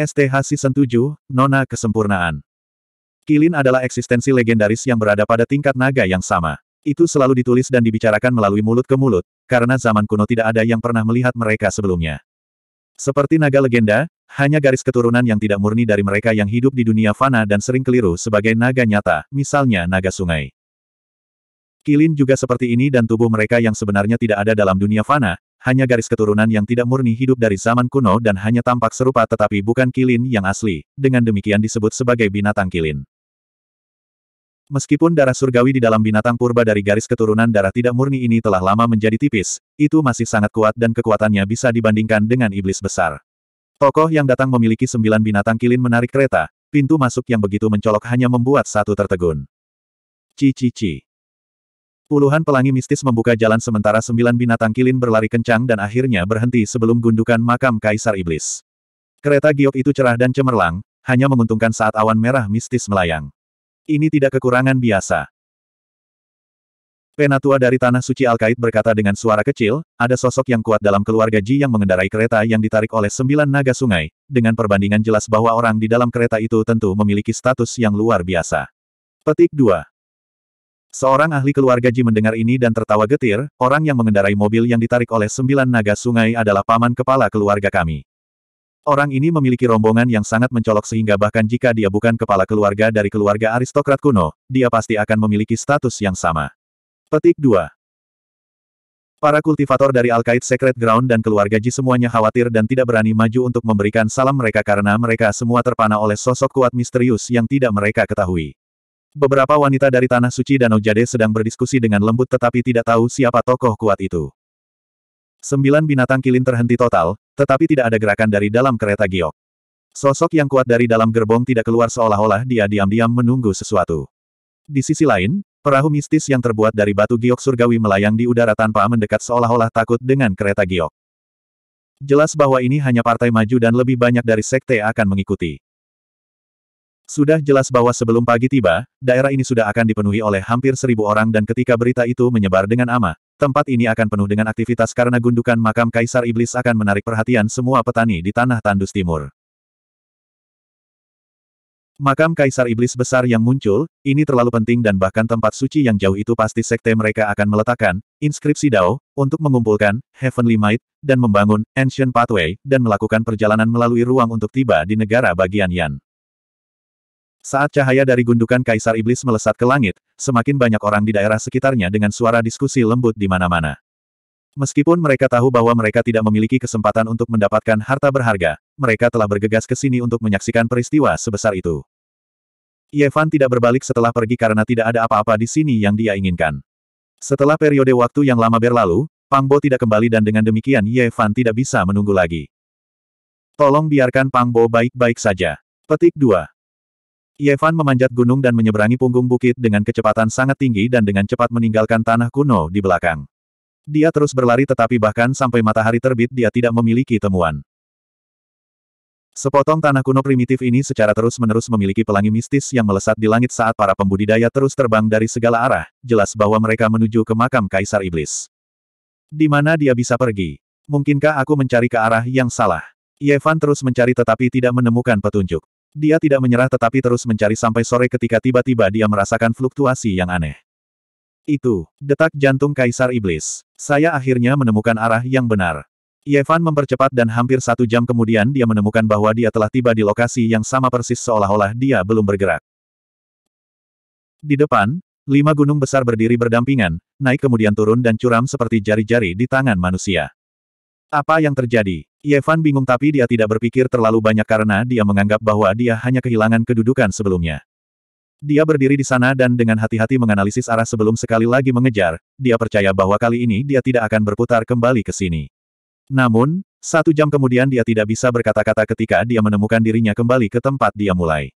STH Season 7, Nona Kesempurnaan. Kilin adalah eksistensi legendaris yang berada pada tingkat naga yang sama. Itu selalu ditulis dan dibicarakan melalui mulut ke mulut, karena zaman kuno tidak ada yang pernah melihat mereka sebelumnya. Seperti naga legenda, hanya garis keturunan yang tidak murni dari mereka yang hidup di dunia fana dan sering keliru sebagai naga nyata, misalnya naga sungai. Kilin juga seperti ini dan tubuh mereka yang sebenarnya tidak ada dalam dunia fana, hanya garis keturunan yang tidak murni hidup dari zaman kuno dan hanya tampak serupa tetapi bukan kilin yang asli, dengan demikian disebut sebagai binatang kilin. Meskipun darah surgawi di dalam binatang purba dari garis keturunan darah tidak murni ini telah lama menjadi tipis, itu masih sangat kuat dan kekuatannya bisa dibandingkan dengan iblis besar. Tokoh yang datang memiliki sembilan binatang kilin menarik kereta, pintu masuk yang begitu mencolok hanya membuat satu tertegun. Cici-ci. Puluhan pelangi mistis membuka jalan sementara sembilan binatang kilin berlari kencang dan akhirnya berhenti sebelum gundukan makam Kaisar Iblis. Kereta giok itu cerah dan cemerlang, hanya menguntungkan saat awan merah mistis melayang. Ini tidak kekurangan biasa. Penatua dari Tanah Suci Alkait berkata dengan suara kecil, ada sosok yang kuat dalam keluarga Ji yang mengendarai kereta yang ditarik oleh sembilan naga sungai, dengan perbandingan jelas bahwa orang di dalam kereta itu tentu memiliki status yang luar biasa. Petik 2. Seorang ahli keluarga Ji mendengar ini dan tertawa getir, orang yang mengendarai mobil yang ditarik oleh sembilan naga sungai adalah paman kepala keluarga kami. Orang ini memiliki rombongan yang sangat mencolok sehingga bahkan jika dia bukan kepala keluarga dari keluarga aristokrat kuno, dia pasti akan memiliki status yang sama. Petik 2. Para kultivator dari Alkaid Secret Ground dan keluarga Ji semuanya khawatir dan tidak berani maju untuk memberikan salam mereka karena mereka semua terpana oleh sosok kuat misterius yang tidak mereka ketahui. Beberapa wanita dari Tanah Suci dan Jade sedang berdiskusi dengan lembut tetapi tidak tahu siapa tokoh kuat itu. Sembilan binatang kilin terhenti total, tetapi tidak ada gerakan dari dalam kereta giok. Sosok yang kuat dari dalam gerbong tidak keluar seolah-olah dia diam-diam menunggu sesuatu. Di sisi lain, perahu mistis yang terbuat dari batu giok surgawi melayang di udara tanpa mendekat seolah-olah takut dengan kereta giok. Jelas bahwa ini hanya partai maju dan lebih banyak dari sekte akan mengikuti. Sudah jelas bahwa sebelum pagi tiba, daerah ini sudah akan dipenuhi oleh hampir seribu orang dan ketika berita itu menyebar dengan amah, tempat ini akan penuh dengan aktivitas karena gundukan makam Kaisar Iblis akan menarik perhatian semua petani di tanah tandus timur. Makam Kaisar Iblis besar yang muncul, ini terlalu penting dan bahkan tempat suci yang jauh itu pasti sekte mereka akan meletakkan, inskripsi Dao, untuk mengumpulkan, Heavenly Might, dan membangun, Ancient Pathway, dan melakukan perjalanan melalui ruang untuk tiba di negara bagian Yan. Saat cahaya dari gundukan Kaisar Iblis melesat ke langit, semakin banyak orang di daerah sekitarnya dengan suara diskusi lembut di mana-mana. Meskipun mereka tahu bahwa mereka tidak memiliki kesempatan untuk mendapatkan harta berharga, mereka telah bergegas ke sini untuk menyaksikan peristiwa sebesar itu. Yevan tidak berbalik setelah pergi karena tidak ada apa-apa di sini yang dia inginkan. Setelah periode waktu yang lama berlalu, Pangbo tidak kembali dan dengan demikian Yevan tidak bisa menunggu lagi. Tolong biarkan Pangbo baik-baik saja. Petik 2. Yevan memanjat gunung dan menyeberangi punggung bukit dengan kecepatan sangat tinggi dan dengan cepat meninggalkan tanah kuno di belakang. Dia terus berlari tetapi bahkan sampai matahari terbit dia tidak memiliki temuan. Sepotong tanah kuno primitif ini secara terus-menerus memiliki pelangi mistis yang melesat di langit saat para pembudidaya terus terbang dari segala arah, jelas bahwa mereka menuju ke makam Kaisar Iblis. Di mana dia bisa pergi? Mungkinkah aku mencari ke arah yang salah? Yevan terus mencari tetapi tidak menemukan petunjuk. Dia tidak menyerah tetapi terus mencari sampai sore ketika tiba-tiba dia merasakan fluktuasi yang aneh. Itu, detak jantung Kaisar Iblis. Saya akhirnya menemukan arah yang benar. Yevan mempercepat dan hampir satu jam kemudian dia menemukan bahwa dia telah tiba di lokasi yang sama persis seolah-olah dia belum bergerak. Di depan, lima gunung besar berdiri berdampingan, naik kemudian turun dan curam seperti jari-jari di tangan manusia. Apa yang terjadi? Yevan bingung tapi dia tidak berpikir terlalu banyak karena dia menganggap bahwa dia hanya kehilangan kedudukan sebelumnya. Dia berdiri di sana dan dengan hati-hati menganalisis arah sebelum sekali lagi mengejar, dia percaya bahwa kali ini dia tidak akan berputar kembali ke sini. Namun, satu jam kemudian dia tidak bisa berkata-kata ketika dia menemukan dirinya kembali ke tempat dia mulai.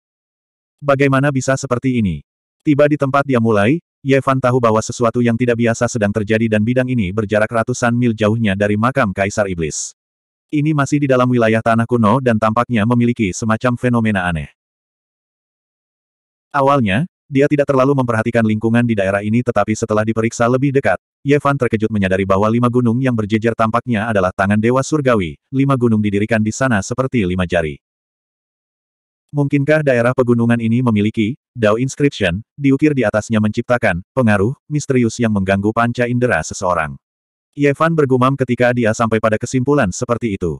Bagaimana bisa seperti ini? Tiba di tempat dia mulai, Yevan tahu bahwa sesuatu yang tidak biasa sedang terjadi dan bidang ini berjarak ratusan mil jauhnya dari makam Kaisar Iblis. Ini masih di dalam wilayah tanah kuno dan tampaknya memiliki semacam fenomena aneh. Awalnya, dia tidak terlalu memperhatikan lingkungan di daerah ini tetapi setelah diperiksa lebih dekat, Yevan terkejut menyadari bahwa lima gunung yang berjejer tampaknya adalah tangan Dewa Surgawi, lima gunung didirikan di sana seperti lima jari. Mungkinkah daerah pegunungan ini memiliki, Dao Inscription, diukir di atasnya menciptakan, pengaruh, misterius yang mengganggu panca indera seseorang. Yevan bergumam ketika dia sampai pada kesimpulan seperti itu.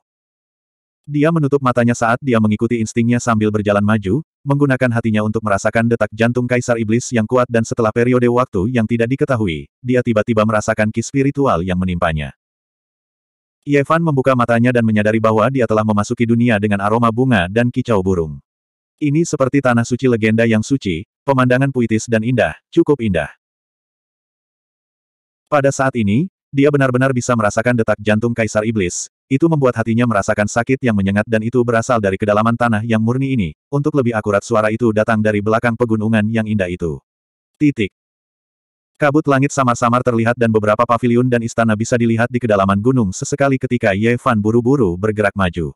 Dia menutup matanya saat dia mengikuti instingnya sambil berjalan maju, menggunakan hatinya untuk merasakan detak jantung Kaisar Iblis yang kuat dan setelah periode waktu yang tidak diketahui, dia tiba-tiba merasakan ki spiritual yang menimpanya. Yevan membuka matanya dan menyadari bahwa dia telah memasuki dunia dengan aroma bunga dan kicau burung. Ini seperti tanah suci legenda yang suci, pemandangan puitis dan indah, cukup indah. Pada saat ini, dia benar-benar bisa merasakan detak jantung Kaisar Iblis, itu membuat hatinya merasakan sakit yang menyengat dan itu berasal dari kedalaman tanah yang murni ini, untuk lebih akurat suara itu datang dari belakang pegunungan yang indah itu. Titik. Kabut langit samar-samar terlihat dan beberapa paviliun dan istana bisa dilihat di kedalaman gunung sesekali ketika Ye Fan buru-buru bergerak maju.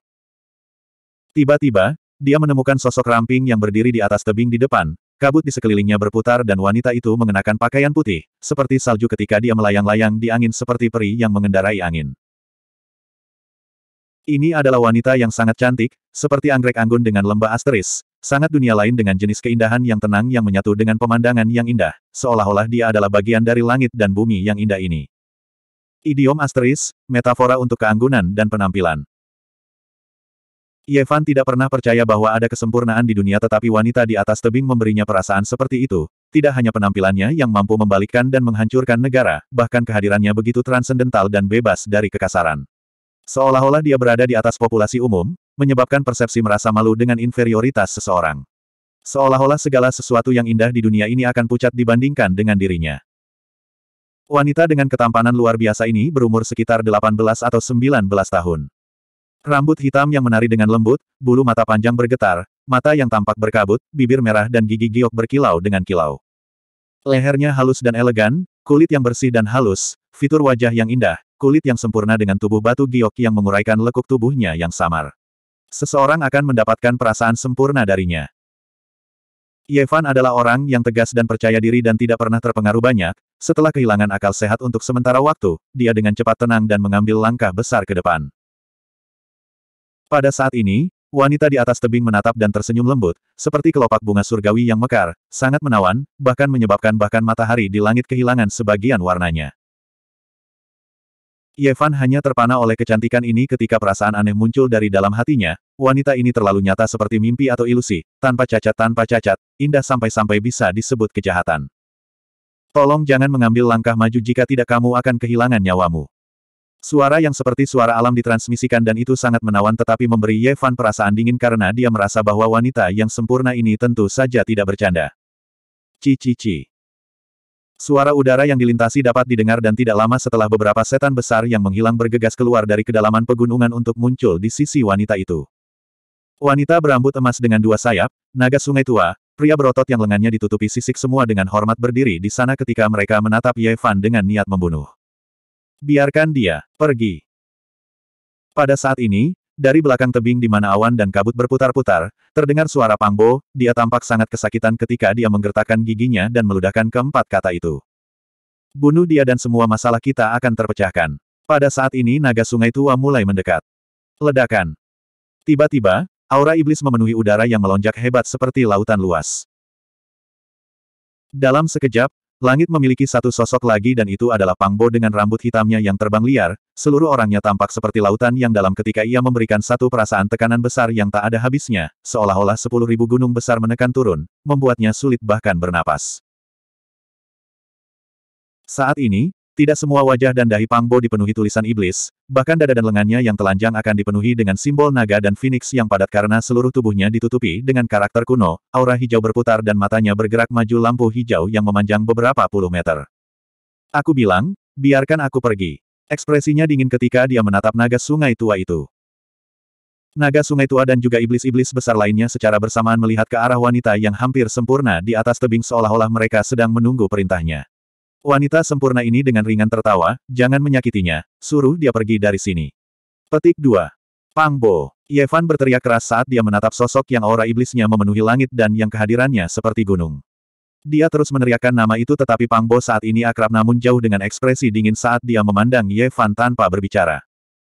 Tiba-tiba, dia menemukan sosok ramping yang berdiri di atas tebing di depan, kabut di sekelilingnya berputar dan wanita itu mengenakan pakaian putih, seperti salju ketika dia melayang-layang di angin seperti peri yang mengendarai angin. Ini adalah wanita yang sangat cantik, seperti anggrek anggun dengan lembah asteris, sangat dunia lain dengan jenis keindahan yang tenang yang menyatu dengan pemandangan yang indah, seolah-olah dia adalah bagian dari langit dan bumi yang indah ini. Idiom asteris, metafora untuk keanggunan dan penampilan. Yevan tidak pernah percaya bahwa ada kesempurnaan di dunia tetapi wanita di atas tebing memberinya perasaan seperti itu. Tidak hanya penampilannya yang mampu membalikkan dan menghancurkan negara, bahkan kehadirannya begitu transendental dan bebas dari kekasaran. Seolah-olah dia berada di atas populasi umum, menyebabkan persepsi merasa malu dengan inferioritas seseorang. Seolah-olah segala sesuatu yang indah di dunia ini akan pucat dibandingkan dengan dirinya. Wanita dengan ketampanan luar biasa ini berumur sekitar 18 atau 19 tahun. Rambut hitam yang menari dengan lembut, bulu mata panjang bergetar, mata yang tampak berkabut, bibir merah dan gigi giok berkilau dengan kilau. Lehernya halus dan elegan, kulit yang bersih dan halus, fitur wajah yang indah, kulit yang sempurna dengan tubuh batu giok yang menguraikan lekuk tubuhnya yang samar. Seseorang akan mendapatkan perasaan sempurna darinya. Yevan adalah orang yang tegas dan percaya diri dan tidak pernah terpengaruh banyak, setelah kehilangan akal sehat untuk sementara waktu, dia dengan cepat tenang dan mengambil langkah besar ke depan. Pada saat ini, wanita di atas tebing menatap dan tersenyum lembut, seperti kelopak bunga surgawi yang mekar, sangat menawan, bahkan menyebabkan bahkan matahari di langit kehilangan sebagian warnanya. Yevan hanya terpana oleh kecantikan ini ketika perasaan aneh muncul dari dalam hatinya, wanita ini terlalu nyata seperti mimpi atau ilusi, tanpa cacat tanpa cacat, indah sampai-sampai bisa disebut kejahatan. Tolong jangan mengambil langkah maju jika tidak kamu akan kehilangan nyawamu. Suara yang seperti suara alam ditransmisikan dan itu sangat menawan tetapi memberi Ye Fan perasaan dingin karena dia merasa bahwa wanita yang sempurna ini tentu saja tidak bercanda. Cici-ci. Suara udara yang dilintasi dapat didengar dan tidak lama setelah beberapa setan besar yang menghilang bergegas keluar dari kedalaman pegunungan untuk muncul di sisi wanita itu. Wanita berambut emas dengan dua sayap, naga sungai tua, pria berotot yang lengannya ditutupi sisik semua dengan hormat berdiri di sana ketika mereka menatap Ye Fan dengan niat membunuh. Biarkan dia pergi. Pada saat ini, dari belakang tebing di mana awan dan kabut berputar-putar, terdengar suara Pangbo, dia tampak sangat kesakitan ketika dia menggertakkan giginya dan meludahkan keempat kata itu. Bunuh dia dan semua masalah kita akan terpecahkan. Pada saat ini naga sungai tua mulai mendekat. Ledakan. Tiba-tiba, aura iblis memenuhi udara yang melonjak hebat seperti lautan luas. Dalam sekejap, Langit memiliki satu sosok lagi dan itu adalah Pangbo dengan rambut hitamnya yang terbang liar, seluruh orangnya tampak seperti lautan yang dalam ketika ia memberikan satu perasaan tekanan besar yang tak ada habisnya, seolah-olah sepuluh ribu gunung besar menekan turun, membuatnya sulit bahkan bernapas. Saat ini, tidak semua wajah dan dahi Pangbo dipenuhi tulisan iblis, bahkan dada dan lengannya yang telanjang akan dipenuhi dengan simbol naga dan phoenix yang padat karena seluruh tubuhnya ditutupi dengan karakter kuno, aura hijau berputar dan matanya bergerak maju lampu hijau yang memanjang beberapa puluh meter. Aku bilang, biarkan aku pergi. Ekspresinya dingin ketika dia menatap naga sungai tua itu. Naga sungai tua dan juga iblis-iblis besar lainnya secara bersamaan melihat ke arah wanita yang hampir sempurna di atas tebing seolah-olah mereka sedang menunggu perintahnya. Wanita sempurna ini dengan ringan tertawa, jangan menyakitinya, suruh dia pergi dari sini. Petik 2. Pangbo. Yevan berteriak keras saat dia menatap sosok yang aura iblisnya memenuhi langit dan yang kehadirannya seperti gunung. Dia terus meneriakkan nama itu tetapi Pangbo saat ini akrab namun jauh dengan ekspresi dingin saat dia memandang Yevan tanpa berbicara.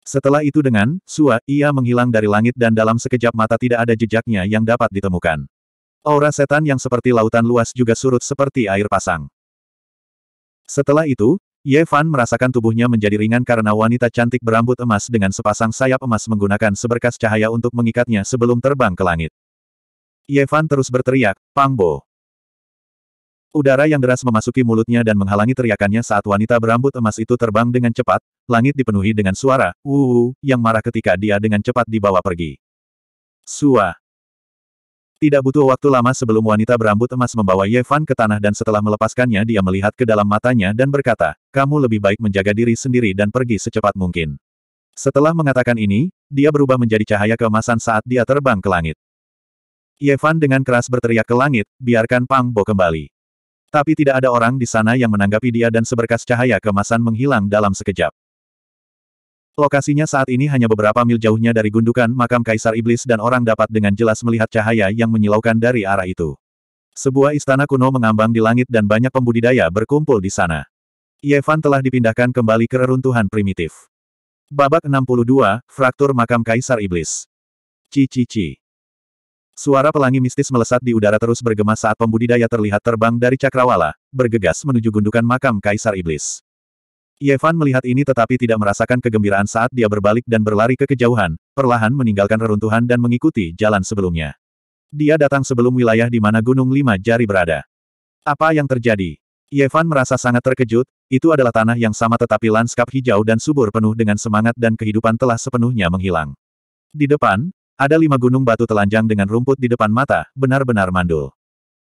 Setelah itu dengan, Sua, ia menghilang dari langit dan dalam sekejap mata tidak ada jejaknya yang dapat ditemukan. Aura setan yang seperti lautan luas juga surut seperti air pasang. Setelah itu, Ye Fan merasakan tubuhnya menjadi ringan karena wanita cantik berambut emas dengan sepasang sayap emas menggunakan seberkas cahaya untuk mengikatnya sebelum terbang ke langit. Ye Fan terus berteriak, Pangbo. Udara yang deras memasuki mulutnya dan menghalangi teriakannya saat wanita berambut emas itu terbang dengan cepat, langit dipenuhi dengan suara, wuuu, yang marah ketika dia dengan cepat dibawa pergi. Suah. Tidak butuh waktu lama sebelum wanita berambut emas membawa Yevan ke tanah dan setelah melepaskannya dia melihat ke dalam matanya dan berkata, kamu lebih baik menjaga diri sendiri dan pergi secepat mungkin. Setelah mengatakan ini, dia berubah menjadi cahaya keemasan saat dia terbang ke langit. Yevan dengan keras berteriak ke langit, biarkan Pang Bo kembali. Tapi tidak ada orang di sana yang menanggapi dia dan seberkas cahaya kemasan menghilang dalam sekejap. Lokasinya saat ini hanya beberapa mil jauhnya dari gundukan makam Kaisar Iblis dan orang dapat dengan jelas melihat cahaya yang menyilaukan dari arah itu. Sebuah istana kuno mengambang di langit dan banyak pembudidaya berkumpul di sana. Yevan telah dipindahkan kembali ke reruntuhan primitif. Babak 62, Fraktur Makam Kaisar Iblis. Cici-ci. Suara pelangi mistis melesat di udara terus bergema saat pembudidaya terlihat terbang dari cakrawala, bergegas menuju gundukan makam Kaisar Iblis. Yevan melihat ini tetapi tidak merasakan kegembiraan saat dia berbalik dan berlari ke kejauhan, perlahan meninggalkan reruntuhan dan mengikuti jalan sebelumnya. Dia datang sebelum wilayah di mana Gunung Lima Jari berada. Apa yang terjadi? Yevan merasa sangat terkejut, itu adalah tanah yang sama tetapi lanskap hijau dan subur penuh dengan semangat dan kehidupan telah sepenuhnya menghilang. Di depan, ada lima gunung batu telanjang dengan rumput di depan mata, benar-benar mandul.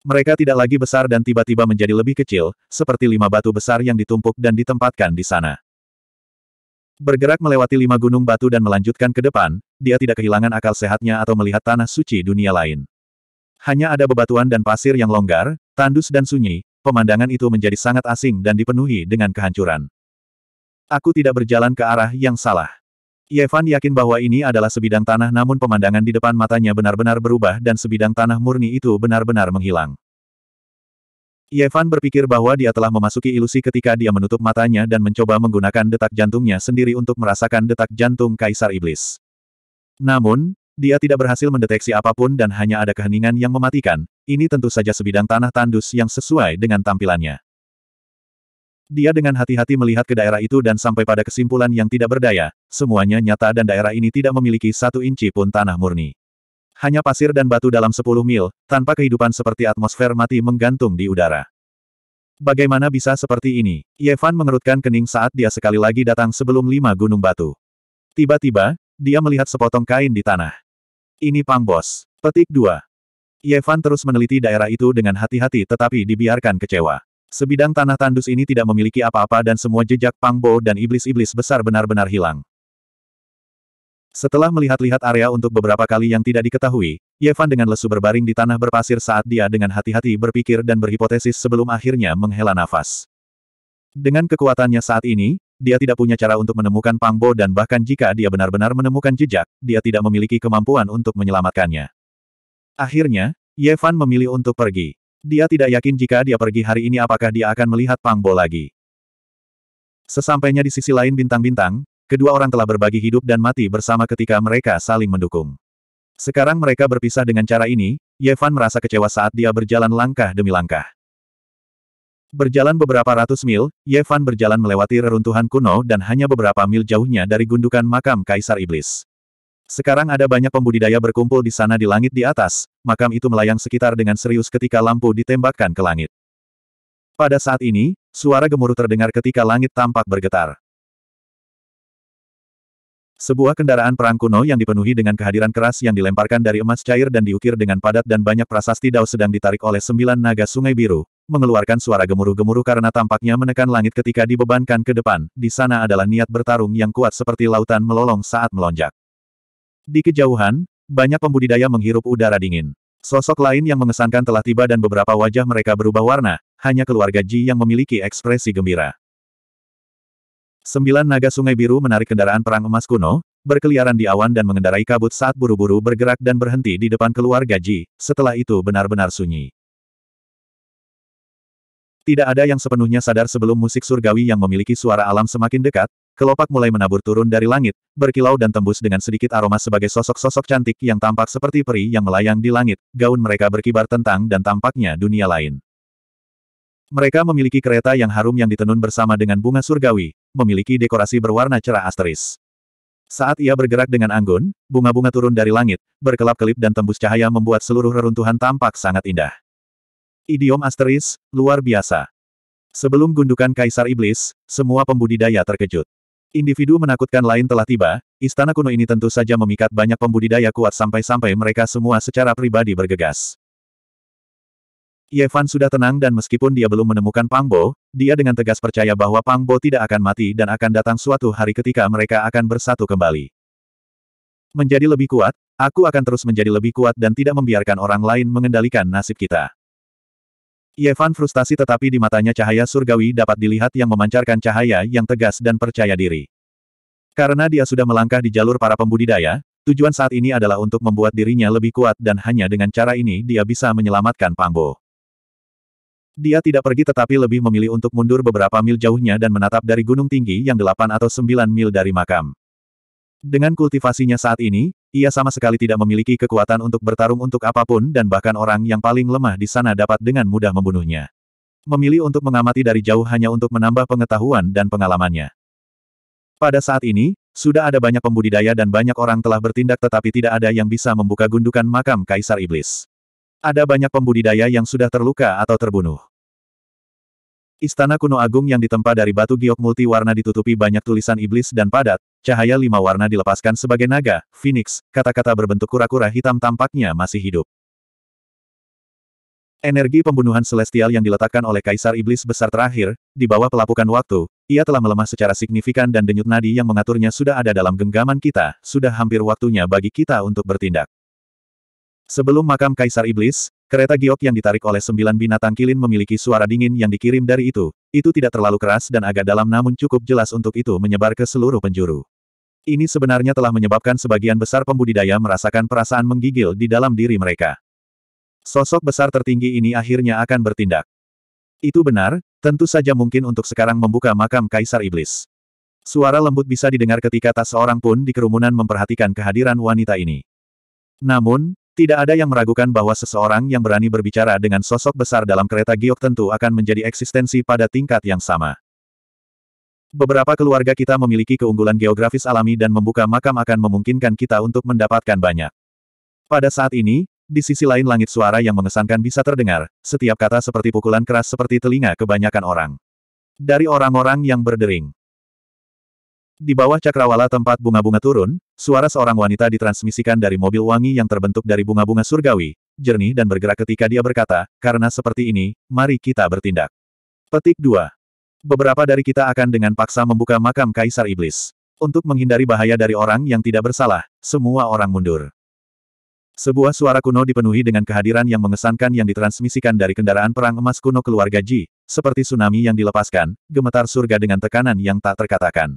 Mereka tidak lagi besar dan tiba-tiba menjadi lebih kecil, seperti lima batu besar yang ditumpuk dan ditempatkan di sana. Bergerak melewati lima gunung batu dan melanjutkan ke depan, dia tidak kehilangan akal sehatnya atau melihat tanah suci dunia lain. Hanya ada bebatuan dan pasir yang longgar, tandus dan sunyi, pemandangan itu menjadi sangat asing dan dipenuhi dengan kehancuran. Aku tidak berjalan ke arah yang salah. Yevan yakin bahwa ini adalah sebidang tanah namun pemandangan di depan matanya benar-benar berubah dan sebidang tanah murni itu benar-benar menghilang. Yevan berpikir bahwa dia telah memasuki ilusi ketika dia menutup matanya dan mencoba menggunakan detak jantungnya sendiri untuk merasakan detak jantung Kaisar Iblis. Namun, dia tidak berhasil mendeteksi apapun dan hanya ada keheningan yang mematikan, ini tentu saja sebidang tanah tandus yang sesuai dengan tampilannya. Dia dengan hati-hati melihat ke daerah itu dan sampai pada kesimpulan yang tidak berdaya, semuanya nyata dan daerah ini tidak memiliki satu inci pun tanah murni. Hanya pasir dan batu dalam 10 mil, tanpa kehidupan seperti atmosfer mati menggantung di udara. Bagaimana bisa seperti ini? Yevan mengerutkan kening saat dia sekali lagi datang sebelum lima gunung batu. Tiba-tiba, dia melihat sepotong kain di tanah. Ini Pang Bos. Petik 2. Yevan terus meneliti daerah itu dengan hati-hati tetapi dibiarkan kecewa. Sebidang tanah tandus ini tidak memiliki apa-apa dan semua jejak Pangbo dan iblis-iblis besar benar-benar hilang. Setelah melihat-lihat area untuk beberapa kali yang tidak diketahui, Yevan dengan lesu berbaring di tanah berpasir saat dia dengan hati-hati berpikir dan berhipotesis sebelum akhirnya menghela nafas. Dengan kekuatannya saat ini, dia tidak punya cara untuk menemukan Pangbo dan bahkan jika dia benar-benar menemukan jejak, dia tidak memiliki kemampuan untuk menyelamatkannya. Akhirnya, Yevan memilih untuk pergi. Dia tidak yakin jika dia pergi hari ini apakah dia akan melihat Pang Bo lagi. Sesampainya di sisi lain bintang-bintang, kedua orang telah berbagi hidup dan mati bersama ketika mereka saling mendukung. Sekarang mereka berpisah dengan cara ini, Yevan merasa kecewa saat dia berjalan langkah demi langkah. Berjalan beberapa ratus mil, Yevan berjalan melewati reruntuhan kuno dan hanya beberapa mil jauhnya dari gundukan makam Kaisar Iblis. Sekarang ada banyak pembudidaya berkumpul di sana di langit di atas, makam itu melayang sekitar dengan serius ketika lampu ditembakkan ke langit. Pada saat ini, suara gemuruh terdengar ketika langit tampak bergetar. Sebuah kendaraan perang kuno yang dipenuhi dengan kehadiran keras yang dilemparkan dari emas cair dan diukir dengan padat dan banyak prasasti dao sedang ditarik oleh sembilan naga sungai biru, mengeluarkan suara gemuruh-gemuruh karena tampaknya menekan langit ketika dibebankan ke depan, di sana adalah niat bertarung yang kuat seperti lautan melolong saat melonjak. Di kejauhan, banyak pembudidaya menghirup udara dingin. Sosok lain yang mengesankan telah tiba dan beberapa wajah mereka berubah warna, hanya keluarga Ji yang memiliki ekspresi gembira. Sembilan naga sungai biru menarik kendaraan perang emas kuno, berkeliaran di awan dan mengendarai kabut saat buru-buru bergerak dan berhenti di depan keluarga Ji, setelah itu benar-benar sunyi. Tidak ada yang sepenuhnya sadar sebelum musik surgawi yang memiliki suara alam semakin dekat, kelopak mulai menabur turun dari langit, berkilau dan tembus dengan sedikit aroma sebagai sosok-sosok cantik yang tampak seperti peri yang melayang di langit, gaun mereka berkibar tentang dan tampaknya dunia lain. Mereka memiliki kereta yang harum yang ditenun bersama dengan bunga surgawi, memiliki dekorasi berwarna cerah asteris. Saat ia bergerak dengan anggun, bunga-bunga turun dari langit, berkelap-kelip dan tembus cahaya membuat seluruh reruntuhan tampak sangat indah. Idiom asteris, luar biasa. Sebelum gundukan Kaisar Iblis, semua pembudidaya terkejut. Individu menakutkan lain telah tiba, istana kuno ini tentu saja memikat banyak pembudidaya kuat sampai-sampai mereka semua secara pribadi bergegas. Yevan sudah tenang dan meskipun dia belum menemukan Pangbo, dia dengan tegas percaya bahwa Pangbo tidak akan mati dan akan datang suatu hari ketika mereka akan bersatu kembali. Menjadi lebih kuat, aku akan terus menjadi lebih kuat dan tidak membiarkan orang lain mengendalikan nasib kita. Yevan frustasi tetapi di matanya cahaya surgawi dapat dilihat yang memancarkan cahaya yang tegas dan percaya diri. Karena dia sudah melangkah di jalur para pembudidaya, tujuan saat ini adalah untuk membuat dirinya lebih kuat dan hanya dengan cara ini dia bisa menyelamatkan Pangbo. Dia tidak pergi tetapi lebih memilih untuk mundur beberapa mil jauhnya dan menatap dari gunung tinggi yang delapan atau sembilan mil dari makam. Dengan kultivasinya saat ini, ia sama sekali tidak memiliki kekuatan untuk bertarung untuk apapun dan bahkan orang yang paling lemah di sana dapat dengan mudah membunuhnya. Memilih untuk mengamati dari jauh hanya untuk menambah pengetahuan dan pengalamannya. Pada saat ini, sudah ada banyak pembudidaya dan banyak orang telah bertindak tetapi tidak ada yang bisa membuka gundukan makam Kaisar Iblis. Ada banyak pembudidaya yang sudah terluka atau terbunuh. Istana kuno agung yang ditempa dari batu giok multiwarna ditutupi banyak tulisan iblis dan padat, Cahaya lima warna dilepaskan sebagai naga, phoenix, kata-kata berbentuk kura-kura hitam tampaknya masih hidup. Energi pembunuhan celestial yang diletakkan oleh Kaisar Iblis Besar terakhir, di bawah pelapukan waktu, ia telah melemah secara signifikan dan denyut nadi yang mengaturnya sudah ada dalam genggaman kita, sudah hampir waktunya bagi kita untuk bertindak. Sebelum makam Kaisar Iblis, kereta giok yang ditarik oleh sembilan binatang kilin memiliki suara dingin yang dikirim dari itu, itu tidak terlalu keras dan agak dalam namun cukup jelas untuk itu menyebar ke seluruh penjuru. Ini sebenarnya telah menyebabkan sebagian besar pembudidaya merasakan perasaan menggigil di dalam diri mereka. Sosok besar tertinggi ini akhirnya akan bertindak. Itu benar, tentu saja mungkin untuk sekarang membuka makam Kaisar Iblis. Suara lembut bisa didengar ketika tak seorang pun di kerumunan memperhatikan kehadiran wanita ini. Namun, tidak ada yang meragukan bahwa seseorang yang berani berbicara dengan sosok besar dalam kereta giok tentu akan menjadi eksistensi pada tingkat yang sama. Beberapa keluarga kita memiliki keunggulan geografis alami dan membuka makam akan memungkinkan kita untuk mendapatkan banyak. Pada saat ini, di sisi lain langit suara yang mengesankan bisa terdengar, setiap kata seperti pukulan keras seperti telinga kebanyakan orang. Dari orang-orang yang berdering. Di bawah cakrawala tempat bunga-bunga turun, suara seorang wanita ditransmisikan dari mobil wangi yang terbentuk dari bunga-bunga surgawi, jernih dan bergerak ketika dia berkata, karena seperti ini, mari kita bertindak. Petik 2 beberapa dari kita akan dengan paksa membuka makam Kaisar Iblis. Untuk menghindari bahaya dari orang yang tidak bersalah, semua orang mundur. Sebuah suara kuno dipenuhi dengan kehadiran yang mengesankan yang ditransmisikan dari kendaraan perang emas kuno keluarga Ji, seperti tsunami yang dilepaskan, gemetar surga dengan tekanan yang tak terkatakan.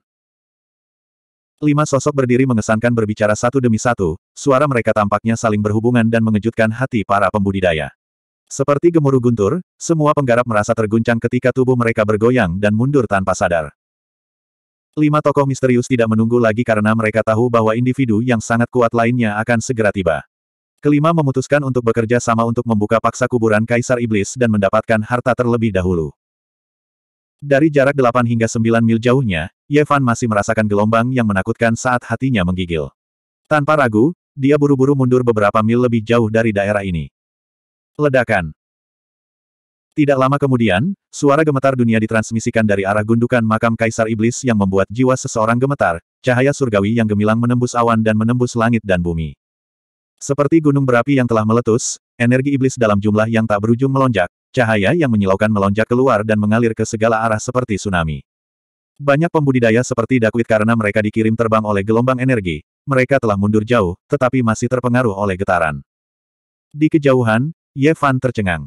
Lima sosok berdiri mengesankan berbicara satu demi satu, suara mereka tampaknya saling berhubungan dan mengejutkan hati para pembudidaya. Seperti gemuruh guntur, semua penggarap merasa terguncang ketika tubuh mereka bergoyang dan mundur tanpa sadar. Lima tokoh misterius tidak menunggu lagi karena mereka tahu bahwa individu yang sangat kuat lainnya akan segera tiba. Kelima memutuskan untuk bekerja sama untuk membuka paksa kuburan Kaisar Iblis dan mendapatkan harta terlebih dahulu. Dari jarak 8 hingga 9 mil jauhnya, Yevan masih merasakan gelombang yang menakutkan saat hatinya menggigil. Tanpa ragu, dia buru-buru mundur beberapa mil lebih jauh dari daerah ini. Ledakan. Tidak lama kemudian, suara gemetar dunia ditransmisikan dari arah gundukan makam Kaisar Iblis yang membuat jiwa seseorang gemetar, cahaya surgawi yang gemilang menembus awan dan menembus langit dan bumi. Seperti gunung berapi yang telah meletus, energi iblis dalam jumlah yang tak berujung melonjak, cahaya yang menyilaukan melonjak keluar dan mengalir ke segala arah seperti tsunami. Banyak pembudidaya seperti Dakwit karena mereka dikirim terbang oleh gelombang energi, mereka telah mundur jauh, tetapi masih terpengaruh oleh getaran. Di kejauhan, Ye Fan tercengang.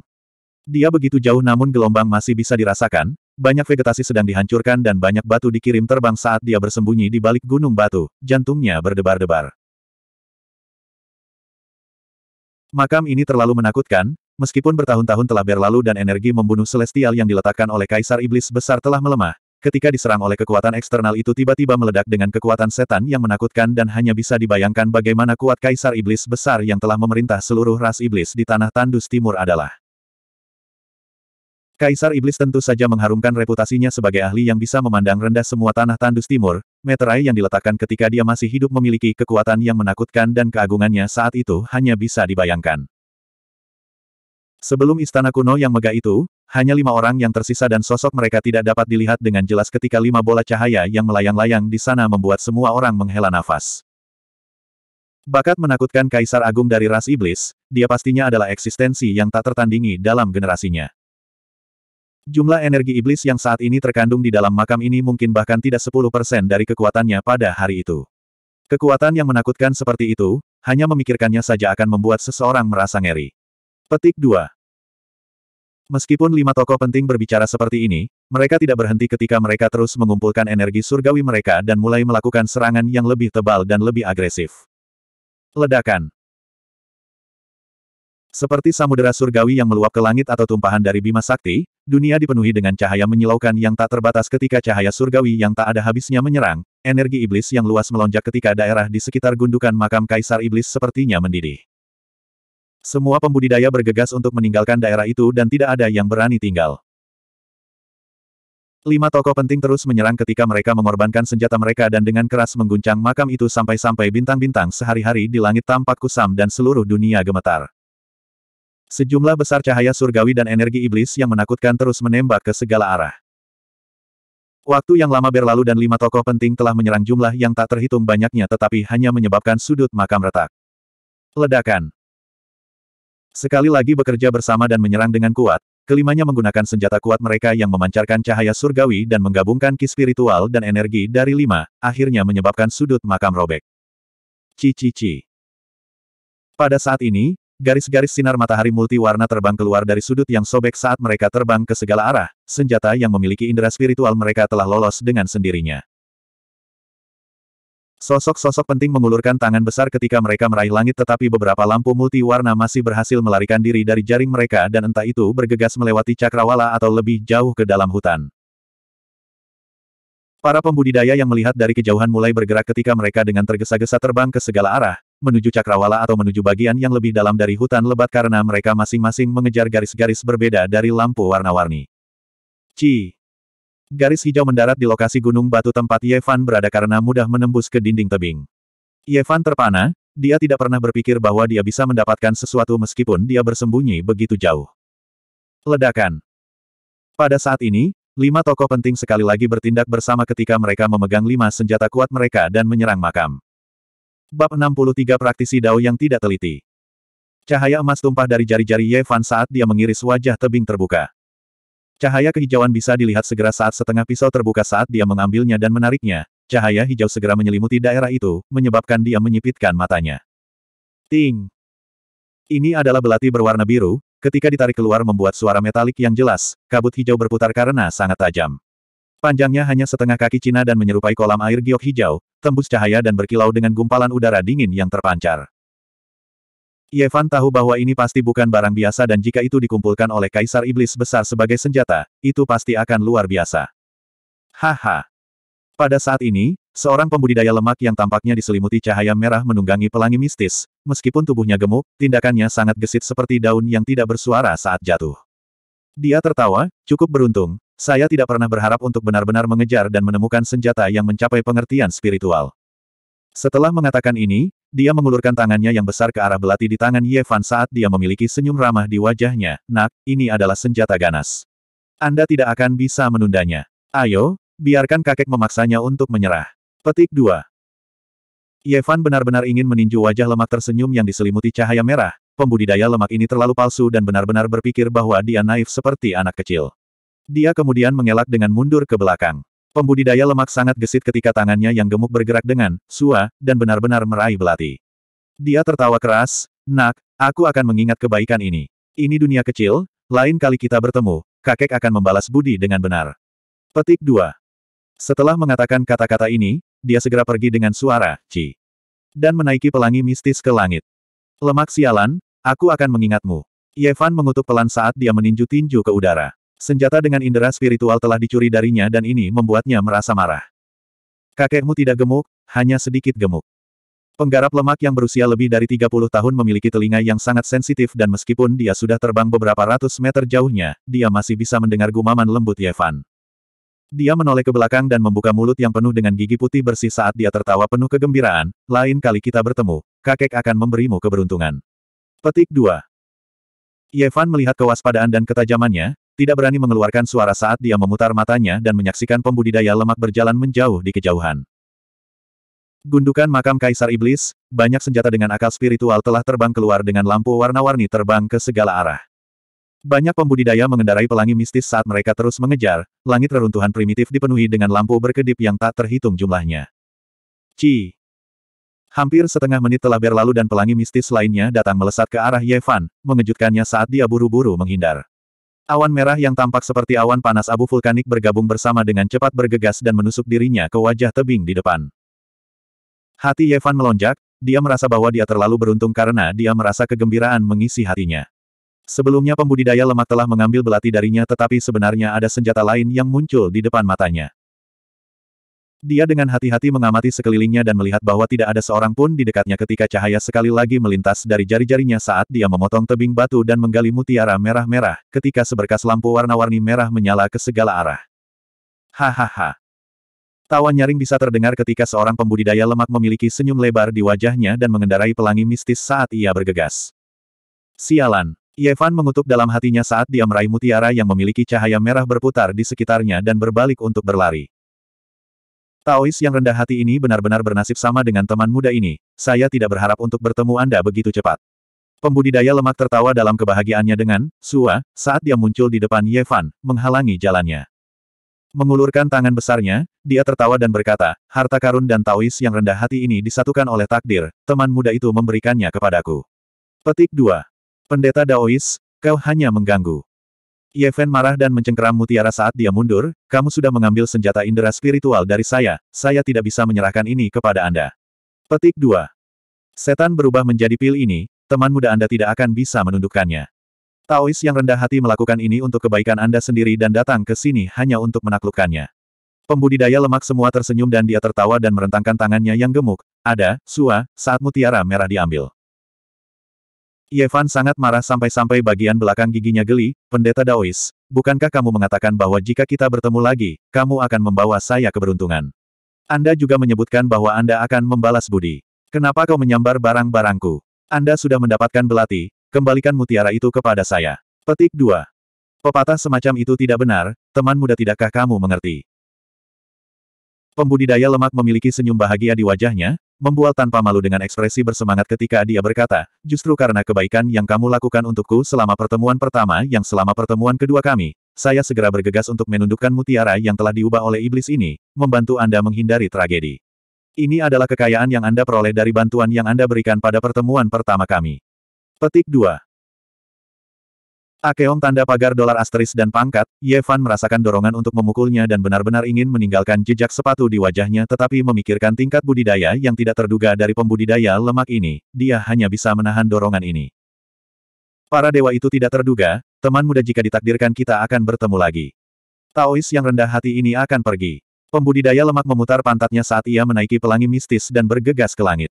Dia begitu jauh namun gelombang masih bisa dirasakan, banyak vegetasi sedang dihancurkan dan banyak batu dikirim terbang saat dia bersembunyi di balik gunung batu, jantungnya berdebar-debar. Makam ini terlalu menakutkan, meskipun bertahun-tahun telah berlalu dan energi membunuh Celestial yang diletakkan oleh Kaisar Iblis Besar telah melemah, Ketika diserang oleh kekuatan eksternal itu tiba-tiba meledak dengan kekuatan setan yang menakutkan dan hanya bisa dibayangkan bagaimana kuat kaisar iblis besar yang telah memerintah seluruh ras iblis di tanah tandus timur adalah. Kaisar Iblis tentu saja mengharumkan reputasinya sebagai ahli yang bisa memandang rendah semua tanah tandus timur, meterai yang diletakkan ketika dia masih hidup memiliki kekuatan yang menakutkan dan keagungannya saat itu hanya bisa dibayangkan. Sebelum istana kuno yang megah itu, hanya lima orang yang tersisa dan sosok mereka tidak dapat dilihat dengan jelas ketika lima bola cahaya yang melayang-layang di sana membuat semua orang menghela nafas. Bakat menakutkan Kaisar Agung dari ras iblis, dia pastinya adalah eksistensi yang tak tertandingi dalam generasinya. Jumlah energi iblis yang saat ini terkandung di dalam makam ini mungkin bahkan tidak 10% dari kekuatannya pada hari itu. Kekuatan yang menakutkan seperti itu, hanya memikirkannya saja akan membuat seseorang merasa ngeri. Petik 2. Meskipun lima tokoh penting berbicara seperti ini, mereka tidak berhenti ketika mereka terus mengumpulkan energi surgawi mereka dan mulai melakukan serangan yang lebih tebal dan lebih agresif. Ledakan Seperti samudera surgawi yang meluap ke langit atau tumpahan dari Bima Sakti, dunia dipenuhi dengan cahaya menyilaukan yang tak terbatas ketika cahaya surgawi yang tak ada habisnya menyerang, energi iblis yang luas melonjak ketika daerah di sekitar gundukan makam Kaisar Iblis sepertinya mendidih. Semua pembudidaya bergegas untuk meninggalkan daerah itu dan tidak ada yang berani tinggal. Lima tokoh penting terus menyerang ketika mereka mengorbankan senjata mereka dan dengan keras mengguncang makam itu sampai-sampai bintang-bintang sehari-hari di langit tampak kusam dan seluruh dunia gemetar. Sejumlah besar cahaya surgawi dan energi iblis yang menakutkan terus menembak ke segala arah. Waktu yang lama berlalu dan lima tokoh penting telah menyerang jumlah yang tak terhitung banyaknya tetapi hanya menyebabkan sudut makam retak. Ledakan. Sekali lagi bekerja bersama dan menyerang dengan kuat, kelimanya menggunakan senjata kuat mereka yang memancarkan cahaya surgawi dan menggabungkan ki spiritual dan energi dari lima, akhirnya menyebabkan sudut makam robek. Cici-ci. Pada saat ini, garis-garis sinar matahari multiwarna terbang keluar dari sudut yang sobek saat mereka terbang ke segala arah, senjata yang memiliki indera spiritual mereka telah lolos dengan sendirinya. Sosok-sosok penting mengulurkan tangan besar ketika mereka meraih langit tetapi beberapa lampu multi warna masih berhasil melarikan diri dari jaring mereka dan entah itu bergegas melewati cakrawala atau lebih jauh ke dalam hutan. Para pembudidaya yang melihat dari kejauhan mulai bergerak ketika mereka dengan tergesa-gesa terbang ke segala arah, menuju cakrawala atau menuju bagian yang lebih dalam dari hutan lebat karena mereka masing-masing mengejar garis-garis berbeda dari lampu warna-warni. Ci, Garis hijau mendarat di lokasi gunung batu tempat Yevan berada karena mudah menembus ke dinding tebing. Yevan terpana, dia tidak pernah berpikir bahwa dia bisa mendapatkan sesuatu meskipun dia bersembunyi begitu jauh. Ledakan Pada saat ini, lima tokoh penting sekali lagi bertindak bersama ketika mereka memegang lima senjata kuat mereka dan menyerang makam. Bab 63 Praktisi Dao yang tidak teliti Cahaya emas tumpah dari jari-jari Yevan saat dia mengiris wajah tebing terbuka. Cahaya kehijauan bisa dilihat segera saat setengah pisau terbuka saat dia mengambilnya dan menariknya. Cahaya hijau segera menyelimuti daerah itu, menyebabkan dia menyipitkan matanya. Ting! Ini adalah belati berwarna biru, ketika ditarik keluar membuat suara metalik yang jelas, kabut hijau berputar karena sangat tajam. Panjangnya hanya setengah kaki Cina dan menyerupai kolam air giok hijau, tembus cahaya dan berkilau dengan gumpalan udara dingin yang terpancar. Yevan tahu bahwa ini pasti bukan barang biasa dan jika itu dikumpulkan oleh Kaisar Iblis Besar sebagai senjata, itu pasti akan luar biasa. Haha. Pada saat ini, seorang pembudidaya lemak yang tampaknya diselimuti cahaya merah menunggangi pelangi mistis, meskipun tubuhnya gemuk, tindakannya sangat gesit seperti daun yang tidak bersuara saat jatuh. Dia tertawa, cukup beruntung, saya tidak pernah berharap untuk benar-benar mengejar dan menemukan senjata yang mencapai pengertian spiritual. Setelah mengatakan ini, dia mengulurkan tangannya yang besar ke arah belati di tangan Ye Fan saat dia memiliki senyum ramah di wajahnya. Nak, ini adalah senjata ganas. Anda tidak akan bisa menundanya. Ayo, biarkan kakek memaksanya untuk menyerah. Petik 2. Yevan benar-benar ingin meninju wajah lemak tersenyum yang diselimuti cahaya merah, pembudidaya lemak ini terlalu palsu dan benar-benar berpikir bahwa dia naif seperti anak kecil. Dia kemudian mengelak dengan mundur ke belakang. Pembudidaya lemak sangat gesit ketika tangannya yang gemuk bergerak dengan sua, dan benar-benar meraih belati. Dia tertawa keras, nak, aku akan mengingat kebaikan ini. Ini dunia kecil, lain kali kita bertemu, kakek akan membalas budi dengan benar. Petik 2. Setelah mengatakan kata-kata ini, dia segera pergi dengan suara, Ci. Dan menaiki pelangi mistis ke langit. Lemak sialan, aku akan mengingatmu. Yevan mengutuk pelan saat dia meninju tinju ke udara. Senjata dengan indera spiritual telah dicuri darinya dan ini membuatnya merasa marah. Kakekmu tidak gemuk, hanya sedikit gemuk. Penggarap lemak yang berusia lebih dari 30 tahun memiliki telinga yang sangat sensitif dan meskipun dia sudah terbang beberapa ratus meter jauhnya, dia masih bisa mendengar gumaman lembut Yevan. Dia menoleh ke belakang dan membuka mulut yang penuh dengan gigi putih bersih saat dia tertawa penuh kegembiraan, lain kali kita bertemu, kakek akan memberimu keberuntungan. Petik 2. Yevan melihat kewaspadaan dan ketajamannya, tidak berani mengeluarkan suara saat dia memutar matanya dan menyaksikan pembudidaya lemak berjalan menjauh di kejauhan. Gundukan makam Kaisar Iblis, banyak senjata dengan akal spiritual telah terbang keluar dengan lampu warna-warni terbang ke segala arah. Banyak pembudidaya mengendarai pelangi mistis saat mereka terus mengejar, langit reruntuhan primitif dipenuhi dengan lampu berkedip yang tak terhitung jumlahnya. Ci. Hampir setengah menit telah berlalu dan pelangi mistis lainnya datang melesat ke arah Yevan, mengejutkannya saat dia buru-buru menghindar. Awan merah yang tampak seperti awan panas abu vulkanik bergabung bersama dengan cepat bergegas dan menusuk dirinya ke wajah tebing di depan. Hati Yevan melonjak, dia merasa bahwa dia terlalu beruntung karena dia merasa kegembiraan mengisi hatinya. Sebelumnya pembudidaya lemak telah mengambil belati darinya tetapi sebenarnya ada senjata lain yang muncul di depan matanya. Dia dengan hati-hati mengamati sekelilingnya dan melihat bahwa tidak ada seorang pun di dekatnya ketika cahaya sekali lagi melintas dari jari-jarinya saat dia memotong tebing batu dan menggali mutiara merah-merah, ketika seberkas lampu warna-warni merah menyala ke segala arah. Hahaha. Tawa nyaring bisa terdengar ketika seorang pembudidaya lemak memiliki senyum lebar di wajahnya dan mengendarai pelangi mistis saat ia bergegas. Sialan. Yevan mengutuk dalam hatinya saat dia meraih mutiara yang memiliki cahaya merah berputar di sekitarnya dan berbalik untuk berlari. Taois yang rendah hati ini benar-benar bernasib sama dengan teman muda ini, saya tidak berharap untuk bertemu Anda begitu cepat. Pembudidaya lemak tertawa dalam kebahagiaannya dengan, Sua, saat dia muncul di depan Yevan, menghalangi jalannya. Mengulurkan tangan besarnya, dia tertawa dan berkata, harta karun dan Taois yang rendah hati ini disatukan oleh takdir, teman muda itu memberikannya kepadaku. Petik 2. Pendeta Daois, kau hanya mengganggu. Yeven marah dan mencengkeram mutiara saat dia mundur, kamu sudah mengambil senjata indera spiritual dari saya, saya tidak bisa menyerahkan ini kepada Anda. Petik 2. Setan berubah menjadi pil ini, teman muda Anda tidak akan bisa menundukkannya. Taois yang rendah hati melakukan ini untuk kebaikan Anda sendiri dan datang ke sini hanya untuk menaklukkannya. Pembudidaya lemak semua tersenyum dan dia tertawa dan merentangkan tangannya yang gemuk. Ada, Sua, saat mutiara merah diambil. Yevan sangat marah sampai-sampai bagian belakang giginya geli, pendeta Daois, bukankah kamu mengatakan bahwa jika kita bertemu lagi, kamu akan membawa saya keberuntungan? Anda juga menyebutkan bahwa Anda akan membalas budi. Kenapa kau menyambar barang-barangku? Anda sudah mendapatkan belati, kembalikan mutiara itu kepada saya. Petik 2. Pepatah semacam itu tidak benar, teman muda tidakkah kamu mengerti? Pembudidaya lemak memiliki senyum bahagia di wajahnya, membual tanpa malu dengan ekspresi bersemangat ketika dia berkata, justru karena kebaikan yang kamu lakukan untukku selama pertemuan pertama yang selama pertemuan kedua kami, saya segera bergegas untuk menundukkan mutiara yang telah diubah oleh iblis ini, membantu Anda menghindari tragedi. Ini adalah kekayaan yang Anda peroleh dari bantuan yang Anda berikan pada pertemuan pertama kami. Petik 2. Akeong tanda pagar dolar asteris dan pangkat, Yevan merasakan dorongan untuk memukulnya dan benar-benar ingin meninggalkan jejak sepatu di wajahnya tetapi memikirkan tingkat budidaya yang tidak terduga dari pembudidaya lemak ini, dia hanya bisa menahan dorongan ini. Para dewa itu tidak terduga, teman muda jika ditakdirkan kita akan bertemu lagi. Taois yang rendah hati ini akan pergi. Pembudidaya lemak memutar pantatnya saat ia menaiki pelangi mistis dan bergegas ke langit.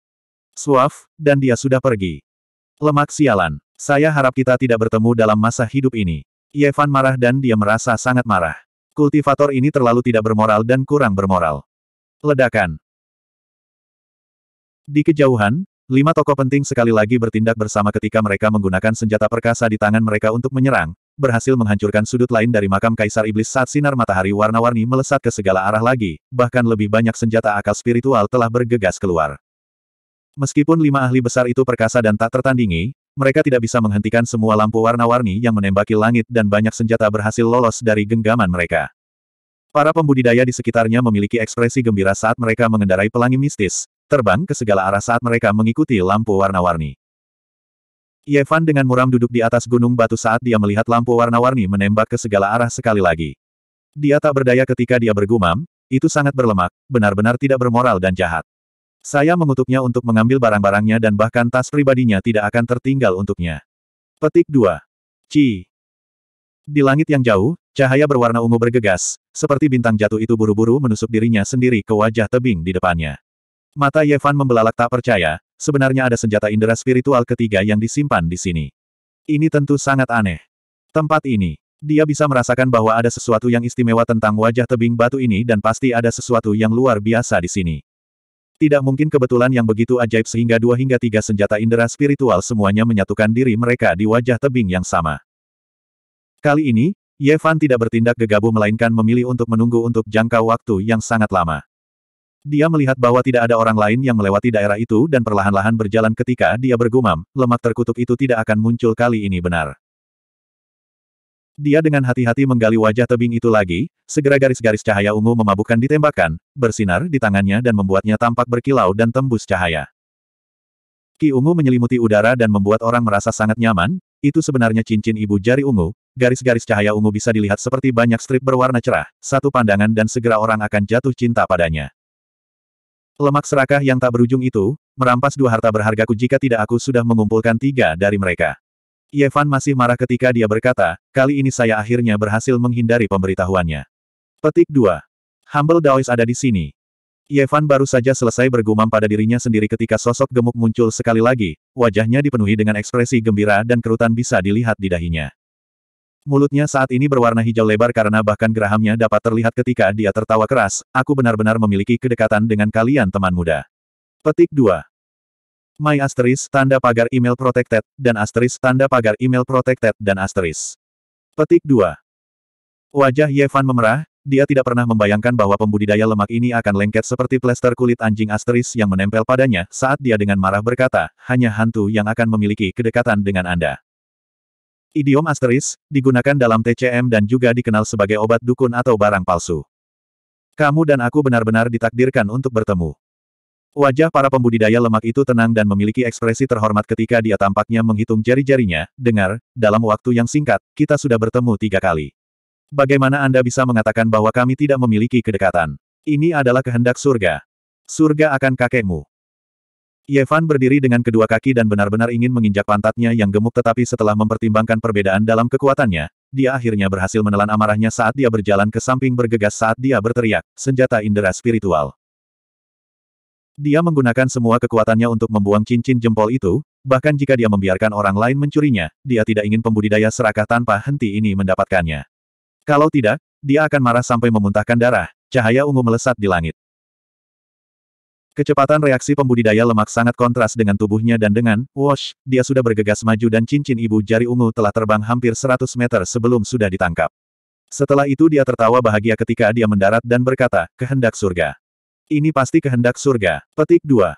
Suaf, dan dia sudah pergi. Lemak sialan. Saya harap kita tidak bertemu dalam masa hidup ini. Yevan marah dan dia merasa sangat marah. Kultivator ini terlalu tidak bermoral dan kurang bermoral. Ledakan. Di kejauhan, lima tokoh penting sekali lagi bertindak bersama ketika mereka menggunakan senjata perkasa di tangan mereka untuk menyerang, berhasil menghancurkan sudut lain dari makam Kaisar Iblis saat sinar matahari warna-warni melesat ke segala arah lagi, bahkan lebih banyak senjata akal spiritual telah bergegas keluar. Meskipun lima ahli besar itu perkasa dan tak tertandingi, mereka tidak bisa menghentikan semua lampu warna-warni yang menembaki langit dan banyak senjata berhasil lolos dari genggaman mereka. Para pembudidaya di sekitarnya memiliki ekspresi gembira saat mereka mengendarai pelangi mistis, terbang ke segala arah saat mereka mengikuti lampu warna-warni. Yevan dengan muram duduk di atas gunung batu saat dia melihat lampu warna-warni menembak ke segala arah sekali lagi. Dia tak berdaya ketika dia bergumam, itu sangat berlemak, benar-benar tidak bermoral dan jahat. Saya mengutuknya untuk mengambil barang-barangnya dan bahkan tas pribadinya tidak akan tertinggal untuknya. Petik 2. Ci. Di langit yang jauh, cahaya berwarna ungu bergegas, seperti bintang jatuh itu buru-buru menusuk dirinya sendiri ke wajah tebing di depannya. Mata Yevan membelalak tak percaya, sebenarnya ada senjata indera spiritual ketiga yang disimpan di sini. Ini tentu sangat aneh. Tempat ini, dia bisa merasakan bahwa ada sesuatu yang istimewa tentang wajah tebing batu ini dan pasti ada sesuatu yang luar biasa di sini. Tidak mungkin kebetulan yang begitu ajaib sehingga dua hingga tiga senjata indera spiritual semuanya menyatukan diri mereka di wajah tebing yang sama. Kali ini, Ye Fan tidak bertindak gegabah melainkan memilih untuk menunggu untuk jangka waktu yang sangat lama. Dia melihat bahwa tidak ada orang lain yang melewati daerah itu dan perlahan-lahan berjalan ketika dia bergumam, lemak terkutuk itu tidak akan muncul kali ini benar. Dia dengan hati-hati menggali wajah tebing itu lagi, segera garis-garis cahaya ungu memabukkan ditembakkan, bersinar di tangannya dan membuatnya tampak berkilau dan tembus cahaya. Ki ungu menyelimuti udara dan membuat orang merasa sangat nyaman, itu sebenarnya cincin ibu jari ungu, garis-garis cahaya ungu bisa dilihat seperti banyak strip berwarna cerah, satu pandangan dan segera orang akan jatuh cinta padanya. Lemak serakah yang tak berujung itu, merampas dua harta berhargaku jika tidak aku sudah mengumpulkan tiga dari mereka. Yevan masih marah ketika dia berkata, kali ini saya akhirnya berhasil menghindari pemberitahuannya. Petik 2. Humble Daois ada di sini. Yevan baru saja selesai bergumam pada dirinya sendiri ketika sosok gemuk muncul sekali lagi, wajahnya dipenuhi dengan ekspresi gembira dan kerutan bisa dilihat di dahinya. Mulutnya saat ini berwarna hijau lebar karena bahkan gerahamnya dapat terlihat ketika dia tertawa keras, aku benar-benar memiliki kedekatan dengan kalian teman muda. Petik 2. My asteris tanda pagar email protected, dan asteris tanda pagar email protected, dan asteris. Petik 2. Wajah Yevan memerah, dia tidak pernah membayangkan bahwa pembudidaya lemak ini akan lengket seperti plester kulit anjing asteris yang menempel padanya saat dia dengan marah berkata, hanya hantu yang akan memiliki kedekatan dengan Anda. Idiom asteris, digunakan dalam TCM dan juga dikenal sebagai obat dukun atau barang palsu. Kamu dan aku benar-benar ditakdirkan untuk bertemu. Wajah para pembudidaya lemak itu tenang dan memiliki ekspresi terhormat ketika dia tampaknya menghitung jari-jarinya. Dengar, dalam waktu yang singkat, kita sudah bertemu tiga kali. Bagaimana Anda bisa mengatakan bahwa kami tidak memiliki kedekatan? Ini adalah kehendak surga. Surga akan kakekmu. Yevan berdiri dengan kedua kaki dan benar-benar ingin menginjak pantatnya yang gemuk tetapi setelah mempertimbangkan perbedaan dalam kekuatannya, dia akhirnya berhasil menelan amarahnya saat dia berjalan ke samping bergegas saat dia berteriak, senjata indera spiritual. Dia menggunakan semua kekuatannya untuk membuang cincin jempol itu, bahkan jika dia membiarkan orang lain mencurinya, dia tidak ingin pembudidaya serakah tanpa henti ini mendapatkannya. Kalau tidak, dia akan marah sampai memuntahkan darah, cahaya ungu melesat di langit. Kecepatan reaksi pembudidaya lemak sangat kontras dengan tubuhnya dan dengan, wash, dia sudah bergegas maju dan cincin ibu jari ungu telah terbang hampir 100 meter sebelum sudah ditangkap. Setelah itu dia tertawa bahagia ketika dia mendarat dan berkata, kehendak surga. Ini pasti kehendak surga. Petik 2.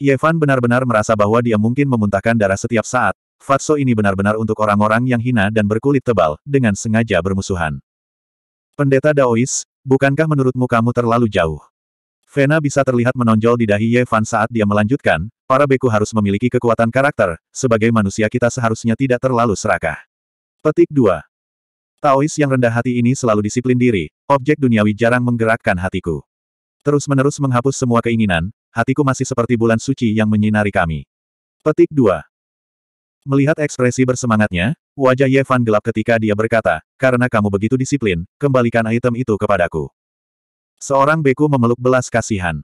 Yevan benar-benar merasa bahwa dia mungkin memuntahkan darah setiap saat. Fatso ini benar-benar untuk orang-orang yang hina dan berkulit tebal, dengan sengaja bermusuhan. Pendeta Daois, bukankah menurutmu kamu terlalu jauh? Vena bisa terlihat menonjol di dahi Yevan saat dia melanjutkan, para beku harus memiliki kekuatan karakter, sebagai manusia kita seharusnya tidak terlalu serakah. Petik 2. Taois yang rendah hati ini selalu disiplin diri, objek duniawi jarang menggerakkan hatiku. Terus-menerus menghapus semua keinginan, hatiku masih seperti bulan suci yang menyinari kami. Petik 2. Melihat ekspresi bersemangatnya, wajah Yevan gelap ketika dia berkata, karena kamu begitu disiplin, kembalikan item itu kepadaku. Seorang beku memeluk belas kasihan.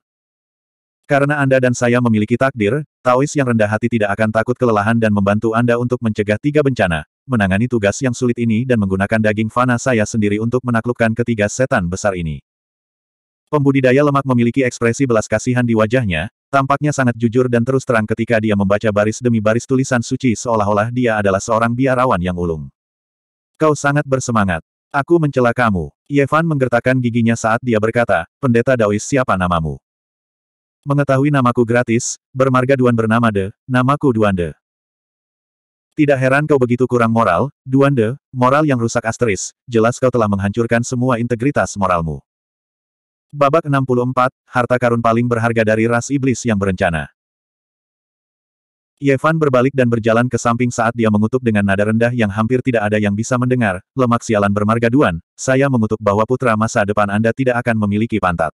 Karena Anda dan saya memiliki takdir, Taois yang rendah hati tidak akan takut kelelahan dan membantu Anda untuk mencegah tiga bencana, menangani tugas yang sulit ini dan menggunakan daging fana saya sendiri untuk menaklukkan ketiga setan besar ini. Pembudidaya lemak memiliki ekspresi belas kasihan di wajahnya, tampaknya sangat jujur dan terus terang ketika dia membaca baris demi baris tulisan suci seolah-olah dia adalah seorang biarawan yang ulung. Kau sangat bersemangat. Aku mencela kamu. Yevan menggertakkan giginya saat dia berkata, Pendeta Daois siapa namamu? Mengetahui namaku gratis, bermarga Duan bernama De, namaku Duande. Tidak heran kau begitu kurang moral, Duande, moral yang rusak asteris, jelas kau telah menghancurkan semua integritas moralmu. Babak 64, harta karun paling berharga dari ras iblis yang berencana. Yevan berbalik dan berjalan ke samping saat dia mengutuk dengan nada rendah yang hampir tidak ada yang bisa mendengar, lemak sialan bermarga duan, saya mengutuk bahwa putra masa depan Anda tidak akan memiliki pantat.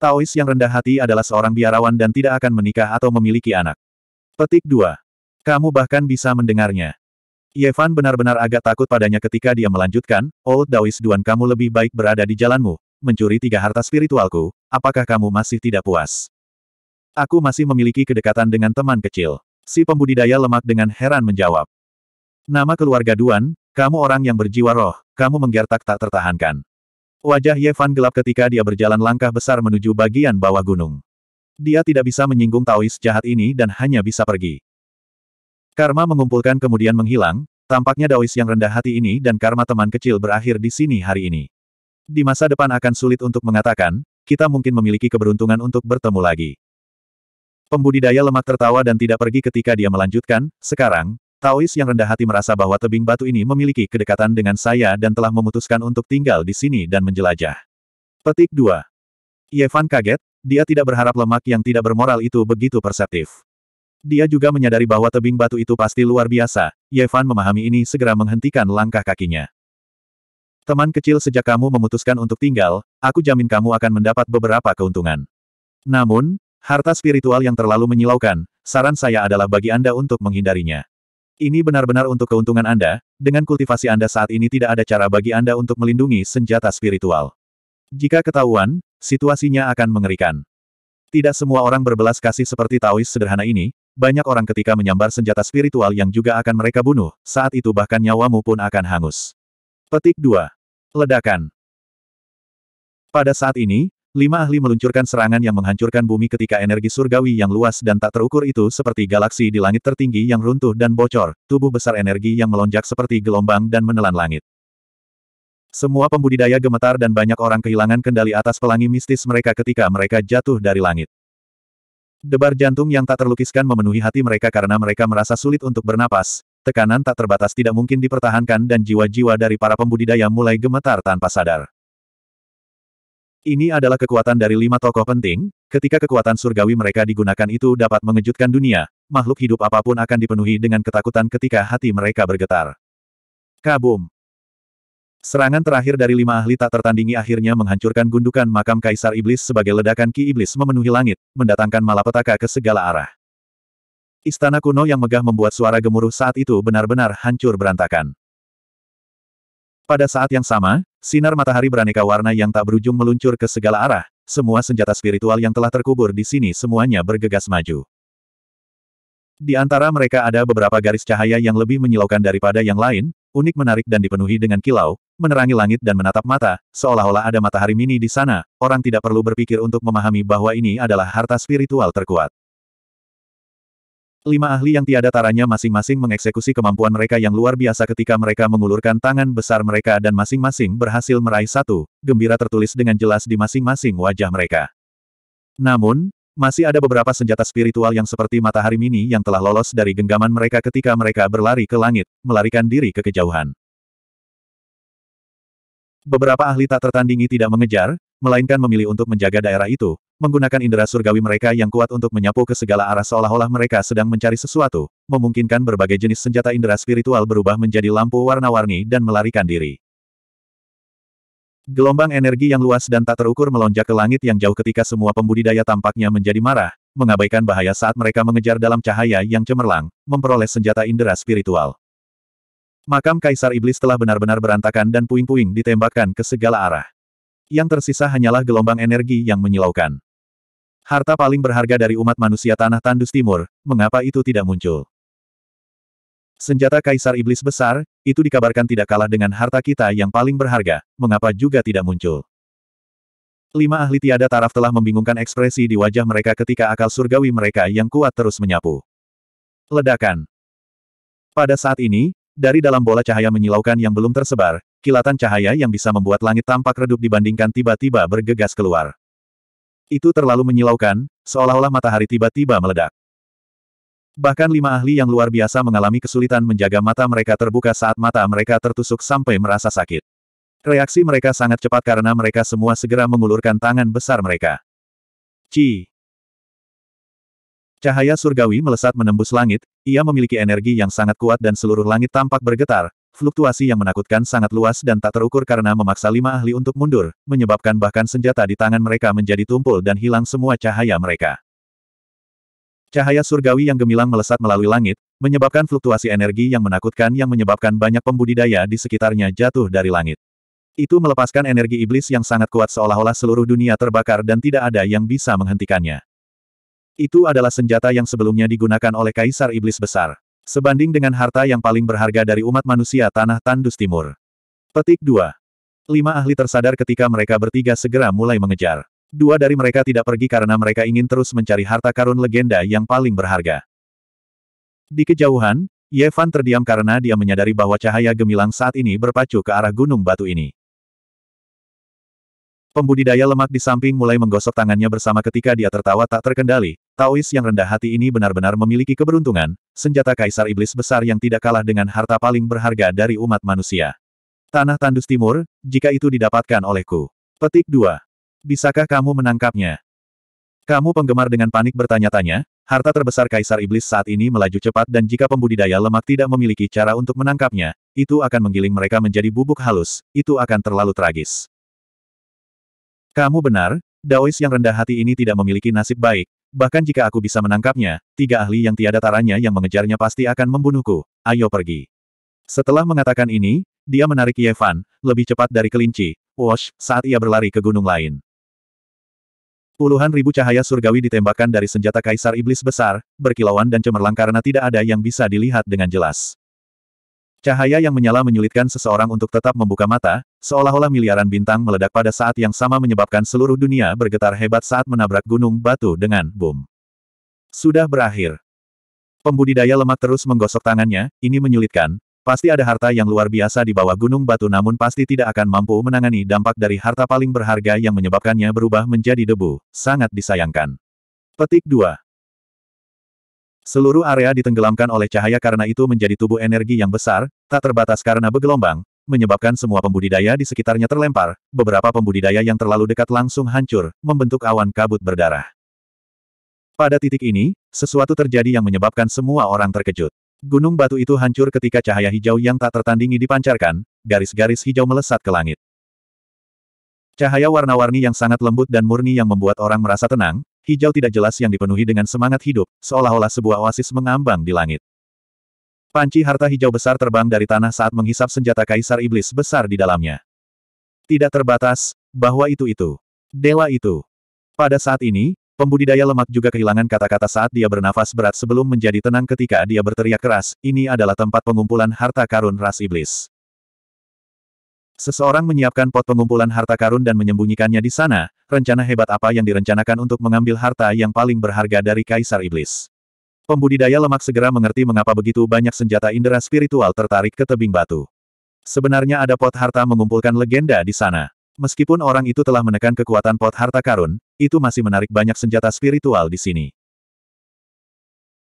Taois yang rendah hati adalah seorang biarawan dan tidak akan menikah atau memiliki anak. Petik 2. Kamu bahkan bisa mendengarnya. Yevan benar-benar agak takut padanya ketika dia melanjutkan, Old oh, Daois Duan kamu lebih baik berada di jalanmu, mencuri tiga harta spiritualku, apakah kamu masih tidak puas? Aku masih memiliki kedekatan dengan teman kecil. Si pembudidaya lemak dengan heran menjawab. Nama keluarga Duan, kamu orang yang berjiwa roh, kamu menggertak tak tertahankan. Wajah Yevan gelap ketika dia berjalan langkah besar menuju bagian bawah gunung. Dia tidak bisa menyinggung Taois jahat ini dan hanya bisa pergi. Karma mengumpulkan kemudian menghilang, tampaknya Daois yang rendah hati ini dan karma teman kecil berakhir di sini hari ini. Di masa depan akan sulit untuk mengatakan, kita mungkin memiliki keberuntungan untuk bertemu lagi. Pembudidaya lemak tertawa dan tidak pergi ketika dia melanjutkan, sekarang, Taois yang rendah hati merasa bahwa tebing batu ini memiliki kedekatan dengan saya dan telah memutuskan untuk tinggal di sini dan menjelajah. Petik 2. Yevan kaget, dia tidak berharap lemak yang tidak bermoral itu begitu perseptif. Dia juga menyadari bahwa tebing batu itu pasti luar biasa, Yevan memahami ini segera menghentikan langkah kakinya. Teman kecil sejak kamu memutuskan untuk tinggal, aku jamin kamu akan mendapat beberapa keuntungan. Namun, harta spiritual yang terlalu menyilaukan, saran saya adalah bagi Anda untuk menghindarinya. Ini benar-benar untuk keuntungan Anda, dengan kultivasi Anda saat ini tidak ada cara bagi Anda untuk melindungi senjata spiritual. Jika ketahuan, situasinya akan mengerikan. Tidak semua orang berbelas kasih seperti Taois sederhana ini, banyak orang ketika menyambar senjata spiritual yang juga akan mereka bunuh, saat itu bahkan nyawamu pun akan hangus. Petik 2. Ledakan. Pada saat ini, lima ahli meluncurkan serangan yang menghancurkan bumi ketika energi surgawi yang luas dan tak terukur itu seperti galaksi di langit tertinggi yang runtuh dan bocor, tubuh besar energi yang melonjak seperti gelombang dan menelan langit. Semua pembudidaya gemetar dan banyak orang kehilangan kendali atas pelangi mistis mereka ketika mereka jatuh dari langit. Debar jantung yang tak terlukiskan memenuhi hati mereka karena mereka merasa sulit untuk bernapas, Tekanan tak terbatas tidak mungkin dipertahankan dan jiwa-jiwa dari para pembudidaya mulai gemetar tanpa sadar. Ini adalah kekuatan dari lima tokoh penting, ketika kekuatan surgawi mereka digunakan itu dapat mengejutkan dunia, makhluk hidup apapun akan dipenuhi dengan ketakutan ketika hati mereka bergetar. Kabum! Serangan terakhir dari lima ahli tak tertandingi akhirnya menghancurkan gundukan makam Kaisar Iblis sebagai ledakan Ki Iblis memenuhi langit, mendatangkan malapetaka ke segala arah. Istana kuno yang megah membuat suara gemuruh saat itu benar-benar hancur berantakan. Pada saat yang sama, sinar matahari beraneka warna yang tak berujung meluncur ke segala arah, semua senjata spiritual yang telah terkubur di sini semuanya bergegas maju. Di antara mereka ada beberapa garis cahaya yang lebih menyilaukan daripada yang lain, unik menarik dan dipenuhi dengan kilau, menerangi langit dan menatap mata, seolah-olah ada matahari mini di sana, orang tidak perlu berpikir untuk memahami bahwa ini adalah harta spiritual terkuat. Lima ahli yang tiada taranya masing-masing mengeksekusi kemampuan mereka yang luar biasa ketika mereka mengulurkan tangan besar mereka dan masing-masing berhasil meraih satu, gembira tertulis dengan jelas di masing-masing wajah mereka. Namun, masih ada beberapa senjata spiritual yang seperti matahari mini yang telah lolos dari genggaman mereka ketika mereka berlari ke langit, melarikan diri ke kejauhan. Beberapa ahli tak tertandingi tidak mengejar, melainkan memilih untuk menjaga daerah itu, menggunakan indera surgawi mereka yang kuat untuk menyapu ke segala arah seolah-olah mereka sedang mencari sesuatu, memungkinkan berbagai jenis senjata indera spiritual berubah menjadi lampu warna-warni dan melarikan diri. Gelombang energi yang luas dan tak terukur melonjak ke langit yang jauh ketika semua pembudidaya tampaknya menjadi marah, mengabaikan bahaya saat mereka mengejar dalam cahaya yang cemerlang, memperoleh senjata indera spiritual. Makam Kaisar Iblis telah benar-benar berantakan dan puing-puing ditembakkan ke segala arah yang tersisa hanyalah gelombang energi yang menyilaukan. Harta paling berharga dari umat manusia tanah tandus timur, mengapa itu tidak muncul? Senjata Kaisar Iblis Besar, itu dikabarkan tidak kalah dengan harta kita yang paling berharga, mengapa juga tidak muncul? Lima ahli tiada taraf telah membingungkan ekspresi di wajah mereka ketika akal surgawi mereka yang kuat terus menyapu. Ledakan. Pada saat ini, dari dalam bola cahaya menyilaukan yang belum tersebar, kilatan cahaya yang bisa membuat langit tampak redup dibandingkan tiba-tiba bergegas keluar. Itu terlalu menyilaukan, seolah-olah matahari tiba-tiba meledak. Bahkan lima ahli yang luar biasa mengalami kesulitan menjaga mata mereka terbuka saat mata mereka tertusuk sampai merasa sakit. Reaksi mereka sangat cepat karena mereka semua segera mengulurkan tangan besar mereka. Ci. Cahaya surgawi melesat menembus langit, ia memiliki energi yang sangat kuat dan seluruh langit tampak bergetar, Fluktuasi yang menakutkan sangat luas dan tak terukur karena memaksa lima ahli untuk mundur, menyebabkan bahkan senjata di tangan mereka menjadi tumpul dan hilang semua cahaya mereka. Cahaya surgawi yang gemilang melesat melalui langit, menyebabkan fluktuasi energi yang menakutkan yang menyebabkan banyak pembudidaya di sekitarnya jatuh dari langit. Itu melepaskan energi iblis yang sangat kuat seolah-olah seluruh dunia terbakar dan tidak ada yang bisa menghentikannya. Itu adalah senjata yang sebelumnya digunakan oleh Kaisar Iblis Besar. Sebanding dengan harta yang paling berharga dari umat manusia tanah tandus timur. Petik 2. Lima ahli tersadar ketika mereka bertiga segera mulai mengejar. Dua dari mereka tidak pergi karena mereka ingin terus mencari harta karun legenda yang paling berharga. Di kejauhan, Yevan terdiam karena dia menyadari bahwa cahaya gemilang saat ini berpacu ke arah gunung batu ini. Pembudidaya lemak di samping mulai menggosok tangannya bersama ketika dia tertawa tak terkendali. Taois yang rendah hati ini benar-benar memiliki keberuntungan, senjata kaisar iblis besar yang tidak kalah dengan harta paling berharga dari umat manusia. Tanah tandus timur, jika itu didapatkan olehku. Petik 2. Bisakah kamu menangkapnya? Kamu penggemar dengan panik bertanya-tanya, harta terbesar kaisar iblis saat ini melaju cepat dan jika pembudidaya lemak tidak memiliki cara untuk menangkapnya, itu akan menggiling mereka menjadi bubuk halus, itu akan terlalu tragis. Kamu benar, Daois yang rendah hati ini tidak memiliki nasib baik, bahkan jika aku bisa menangkapnya, tiga ahli yang tiada taranya yang mengejarnya pasti akan membunuhku, ayo pergi. Setelah mengatakan ini, dia menarik Yevan lebih cepat dari kelinci, Wash, saat ia berlari ke gunung lain. Puluhan ribu cahaya surgawi ditembakkan dari senjata kaisar iblis besar, berkilauan dan cemerlang karena tidak ada yang bisa dilihat dengan jelas. Cahaya yang menyala menyulitkan seseorang untuk tetap membuka mata, seolah-olah miliaran bintang meledak pada saat yang sama menyebabkan seluruh dunia bergetar hebat saat menabrak gunung batu dengan boom. Sudah berakhir. Pembudidaya lemak terus menggosok tangannya, ini menyulitkan, pasti ada harta yang luar biasa di bawah gunung batu namun pasti tidak akan mampu menangani dampak dari harta paling berharga yang menyebabkannya berubah menjadi debu, sangat disayangkan. Petik 2. Seluruh area ditenggelamkan oleh cahaya karena itu menjadi tubuh energi yang besar, tak terbatas karena bergelombang, menyebabkan semua pembudidaya di sekitarnya terlempar, beberapa pembudidaya yang terlalu dekat langsung hancur, membentuk awan kabut berdarah. Pada titik ini, sesuatu terjadi yang menyebabkan semua orang terkejut. Gunung batu itu hancur ketika cahaya hijau yang tak tertandingi dipancarkan, garis-garis hijau melesat ke langit. Cahaya warna-warni yang sangat lembut dan murni yang membuat orang merasa tenang, hijau tidak jelas yang dipenuhi dengan semangat hidup, seolah-olah sebuah oasis mengambang di langit. Panci harta hijau besar terbang dari tanah saat menghisap senjata kaisar iblis besar di dalamnya. Tidak terbatas, bahwa itu-itu. Dewa itu. Pada saat ini, Pembudidaya lemak juga kehilangan kata-kata saat dia bernafas berat sebelum menjadi tenang ketika dia berteriak keras, ini adalah tempat pengumpulan harta karun ras iblis. Seseorang menyiapkan pot pengumpulan harta karun dan menyembunyikannya di sana, rencana hebat apa yang direncanakan untuk mengambil harta yang paling berharga dari Kaisar Iblis. Pembudidaya lemak segera mengerti mengapa begitu banyak senjata indera spiritual tertarik ke tebing batu. Sebenarnya ada pot harta mengumpulkan legenda di sana. Meskipun orang itu telah menekan kekuatan pot harta karun, itu masih menarik banyak senjata spiritual di sini.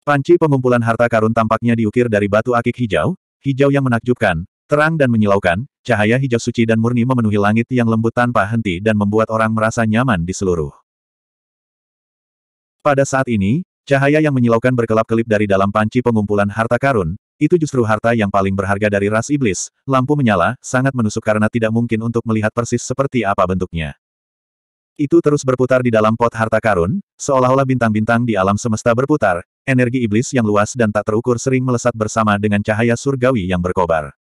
Panci pengumpulan harta karun tampaknya diukir dari batu akik hijau, hijau yang menakjubkan, Terang dan menyilaukan, cahaya hijau suci dan murni memenuhi langit yang lembut tanpa henti dan membuat orang merasa nyaman di seluruh. Pada saat ini, cahaya yang menyilaukan berkelap-kelip dari dalam panci pengumpulan harta karun, itu justru harta yang paling berharga dari ras iblis, lampu menyala, sangat menusuk karena tidak mungkin untuk melihat persis seperti apa bentuknya. Itu terus berputar di dalam pot harta karun, seolah-olah bintang-bintang di alam semesta berputar, energi iblis yang luas dan tak terukur sering melesat bersama dengan cahaya surgawi yang berkobar.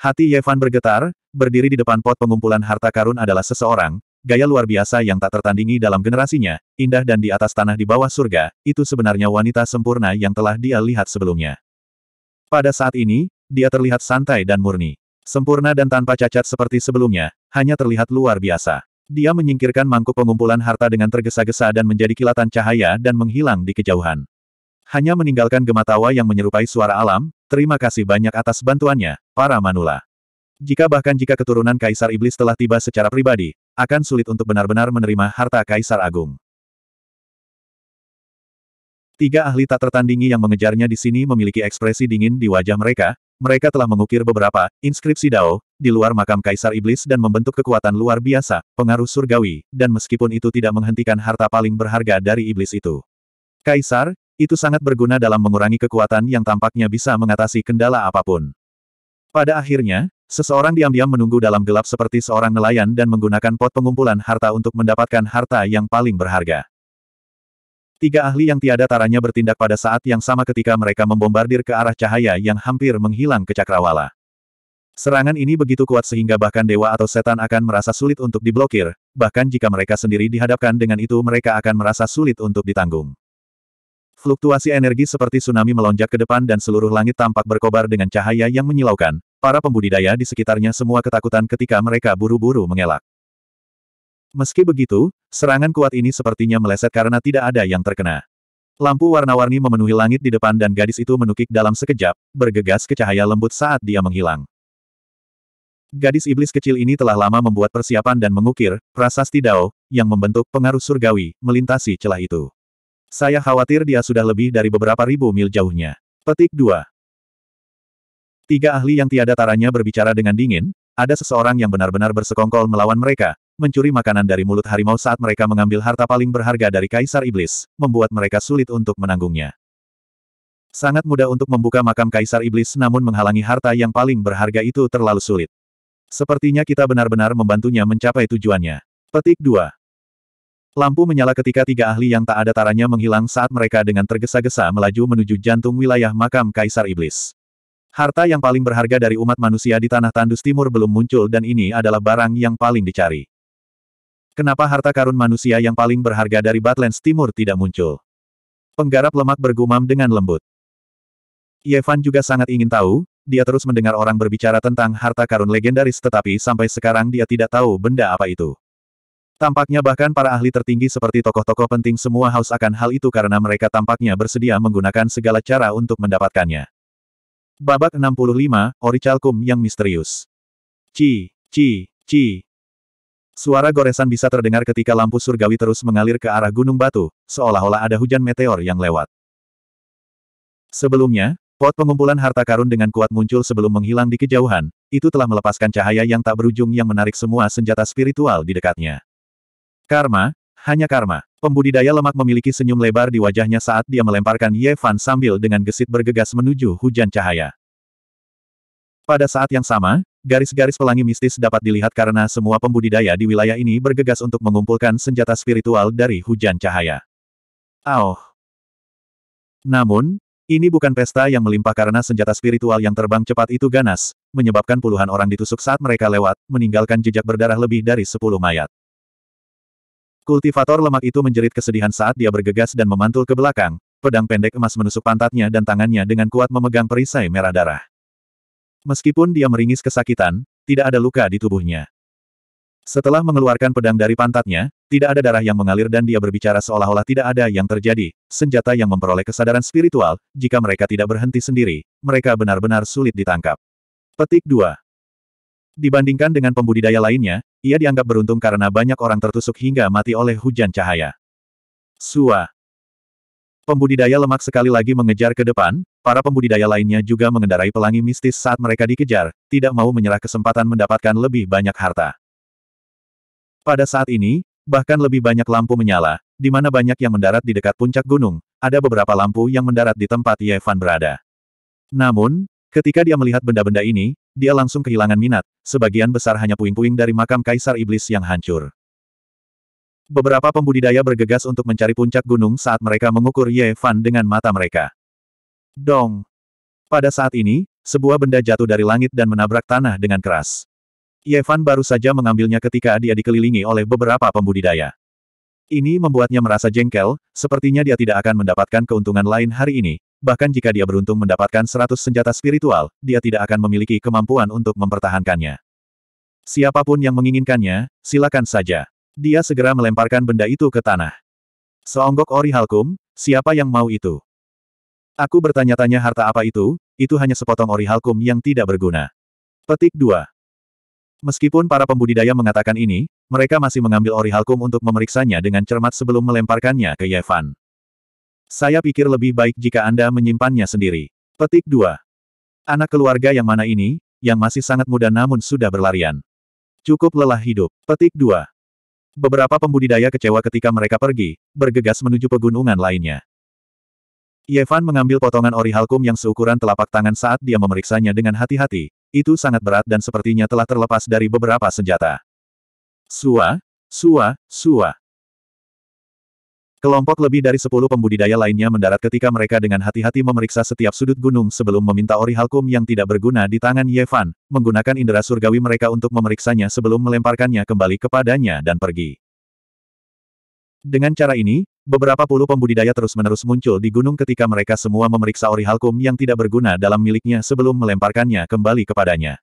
Hati Yevan bergetar, berdiri di depan pot pengumpulan harta karun adalah seseorang, gaya luar biasa yang tak tertandingi dalam generasinya, indah dan di atas tanah di bawah surga, itu sebenarnya wanita sempurna yang telah dia lihat sebelumnya. Pada saat ini, dia terlihat santai dan murni. Sempurna dan tanpa cacat seperti sebelumnya, hanya terlihat luar biasa. Dia menyingkirkan mangkuk pengumpulan harta dengan tergesa-gesa dan menjadi kilatan cahaya dan menghilang di kejauhan. Hanya meninggalkan gematawa yang menyerupai suara alam, Terima kasih banyak atas bantuannya, para manula. Jika bahkan jika keturunan Kaisar Iblis telah tiba secara pribadi, akan sulit untuk benar-benar menerima harta Kaisar Agung. Tiga ahli tak tertandingi yang mengejarnya di sini memiliki ekspresi dingin di wajah mereka, mereka telah mengukir beberapa inskripsi Dao di luar makam Kaisar Iblis dan membentuk kekuatan luar biasa, pengaruh surgawi, dan meskipun itu tidak menghentikan harta paling berharga dari iblis itu. Kaisar, itu sangat berguna dalam mengurangi kekuatan yang tampaknya bisa mengatasi kendala apapun. Pada akhirnya, seseorang diam-diam menunggu dalam gelap seperti seorang nelayan dan menggunakan pot pengumpulan harta untuk mendapatkan harta yang paling berharga. Tiga ahli yang tiada taranya bertindak pada saat yang sama ketika mereka membombardir ke arah cahaya yang hampir menghilang ke cakrawala. Serangan ini begitu kuat sehingga bahkan dewa atau setan akan merasa sulit untuk diblokir, bahkan jika mereka sendiri dihadapkan dengan itu mereka akan merasa sulit untuk ditanggung. Fluktuasi energi seperti tsunami melonjak ke depan dan seluruh langit tampak berkobar dengan cahaya yang menyilaukan. Para pembudidaya di sekitarnya semua ketakutan ketika mereka buru-buru mengelak. Meski begitu, serangan kuat ini sepertinya meleset karena tidak ada yang terkena. Lampu warna-warni memenuhi langit di depan dan gadis itu menukik dalam sekejap, bergegas ke cahaya lembut saat dia menghilang. Gadis iblis kecil ini telah lama membuat persiapan dan mengukir, prasasti Dao, yang membentuk pengaruh surgawi, melintasi celah itu. Saya khawatir dia sudah lebih dari beberapa ribu mil jauhnya. Petik 2. Tiga ahli yang tiada taranya berbicara dengan dingin, ada seseorang yang benar-benar bersekongkol melawan mereka, mencuri makanan dari mulut harimau saat mereka mengambil harta paling berharga dari Kaisar Iblis, membuat mereka sulit untuk menanggungnya. Sangat mudah untuk membuka makam Kaisar Iblis namun menghalangi harta yang paling berharga itu terlalu sulit. Sepertinya kita benar-benar membantunya mencapai tujuannya. Petik 2. Lampu menyala ketika tiga ahli yang tak ada taranya menghilang saat mereka dengan tergesa-gesa melaju menuju jantung wilayah makam Kaisar Iblis. Harta yang paling berharga dari umat manusia di Tanah Tandus Timur belum muncul dan ini adalah barang yang paling dicari. Kenapa harta karun manusia yang paling berharga dari Batlands Timur tidak muncul? Penggarap lemak bergumam dengan lembut. Yevan juga sangat ingin tahu, dia terus mendengar orang berbicara tentang harta karun legendaris tetapi sampai sekarang dia tidak tahu benda apa itu. Tampaknya bahkan para ahli tertinggi seperti tokoh-tokoh penting semua haus akan hal itu karena mereka tampaknya bersedia menggunakan segala cara untuk mendapatkannya. Babak 65, Orichalcum yang misterius. Ci, ci, ci. Suara goresan bisa terdengar ketika lampu surgawi terus mengalir ke arah gunung batu, seolah-olah ada hujan meteor yang lewat. Sebelumnya, pot pengumpulan harta karun dengan kuat muncul sebelum menghilang di kejauhan, itu telah melepaskan cahaya yang tak berujung yang menarik semua senjata spiritual di dekatnya. Karma, hanya karma. Pembudidaya lemak memiliki senyum lebar di wajahnya saat dia melemparkan Ye Fan sambil dengan gesit bergegas menuju hujan cahaya. Pada saat yang sama, garis-garis pelangi mistis dapat dilihat karena semua pembudidaya di wilayah ini bergegas untuk mengumpulkan senjata spiritual dari hujan cahaya. Auh! Namun, ini bukan pesta yang melimpah karena senjata spiritual yang terbang cepat itu ganas, menyebabkan puluhan orang ditusuk saat mereka lewat, meninggalkan jejak berdarah lebih dari sepuluh mayat. Kultivator lemak itu menjerit kesedihan saat dia bergegas dan memantul ke belakang, pedang pendek emas menusuk pantatnya dan tangannya dengan kuat memegang perisai merah darah. Meskipun dia meringis kesakitan, tidak ada luka di tubuhnya. Setelah mengeluarkan pedang dari pantatnya, tidak ada darah yang mengalir dan dia berbicara seolah-olah tidak ada yang terjadi, senjata yang memperoleh kesadaran spiritual, jika mereka tidak berhenti sendiri, mereka benar-benar sulit ditangkap. Petik 2. Dibandingkan dengan pembudidaya lainnya, ia dianggap beruntung karena banyak orang tertusuk hingga mati oleh hujan cahaya. Sua. Pembudidaya lemak sekali lagi mengejar ke depan, para pembudidaya lainnya juga mengendarai pelangi mistis saat mereka dikejar, tidak mau menyerah kesempatan mendapatkan lebih banyak harta. Pada saat ini, bahkan lebih banyak lampu menyala, di mana banyak yang mendarat di dekat puncak gunung, ada beberapa lampu yang mendarat di tempat Yevan berada. Namun, ketika dia melihat benda-benda ini, dia langsung kehilangan minat, sebagian besar hanya puing-puing dari makam Kaisar Iblis yang hancur. Beberapa pembudidaya bergegas untuk mencari puncak gunung saat mereka mengukur Ye Fan dengan mata mereka. Dong! Pada saat ini, sebuah benda jatuh dari langit dan menabrak tanah dengan keras. Ye Fan baru saja mengambilnya ketika dia dikelilingi oleh beberapa pembudidaya. Ini membuatnya merasa jengkel, sepertinya dia tidak akan mendapatkan keuntungan lain hari ini, bahkan jika dia beruntung mendapatkan seratus senjata spiritual, dia tidak akan memiliki kemampuan untuk mempertahankannya. Siapapun yang menginginkannya, silakan saja. Dia segera melemparkan benda itu ke tanah. Seonggok ori halkum, siapa yang mau itu? Aku bertanya-tanya harta apa itu, itu hanya sepotong ori halkum yang tidak berguna. Petik 2. Meskipun para pembudidaya mengatakan ini, mereka masih mengambil ori halkum untuk memeriksanya dengan cermat sebelum melemparkannya ke Yevan. Saya pikir lebih baik jika Anda menyimpannya sendiri. Petik 2. Anak keluarga yang mana ini, yang masih sangat muda namun sudah berlarian. Cukup lelah hidup. Petik 2. Beberapa pembudidaya kecewa ketika mereka pergi, bergegas menuju pegunungan lainnya. Yevan mengambil potongan ori halkum yang seukuran telapak tangan saat dia memeriksanya dengan hati-hati, itu sangat berat dan sepertinya telah terlepas dari beberapa senjata. Sua, sua, sua. Kelompok lebih dari sepuluh pembudidaya lainnya mendarat ketika mereka dengan hati-hati memeriksa setiap sudut gunung sebelum meminta ori halkum yang tidak berguna di tangan Yevan, menggunakan indera surgawi mereka untuk memeriksanya sebelum melemparkannya kembali kepadanya dan pergi. Dengan cara ini, beberapa puluh pembudidaya terus-menerus muncul di gunung ketika mereka semua memeriksa ori halkum yang tidak berguna dalam miliknya sebelum melemparkannya kembali kepadanya.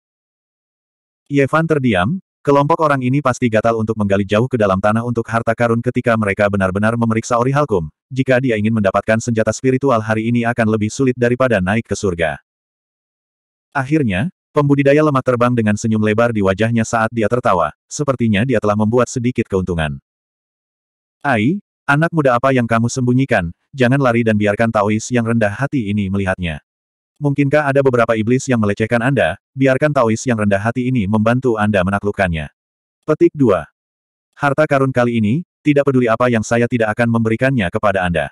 Yevan terdiam, Kelompok orang ini pasti gatal untuk menggali jauh ke dalam tanah untuk harta karun ketika mereka benar-benar memeriksa Orihalkum. Jika dia ingin mendapatkan senjata spiritual hari ini akan lebih sulit daripada naik ke surga. Akhirnya, pembudidaya lemak terbang dengan senyum lebar di wajahnya saat dia tertawa. Sepertinya dia telah membuat sedikit keuntungan. Ai, anak muda apa yang kamu sembunyikan? Jangan lari dan biarkan Taois yang rendah hati ini melihatnya. Mungkinkah ada beberapa iblis yang melecehkan Anda? Biarkan Taois yang rendah hati ini membantu Anda menaklukkannya. Petik 2. Harta karun kali ini, tidak peduli apa yang saya tidak akan memberikannya kepada Anda.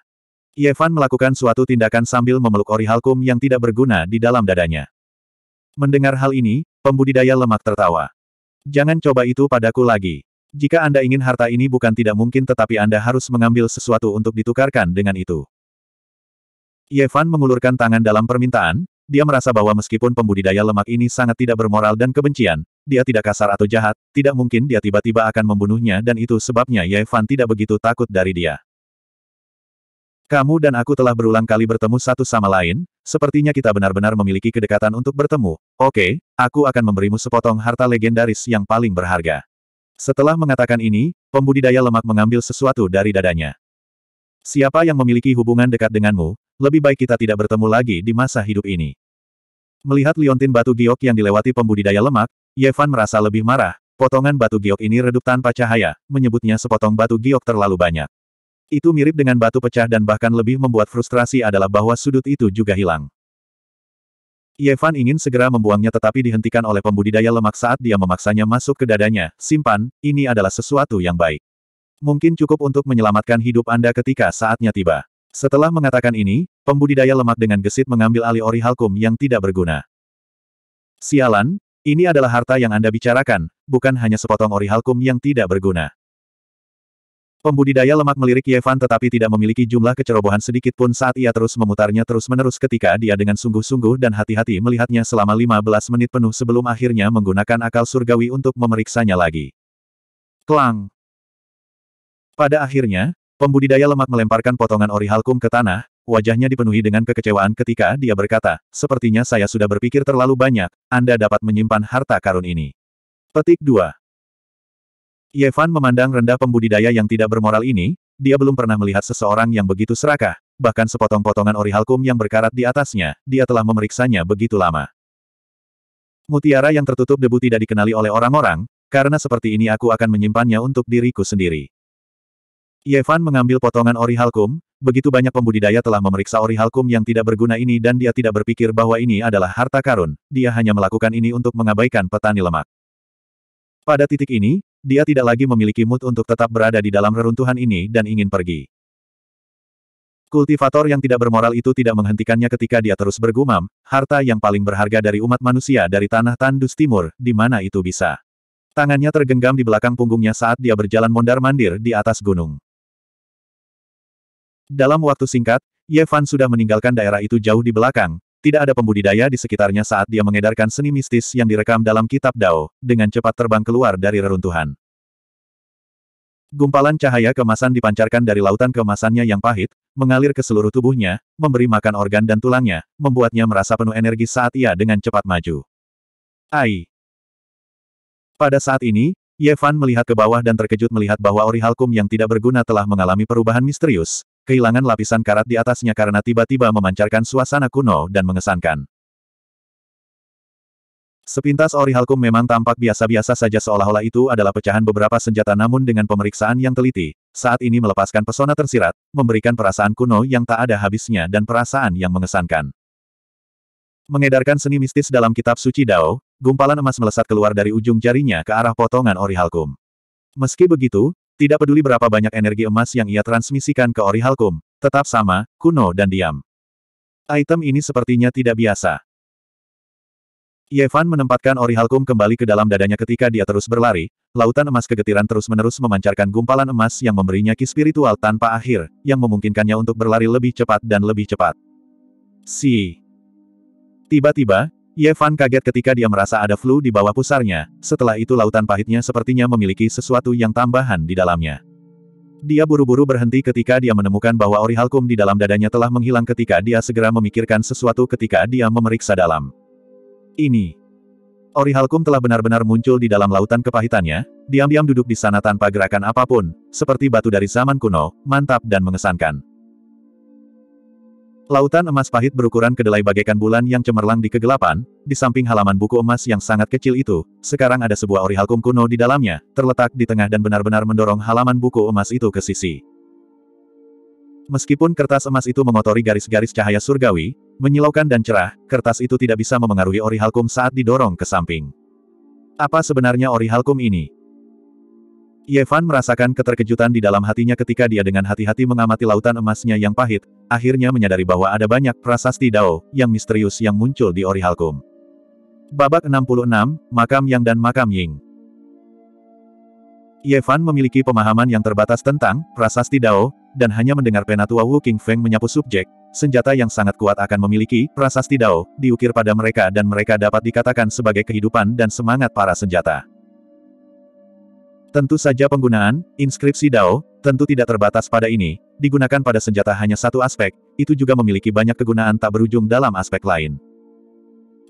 Yevan melakukan suatu tindakan sambil memeluk ori halkum yang tidak berguna di dalam dadanya. Mendengar hal ini, pembudidaya lemak tertawa. Jangan coba itu padaku lagi. Jika Anda ingin harta ini bukan tidak mungkin tetapi Anda harus mengambil sesuatu untuk ditukarkan dengan itu. Yevan mengulurkan tangan dalam permintaan, dia merasa bahwa meskipun pembudidaya lemak ini sangat tidak bermoral dan kebencian, dia tidak kasar atau jahat, tidak mungkin dia tiba-tiba akan membunuhnya dan itu sebabnya Yevan tidak begitu takut dari dia. Kamu dan aku telah berulang kali bertemu satu sama lain, sepertinya kita benar-benar memiliki kedekatan untuk bertemu. Oke, aku akan memberimu sepotong harta legendaris yang paling berharga. Setelah mengatakan ini, pembudidaya lemak mengambil sesuatu dari dadanya. Siapa yang memiliki hubungan dekat denganmu, lebih baik kita tidak bertemu lagi di masa hidup ini. Melihat liontin batu giok yang dilewati pembudidaya lemak, Yevan merasa lebih marah, potongan batu giok ini redup tanpa cahaya, menyebutnya sepotong batu giok terlalu banyak. Itu mirip dengan batu pecah dan bahkan lebih membuat frustrasi adalah bahwa sudut itu juga hilang. Yevan ingin segera membuangnya tetapi dihentikan oleh pembudidaya lemak saat dia memaksanya masuk ke dadanya, simpan, ini adalah sesuatu yang baik. Mungkin cukup untuk menyelamatkan hidup Anda ketika saatnya tiba. Setelah mengatakan ini, pembudidaya lemak dengan gesit mengambil alih ori halkum yang tidak berguna. Sialan, ini adalah harta yang Anda bicarakan, bukan hanya sepotong ori halkum yang tidak berguna. Pembudidaya lemak melirik Yevan tetapi tidak memiliki jumlah kecerobohan sedikit pun saat ia terus memutarnya terus-menerus ketika dia dengan sungguh-sungguh dan hati-hati melihatnya selama 15 menit penuh sebelum akhirnya menggunakan akal surgawi untuk memeriksanya lagi. Klang! Pada akhirnya, Pembudidaya lemak melemparkan potongan ori halkum ke tanah, wajahnya dipenuhi dengan kekecewaan ketika dia berkata, sepertinya saya sudah berpikir terlalu banyak, Anda dapat menyimpan harta karun ini. Petik 2. Yevan memandang rendah pembudidaya yang tidak bermoral ini, dia belum pernah melihat seseorang yang begitu serakah, bahkan sepotong-potongan ori halkum yang berkarat di atasnya, dia telah memeriksanya begitu lama. Mutiara yang tertutup debu tidak dikenali oleh orang-orang, karena seperti ini aku akan menyimpannya untuk diriku sendiri. Yevan mengambil potongan ori halkum, begitu banyak pembudidaya telah memeriksa ori halkum yang tidak berguna ini dan dia tidak berpikir bahwa ini adalah harta karun, dia hanya melakukan ini untuk mengabaikan petani lemak. Pada titik ini, dia tidak lagi memiliki mood untuk tetap berada di dalam reruntuhan ini dan ingin pergi. Kultivator yang tidak bermoral itu tidak menghentikannya ketika dia terus bergumam, harta yang paling berharga dari umat manusia dari tanah tandus timur, di mana itu bisa. Tangannya tergenggam di belakang punggungnya saat dia berjalan mondar-mandir di atas gunung. Dalam waktu singkat, Ye Fan sudah meninggalkan daerah itu jauh di belakang, tidak ada pembudidaya di sekitarnya saat dia mengedarkan seni mistis yang direkam dalam kitab Dao, dengan cepat terbang keluar dari reruntuhan. Gumpalan cahaya kemasan dipancarkan dari lautan kemasannya yang pahit, mengalir ke seluruh tubuhnya, memberi makan organ dan tulangnya, membuatnya merasa penuh energi saat ia dengan cepat maju. Ai. Pada saat ini, Yevan melihat ke bawah dan terkejut melihat bahwa Orihalkum yang tidak berguna telah mengalami perubahan misterius, kehilangan lapisan karat di atasnya karena tiba-tiba memancarkan suasana kuno dan mengesankan. Sepintas ori Orihalkum memang tampak biasa-biasa saja seolah-olah itu adalah pecahan beberapa senjata namun dengan pemeriksaan yang teliti, saat ini melepaskan pesona tersirat, memberikan perasaan kuno yang tak ada habisnya dan perasaan yang mengesankan. Mengedarkan seni mistis dalam kitab suci Dao, gumpalan emas melesat keluar dari ujung jarinya ke arah potongan ori Orihalkum. Meski begitu, tidak peduli berapa banyak energi emas yang ia transmisikan ke Ori Halkum, tetap sama, kuno dan diam. Item ini sepertinya tidak biasa. Yevan menempatkan Ori Halkum kembali ke dalam dadanya ketika dia terus berlari, lautan emas kegetiran terus-menerus memancarkan gumpalan emas yang memberinya ki spiritual tanpa akhir, yang memungkinkannya untuk berlari lebih cepat dan lebih cepat. Si. Tiba-tiba, Yevan kaget ketika dia merasa ada flu di bawah pusarnya, setelah itu lautan pahitnya sepertinya memiliki sesuatu yang tambahan di dalamnya. Dia buru-buru berhenti ketika dia menemukan bahwa ori halkum di dalam dadanya telah menghilang ketika dia segera memikirkan sesuatu ketika dia memeriksa dalam. Ini. Ori halkum telah benar-benar muncul di dalam lautan kepahitannya, diam-diam duduk di sana tanpa gerakan apapun, seperti batu dari zaman kuno, mantap dan mengesankan. Lautan emas pahit berukuran kedelai bagaikan bulan yang cemerlang di kegelapan, di samping halaman buku emas yang sangat kecil itu, sekarang ada sebuah orihalkum kuno di dalamnya, terletak di tengah dan benar-benar mendorong halaman buku emas itu ke sisi. Meskipun kertas emas itu mengotori garis-garis cahaya surgawi, menyilaukan dan cerah, kertas itu tidak bisa memengaruhi orihalkum saat didorong ke samping. Apa sebenarnya orihalkum ini? Yevan merasakan keterkejutan di dalam hatinya ketika dia dengan hati-hati mengamati lautan emasnya yang pahit, akhirnya menyadari bahwa ada banyak prasasti Dao yang misterius yang muncul di Orihalkum. Babak 66, Makam Yang dan Makam Ying Yevan memiliki pemahaman yang terbatas tentang prasasti Dao, dan hanya mendengar penatua Wu King Feng menyapu subjek, senjata yang sangat kuat akan memiliki prasasti Dao, diukir pada mereka dan mereka dapat dikatakan sebagai kehidupan dan semangat para senjata. Tentu saja penggunaan, inskripsi Dao, tentu tidak terbatas pada ini, digunakan pada senjata hanya satu aspek, itu juga memiliki banyak kegunaan tak berujung dalam aspek lain.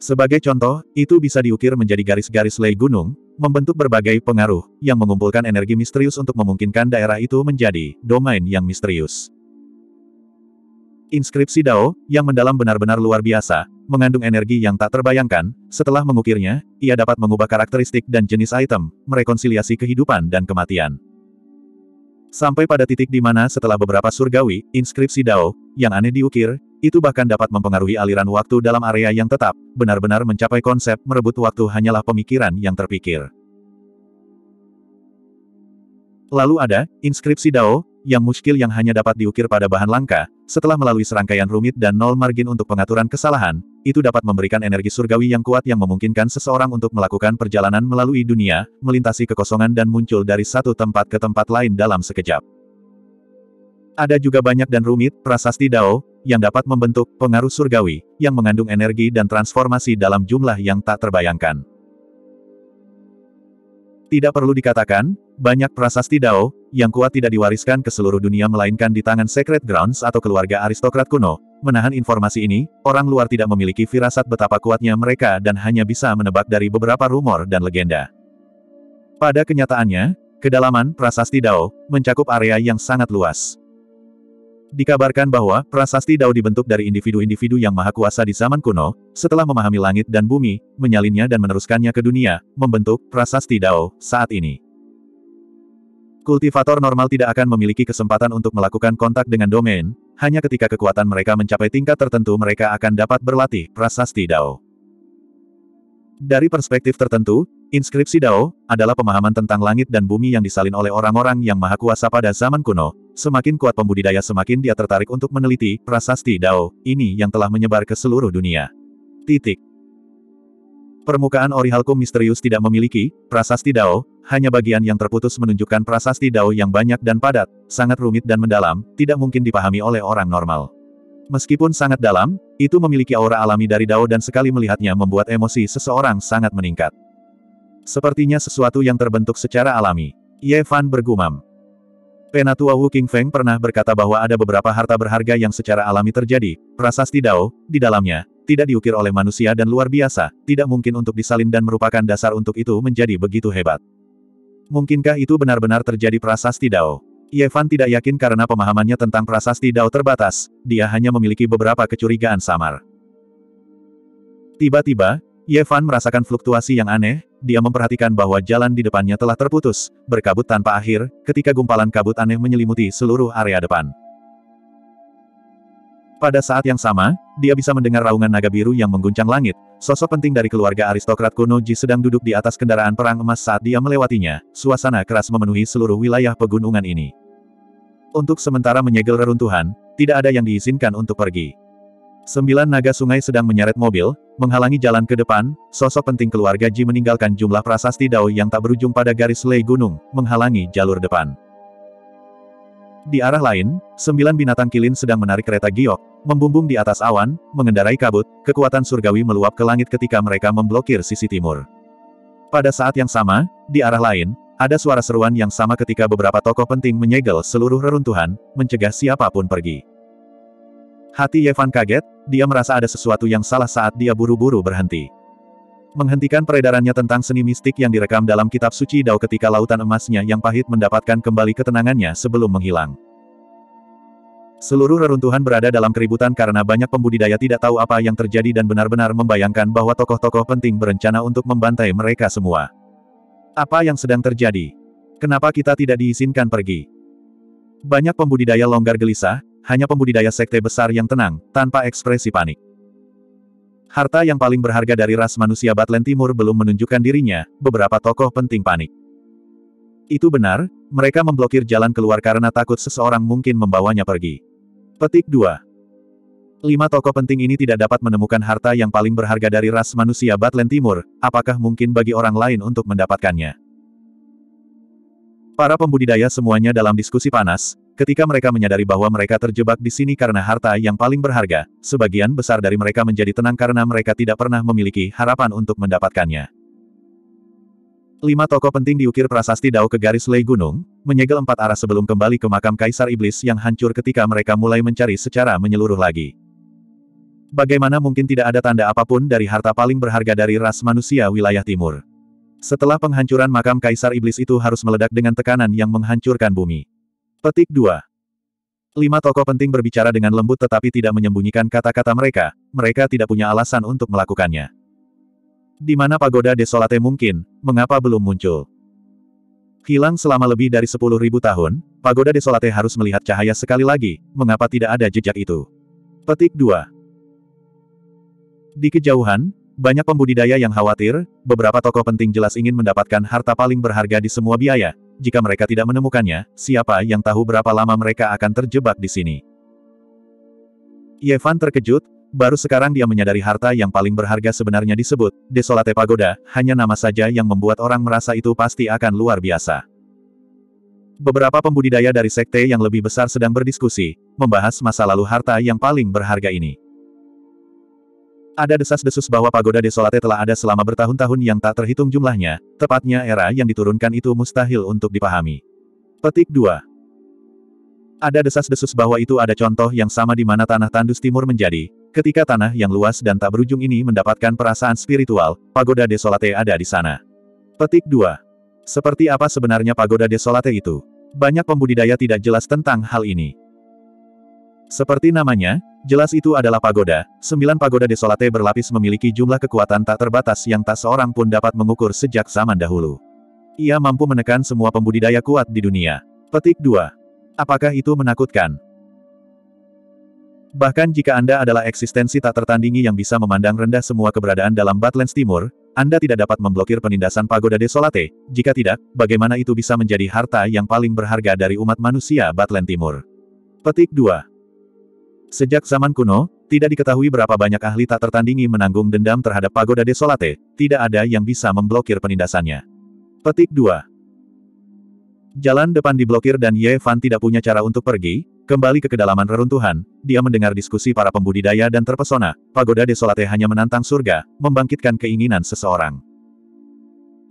Sebagai contoh, itu bisa diukir menjadi garis-garis lei gunung, membentuk berbagai pengaruh, yang mengumpulkan energi misterius untuk memungkinkan daerah itu menjadi domain yang misterius. Inskripsi Dao, yang mendalam benar-benar luar biasa, mengandung energi yang tak terbayangkan, setelah mengukirnya, ia dapat mengubah karakteristik dan jenis item, merekonsiliasi kehidupan dan kematian. Sampai pada titik di mana setelah beberapa surgawi, inskripsi Dao, yang aneh diukir, itu bahkan dapat mempengaruhi aliran waktu dalam area yang tetap, benar-benar mencapai konsep merebut waktu hanyalah pemikiran yang terpikir. Lalu ada, inskripsi Dao, yang muskil yang hanya dapat diukir pada bahan langka, setelah melalui serangkaian rumit dan nol margin untuk pengaturan kesalahan, itu dapat memberikan energi surgawi yang kuat yang memungkinkan seseorang untuk melakukan perjalanan melalui dunia, melintasi kekosongan dan muncul dari satu tempat ke tempat lain dalam sekejap. Ada juga banyak dan rumit, prasasti Dao, yang dapat membentuk pengaruh surgawi, yang mengandung energi dan transformasi dalam jumlah yang tak terbayangkan. Tidak perlu dikatakan, banyak prasasti Dao, yang kuat tidak diwariskan ke seluruh dunia melainkan di tangan Sacred Grounds atau keluarga aristokrat kuno. Menahan informasi ini, orang luar tidak memiliki firasat betapa kuatnya mereka dan hanya bisa menebak dari beberapa rumor dan legenda. Pada kenyataannya, kedalaman prasasti Dao mencakup area yang sangat luas. Dikabarkan bahwa prasasti Dao dibentuk dari individu-individu yang maha kuasa di zaman kuno, setelah memahami langit dan bumi, menyalinnya dan meneruskannya ke dunia, membentuk prasasti Dao saat ini. Kultivator normal tidak akan memiliki kesempatan untuk melakukan kontak dengan domain, hanya ketika kekuatan mereka mencapai tingkat tertentu mereka akan dapat berlatih prasasti Dao. Dari perspektif tertentu, Inskripsi Dao, adalah pemahaman tentang langit dan bumi yang disalin oleh orang-orang yang maha kuasa pada zaman kuno. Semakin kuat pembudidaya semakin dia tertarik untuk meneliti prasasti Dao, ini yang telah menyebar ke seluruh dunia. Titik. Permukaan Orihalkum misterius tidak memiliki prasasti Dao, hanya bagian yang terputus menunjukkan prasasti Dao yang banyak dan padat, sangat rumit dan mendalam, tidak mungkin dipahami oleh orang normal. Meskipun sangat dalam, itu memiliki aura alami dari Dao dan sekali melihatnya membuat emosi seseorang sangat meningkat. Sepertinya sesuatu yang terbentuk secara alami. Ye Fan bergumam. Penatua Wu King Feng pernah berkata bahwa ada beberapa harta berharga yang secara alami terjadi, prasasti Dao, di dalamnya, tidak diukir oleh manusia dan luar biasa, tidak mungkin untuk disalin dan merupakan dasar untuk itu menjadi begitu hebat. Mungkinkah itu benar-benar terjadi prasasti Dao? Yevan tidak yakin karena pemahamannya tentang prasasti Dao terbatas, dia hanya memiliki beberapa kecurigaan samar. Tiba-tiba, Yevan merasakan fluktuasi yang aneh, dia memperhatikan bahwa jalan di depannya telah terputus, berkabut tanpa akhir, ketika gumpalan kabut aneh menyelimuti seluruh area depan. Pada saat yang sama, dia bisa mendengar raungan naga biru yang mengguncang langit, sosok penting dari keluarga aristokrat kuno Ji sedang duduk di atas kendaraan perang emas saat dia melewatinya, suasana keras memenuhi seluruh wilayah pegunungan ini. Untuk sementara menyegel reruntuhan, tidak ada yang diizinkan untuk pergi. Sembilan naga sungai sedang menyeret mobil, menghalangi jalan ke depan, sosok penting keluarga Ji meninggalkan jumlah prasasti Dao yang tak berujung pada garis lei gunung, menghalangi jalur depan. Di arah lain, sembilan binatang kilin sedang menarik kereta giok, membumbung di atas awan, mengendarai kabut, kekuatan surgawi meluap ke langit ketika mereka memblokir sisi timur. Pada saat yang sama, di arah lain, ada suara seruan yang sama ketika beberapa tokoh penting menyegel seluruh reruntuhan, mencegah siapapun pergi. Hati Yevan kaget, dia merasa ada sesuatu yang salah saat dia buru-buru berhenti. Menghentikan peredarannya tentang seni mistik yang direkam dalam kitab suci Dao ketika lautan emasnya yang pahit mendapatkan kembali ketenangannya sebelum menghilang. Seluruh reruntuhan berada dalam keributan karena banyak pembudidaya tidak tahu apa yang terjadi dan benar-benar membayangkan bahwa tokoh-tokoh penting berencana untuk membantai mereka semua. Apa yang sedang terjadi? Kenapa kita tidak diizinkan pergi? Banyak pembudidaya longgar gelisah, hanya pembudidaya sekte besar yang tenang, tanpa ekspresi panik. Harta yang paling berharga dari ras manusia Batlen Timur belum menunjukkan dirinya, beberapa tokoh penting panik. Itu benar, mereka memblokir jalan keluar karena takut seseorang mungkin membawanya pergi. Petik 2. Lima tokoh penting ini tidak dapat menemukan harta yang paling berharga dari ras manusia Batlen Timur, apakah mungkin bagi orang lain untuk mendapatkannya? Para pembudidaya semuanya dalam diskusi panas, Ketika mereka menyadari bahwa mereka terjebak di sini karena harta yang paling berharga, sebagian besar dari mereka menjadi tenang karena mereka tidak pernah memiliki harapan untuk mendapatkannya. Lima tokoh penting diukir prasasti Dao ke garis Lei Gunung, menyegel empat arah sebelum kembali ke makam Kaisar Iblis yang hancur ketika mereka mulai mencari secara menyeluruh lagi. Bagaimana mungkin tidak ada tanda apapun dari harta paling berharga dari ras manusia wilayah timur. Setelah penghancuran makam Kaisar Iblis itu harus meledak dengan tekanan yang menghancurkan bumi. Petik 2. Lima tokoh penting berbicara dengan lembut tetapi tidak menyembunyikan kata-kata mereka, mereka tidak punya alasan untuk melakukannya. Di mana pagoda desolate mungkin, mengapa belum muncul? Hilang selama lebih dari sepuluh ribu tahun, pagoda desolate harus melihat cahaya sekali lagi, mengapa tidak ada jejak itu? Petik 2. Di kejauhan, banyak pembudidaya yang khawatir, beberapa tokoh penting jelas ingin mendapatkan harta paling berharga di semua biaya, jika mereka tidak menemukannya, siapa yang tahu berapa lama mereka akan terjebak di sini. Yevan terkejut, baru sekarang dia menyadari harta yang paling berharga sebenarnya disebut, Desolate Pagoda, hanya nama saja yang membuat orang merasa itu pasti akan luar biasa. Beberapa pembudidaya dari sekte yang lebih besar sedang berdiskusi, membahas masa lalu harta yang paling berharga ini. Ada desas-desus bahwa pagoda desolate telah ada selama bertahun-tahun yang tak terhitung jumlahnya, tepatnya era yang diturunkan itu mustahil untuk dipahami. Petik 2. Ada desas-desus bahwa itu ada contoh yang sama di mana tanah tandus timur menjadi, ketika tanah yang luas dan tak berujung ini mendapatkan perasaan spiritual, pagoda desolate ada di sana. Petik 2. Seperti apa sebenarnya pagoda desolate itu? Banyak pembudidaya tidak jelas tentang hal ini. Seperti namanya, Jelas itu adalah pagoda, sembilan pagoda desolate berlapis memiliki jumlah kekuatan tak terbatas yang tak seorang pun dapat mengukur sejak zaman dahulu. Ia mampu menekan semua pembudidaya kuat di dunia. Petik 2. Apakah itu menakutkan? Bahkan jika Anda adalah eksistensi tak tertandingi yang bisa memandang rendah semua keberadaan dalam Batlands Timur, Anda tidak dapat memblokir penindasan pagoda desolate. Jika tidak, bagaimana itu bisa menjadi harta yang paling berharga dari umat manusia Batlands Timur? Petik 2. Sejak zaman kuno, tidak diketahui berapa banyak ahli tak tertandingi menanggung dendam terhadap pagoda desolate, tidak ada yang bisa memblokir penindasannya. Petik 2. Jalan depan diblokir dan Ye Fan tidak punya cara untuk pergi, kembali ke kedalaman reruntuhan, dia mendengar diskusi para pembudidaya dan terpesona, pagoda desolate hanya menantang surga, membangkitkan keinginan seseorang.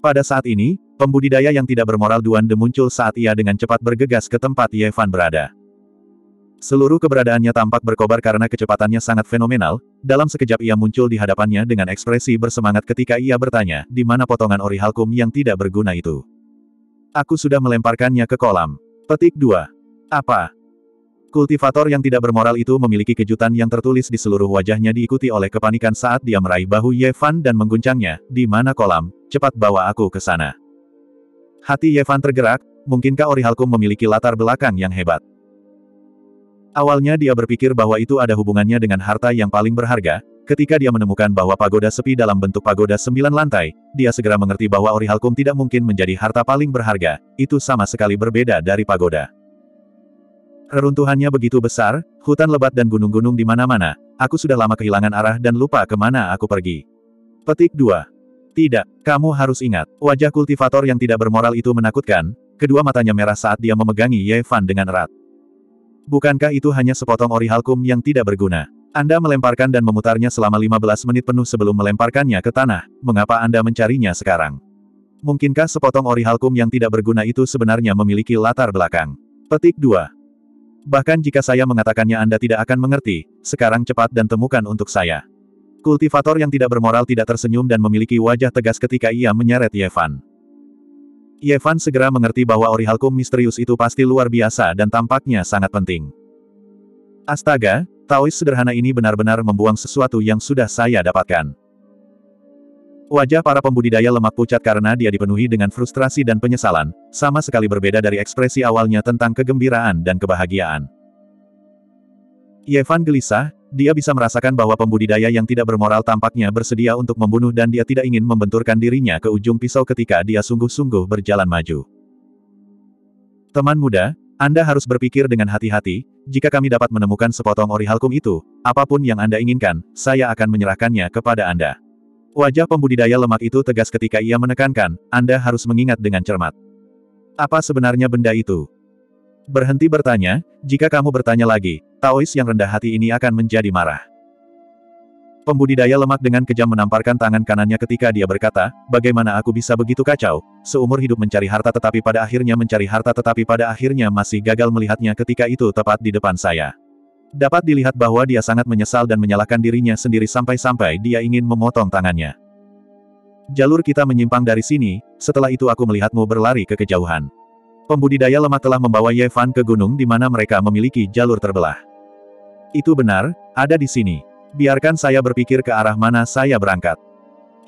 Pada saat ini, pembudidaya yang tidak bermoral Duan De muncul saat ia dengan cepat bergegas ke tempat Ye Fan berada. Seluruh keberadaannya tampak berkobar karena kecepatannya sangat fenomenal, dalam sekejap ia muncul di hadapannya dengan ekspresi bersemangat ketika ia bertanya, di mana potongan ori halkum yang tidak berguna itu. Aku sudah melemparkannya ke kolam. Petik 2. Apa? Kultivator yang tidak bermoral itu memiliki kejutan yang tertulis di seluruh wajahnya diikuti oleh kepanikan saat dia meraih bahu Yevan dan mengguncangnya, di mana kolam, cepat bawa aku ke sana. Hati Yevan tergerak, mungkinkah ori halkum memiliki latar belakang yang hebat? Awalnya dia berpikir bahwa itu ada hubungannya dengan harta yang paling berharga, ketika dia menemukan bahwa pagoda sepi dalam bentuk pagoda sembilan lantai, dia segera mengerti bahwa ori halkum tidak mungkin menjadi harta paling berharga, itu sama sekali berbeda dari pagoda. Reruntuhannya begitu besar, hutan lebat dan gunung-gunung di mana-mana, aku sudah lama kehilangan arah dan lupa kemana aku pergi. Petik 2. Tidak, kamu harus ingat, wajah kultivator yang tidak bermoral itu menakutkan, kedua matanya merah saat dia memegangi Ye Fan dengan erat. Bukankah itu hanya sepotong ori halkum yang tidak berguna? Anda melemparkan dan memutarnya selama 15 menit penuh sebelum melemparkannya ke tanah. Mengapa Anda mencarinya sekarang? Mungkinkah sepotong ori halkum yang tidak berguna itu sebenarnya memiliki latar belakang? Petik 2. Bahkan jika saya mengatakannya Anda tidak akan mengerti, sekarang cepat dan temukan untuk saya. Kultivator yang tidak bermoral tidak tersenyum dan memiliki wajah tegas ketika ia menyeret Yevan. Yevan segera mengerti bahwa ori halkum misterius itu pasti luar biasa dan tampaknya sangat penting. Astaga, Taois sederhana ini benar-benar membuang sesuatu yang sudah saya dapatkan. Wajah para pembudidaya lemak pucat karena dia dipenuhi dengan frustrasi dan penyesalan, sama sekali berbeda dari ekspresi awalnya tentang kegembiraan dan kebahagiaan. Yevan gelisah, dia bisa merasakan bahwa pembudidaya yang tidak bermoral tampaknya bersedia untuk membunuh dan dia tidak ingin membenturkan dirinya ke ujung pisau ketika dia sungguh-sungguh berjalan maju. Teman muda, Anda harus berpikir dengan hati-hati, jika kami dapat menemukan sepotong ori orihalkum itu, apapun yang Anda inginkan, saya akan menyerahkannya kepada Anda. Wajah pembudidaya lemak itu tegas ketika ia menekankan, Anda harus mengingat dengan cermat. Apa sebenarnya benda itu? Berhenti bertanya, jika kamu bertanya lagi, Taois yang rendah hati ini akan menjadi marah. Pembudidaya lemak dengan kejam menamparkan tangan kanannya ketika dia berkata, bagaimana aku bisa begitu kacau, seumur hidup mencari harta tetapi pada akhirnya mencari harta tetapi pada akhirnya masih gagal melihatnya ketika itu tepat di depan saya. Dapat dilihat bahwa dia sangat menyesal dan menyalahkan dirinya sendiri sampai-sampai dia ingin memotong tangannya. Jalur kita menyimpang dari sini, setelah itu aku melihatmu berlari ke kejauhan. Pembudidaya lemah telah membawa Yevan ke gunung di mana mereka memiliki jalur terbelah. Itu benar, ada di sini. Biarkan saya berpikir ke arah mana saya berangkat.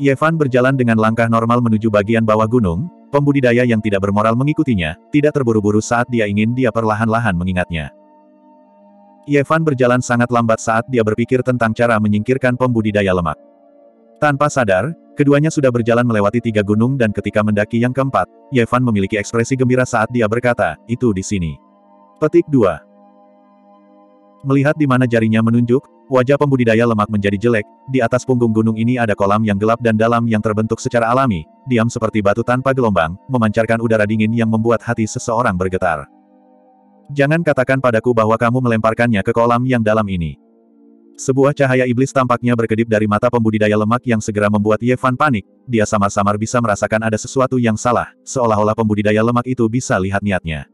Yevan berjalan dengan langkah normal menuju bagian bawah gunung, pembudidaya yang tidak bermoral mengikutinya, tidak terburu-buru saat dia ingin dia perlahan-lahan mengingatnya. Yevan berjalan sangat lambat saat dia berpikir tentang cara menyingkirkan pembudidaya lemak. Tanpa sadar, Keduanya sudah berjalan melewati tiga gunung dan ketika mendaki yang keempat, Yevan memiliki ekspresi gembira saat dia berkata, itu di sini. Petik 2. Melihat di mana jarinya menunjuk, wajah pembudidaya lemak menjadi jelek, di atas punggung gunung ini ada kolam yang gelap dan dalam yang terbentuk secara alami, diam seperti batu tanpa gelombang, memancarkan udara dingin yang membuat hati seseorang bergetar. Jangan katakan padaku bahwa kamu melemparkannya ke kolam yang dalam ini. Sebuah cahaya iblis tampaknya berkedip dari mata pembudidaya lemak yang segera membuat Yevan panik, dia samar-samar bisa merasakan ada sesuatu yang salah, seolah-olah pembudidaya lemak itu bisa lihat niatnya.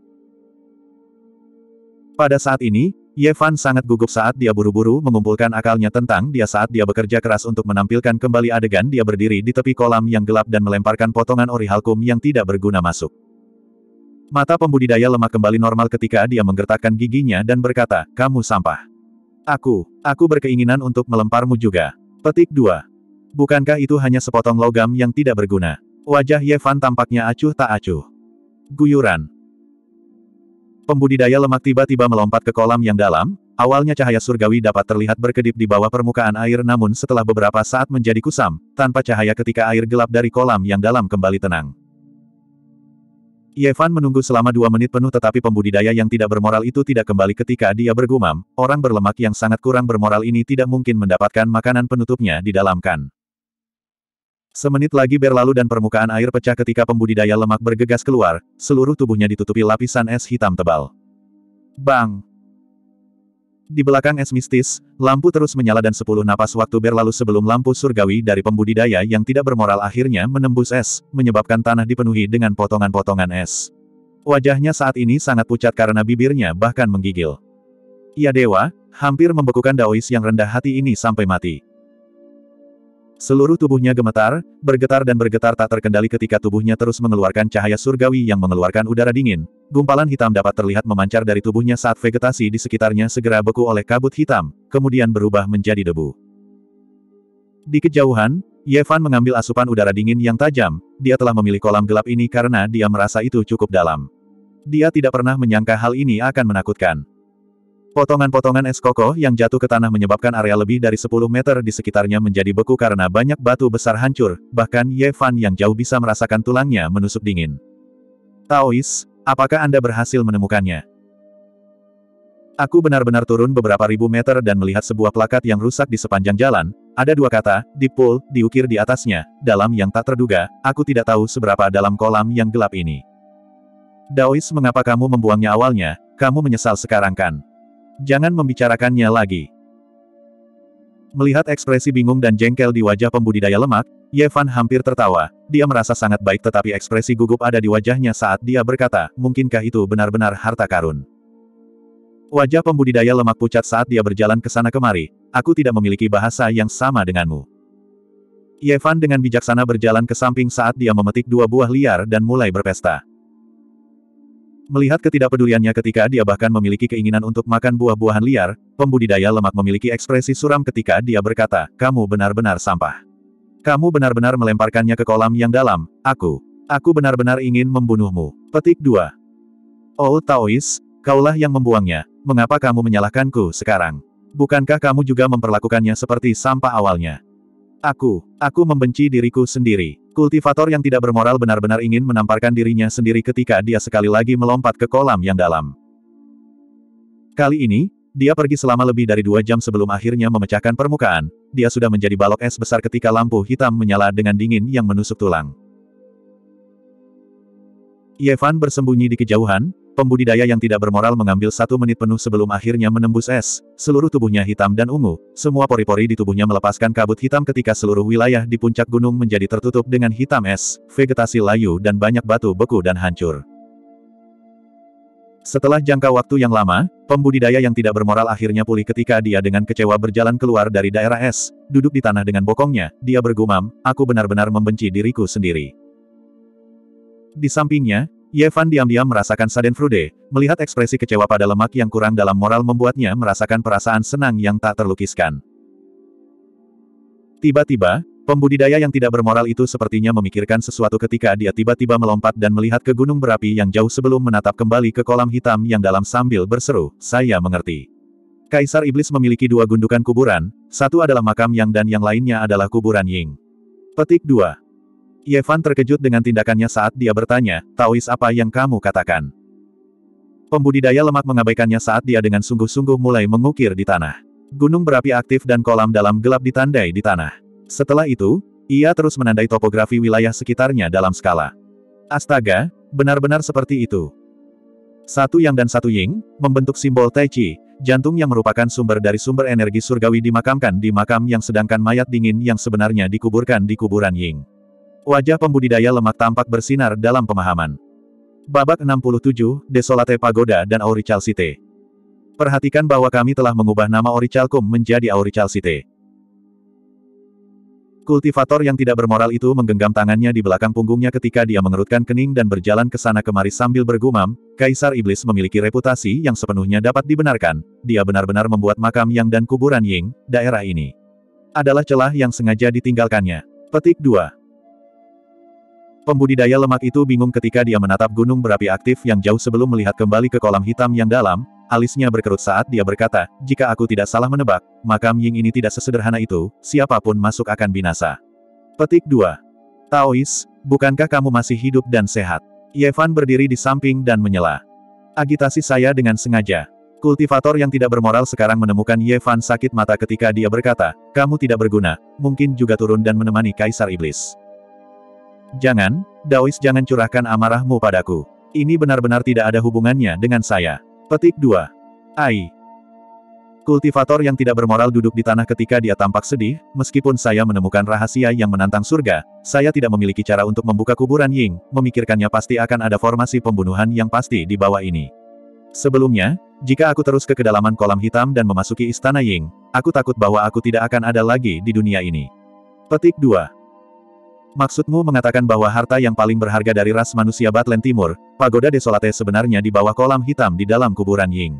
Pada saat ini, Yevan sangat gugup saat dia buru-buru mengumpulkan akalnya tentang dia saat dia bekerja keras untuk menampilkan kembali adegan dia berdiri di tepi kolam yang gelap dan melemparkan potongan Orihalkum yang tidak berguna masuk. Mata pembudidaya lemak kembali normal ketika dia menggertakkan giginya dan berkata, kamu sampah. Aku, aku berkeinginan untuk melemparmu juga. Petik 2. Bukankah itu hanya sepotong logam yang tidak berguna? Wajah Yevan tampaknya acuh tak acuh. Guyuran. Pembudidaya lemak tiba-tiba melompat ke kolam yang dalam, awalnya cahaya surgawi dapat terlihat berkedip di bawah permukaan air namun setelah beberapa saat menjadi kusam, tanpa cahaya ketika air gelap dari kolam yang dalam kembali tenang. Yevan menunggu selama dua menit penuh tetapi pembudidaya yang tidak bermoral itu tidak kembali ketika dia bergumam, orang berlemak yang sangat kurang bermoral ini tidak mungkin mendapatkan makanan penutupnya di dalam kan. Semenit lagi berlalu dan permukaan air pecah ketika pembudidaya lemak bergegas keluar, seluruh tubuhnya ditutupi lapisan es hitam tebal. Bang! Di belakang es mistis, lampu terus menyala dan sepuluh napas waktu berlalu sebelum lampu surgawi dari pembudidaya yang tidak bermoral akhirnya menembus es, menyebabkan tanah dipenuhi dengan potongan-potongan es. Wajahnya saat ini sangat pucat karena bibirnya bahkan menggigil. Ia dewa, hampir membekukan Daois yang rendah hati ini sampai mati. Seluruh tubuhnya gemetar, bergetar dan bergetar tak terkendali ketika tubuhnya terus mengeluarkan cahaya surgawi yang mengeluarkan udara dingin. Gumpalan hitam dapat terlihat memancar dari tubuhnya saat vegetasi di sekitarnya segera beku oleh kabut hitam, kemudian berubah menjadi debu. Di kejauhan, Yevan mengambil asupan udara dingin yang tajam, dia telah memilih kolam gelap ini karena dia merasa itu cukup dalam. Dia tidak pernah menyangka hal ini akan menakutkan. Potongan-potongan es kokoh yang jatuh ke tanah menyebabkan area lebih dari 10 meter di sekitarnya menjadi beku karena banyak batu besar hancur, bahkan Ye Fan yang jauh bisa merasakan tulangnya menusuk dingin. Taois, apakah Anda berhasil menemukannya? Aku benar-benar turun beberapa ribu meter dan melihat sebuah plakat yang rusak di sepanjang jalan, ada dua kata, dipul, diukir di atasnya, dalam yang tak terduga, aku tidak tahu seberapa dalam kolam yang gelap ini. Daois mengapa kamu membuangnya awalnya, kamu menyesal sekarang kan? Jangan membicarakannya lagi. Melihat ekspresi bingung dan jengkel di wajah pembudidaya lemak, Yevan hampir tertawa. Dia merasa sangat baik tetapi ekspresi gugup ada di wajahnya saat dia berkata, mungkinkah itu benar-benar harta karun? Wajah pembudidaya lemak pucat saat dia berjalan ke sana kemari, aku tidak memiliki bahasa yang sama denganmu. Yevan dengan bijaksana berjalan ke samping saat dia memetik dua buah liar dan mulai berpesta. Melihat ketidakpeduliannya ketika dia bahkan memiliki keinginan untuk makan buah-buahan liar, pembudidaya lemak memiliki ekspresi suram ketika dia berkata, kamu benar-benar sampah. Kamu benar-benar melemparkannya ke kolam yang dalam, aku. Aku benar-benar ingin membunuhmu. Petik 2. Oh Taois, kaulah yang membuangnya, mengapa kamu menyalahkanku sekarang? Bukankah kamu juga memperlakukannya seperti sampah awalnya? Aku, aku membenci diriku sendiri. Kultivator yang tidak bermoral benar-benar ingin menamparkan dirinya sendiri ketika dia sekali lagi melompat ke kolam yang dalam. Kali ini, dia pergi selama lebih dari dua jam sebelum akhirnya memecahkan permukaan, dia sudah menjadi balok es besar ketika lampu hitam menyala dengan dingin yang menusuk tulang. Yevan bersembunyi di kejauhan, Pembudidaya yang tidak bermoral mengambil satu menit penuh sebelum akhirnya menembus es, seluruh tubuhnya hitam dan ungu, semua pori-pori di tubuhnya melepaskan kabut hitam ketika seluruh wilayah di puncak gunung menjadi tertutup dengan hitam es, vegetasi layu dan banyak batu beku dan hancur. Setelah jangka waktu yang lama, pembudidaya yang tidak bermoral akhirnya pulih ketika dia dengan kecewa berjalan keluar dari daerah es, duduk di tanah dengan bokongnya, dia bergumam, aku benar-benar membenci diriku sendiri. Di sampingnya, Yevan diam-diam merasakan Sadenfrude, melihat ekspresi kecewa pada lemak yang kurang dalam moral membuatnya merasakan perasaan senang yang tak terlukiskan. Tiba-tiba, pembudidaya yang tidak bermoral itu sepertinya memikirkan sesuatu ketika dia tiba-tiba melompat dan melihat ke gunung berapi yang jauh sebelum menatap kembali ke kolam hitam yang dalam sambil berseru, saya mengerti. Kaisar Iblis memiliki dua gundukan kuburan, satu adalah makam Yang dan yang lainnya adalah kuburan Ying. Petik 2. Yevan terkejut dengan tindakannya saat dia bertanya, Taois apa yang kamu katakan? Pembudidaya lemak mengabaikannya saat dia dengan sungguh-sungguh mulai mengukir di tanah. Gunung berapi aktif dan kolam dalam gelap ditandai di tanah. Setelah itu, ia terus menandai topografi wilayah sekitarnya dalam skala. Astaga, benar-benar seperti itu. Satu yang dan satu ying, membentuk simbol Tai Chi, jantung yang merupakan sumber dari sumber energi surgawi dimakamkan di makam yang sedangkan mayat dingin yang sebenarnya dikuburkan di kuburan ying. Wajah pembudidaya lemak tampak bersinar dalam pemahaman. Babak 67, Desolate Pagoda dan Aurichal Cite. Perhatikan bahwa kami telah mengubah nama Aurichalcum menjadi Aurichal Cite. Kultivator yang tidak bermoral itu menggenggam tangannya di belakang punggungnya ketika dia mengerutkan kening dan berjalan ke sana kemari sambil bergumam, Kaisar Iblis memiliki reputasi yang sepenuhnya dapat dibenarkan, dia benar-benar membuat makam yang dan kuburan Ying, daerah ini. Adalah celah yang sengaja ditinggalkannya. Petik 2. Pembudidaya lemak itu bingung ketika dia menatap gunung berapi aktif yang jauh sebelum melihat kembali ke kolam hitam yang dalam, alisnya berkerut saat dia berkata, jika aku tidak salah menebak, makam Ying ini tidak sesederhana itu, siapapun masuk akan binasa. Petik 2. Taois, bukankah kamu masih hidup dan sehat? Yevan berdiri di samping dan menyela. Agitasi saya dengan sengaja. Kultivator yang tidak bermoral sekarang menemukan Yevan sakit mata ketika dia berkata, kamu tidak berguna, mungkin juga turun dan menemani Kaisar Iblis. Jangan, Daois jangan curahkan amarahmu padaku. Ini benar-benar tidak ada hubungannya dengan saya. Petik 2. Ai. Kultivator yang tidak bermoral duduk di tanah ketika dia tampak sedih, meskipun saya menemukan rahasia yang menantang surga, saya tidak memiliki cara untuk membuka kuburan Ying, memikirkannya pasti akan ada formasi pembunuhan yang pasti di bawah ini. Sebelumnya, jika aku terus ke kedalaman kolam hitam dan memasuki istana Ying, aku takut bahwa aku tidak akan ada lagi di dunia ini. Petik 2. Maksudmu mengatakan bahwa harta yang paling berharga dari ras manusia Batlen Timur, pagoda desolate sebenarnya di bawah kolam hitam di dalam kuburan Ying.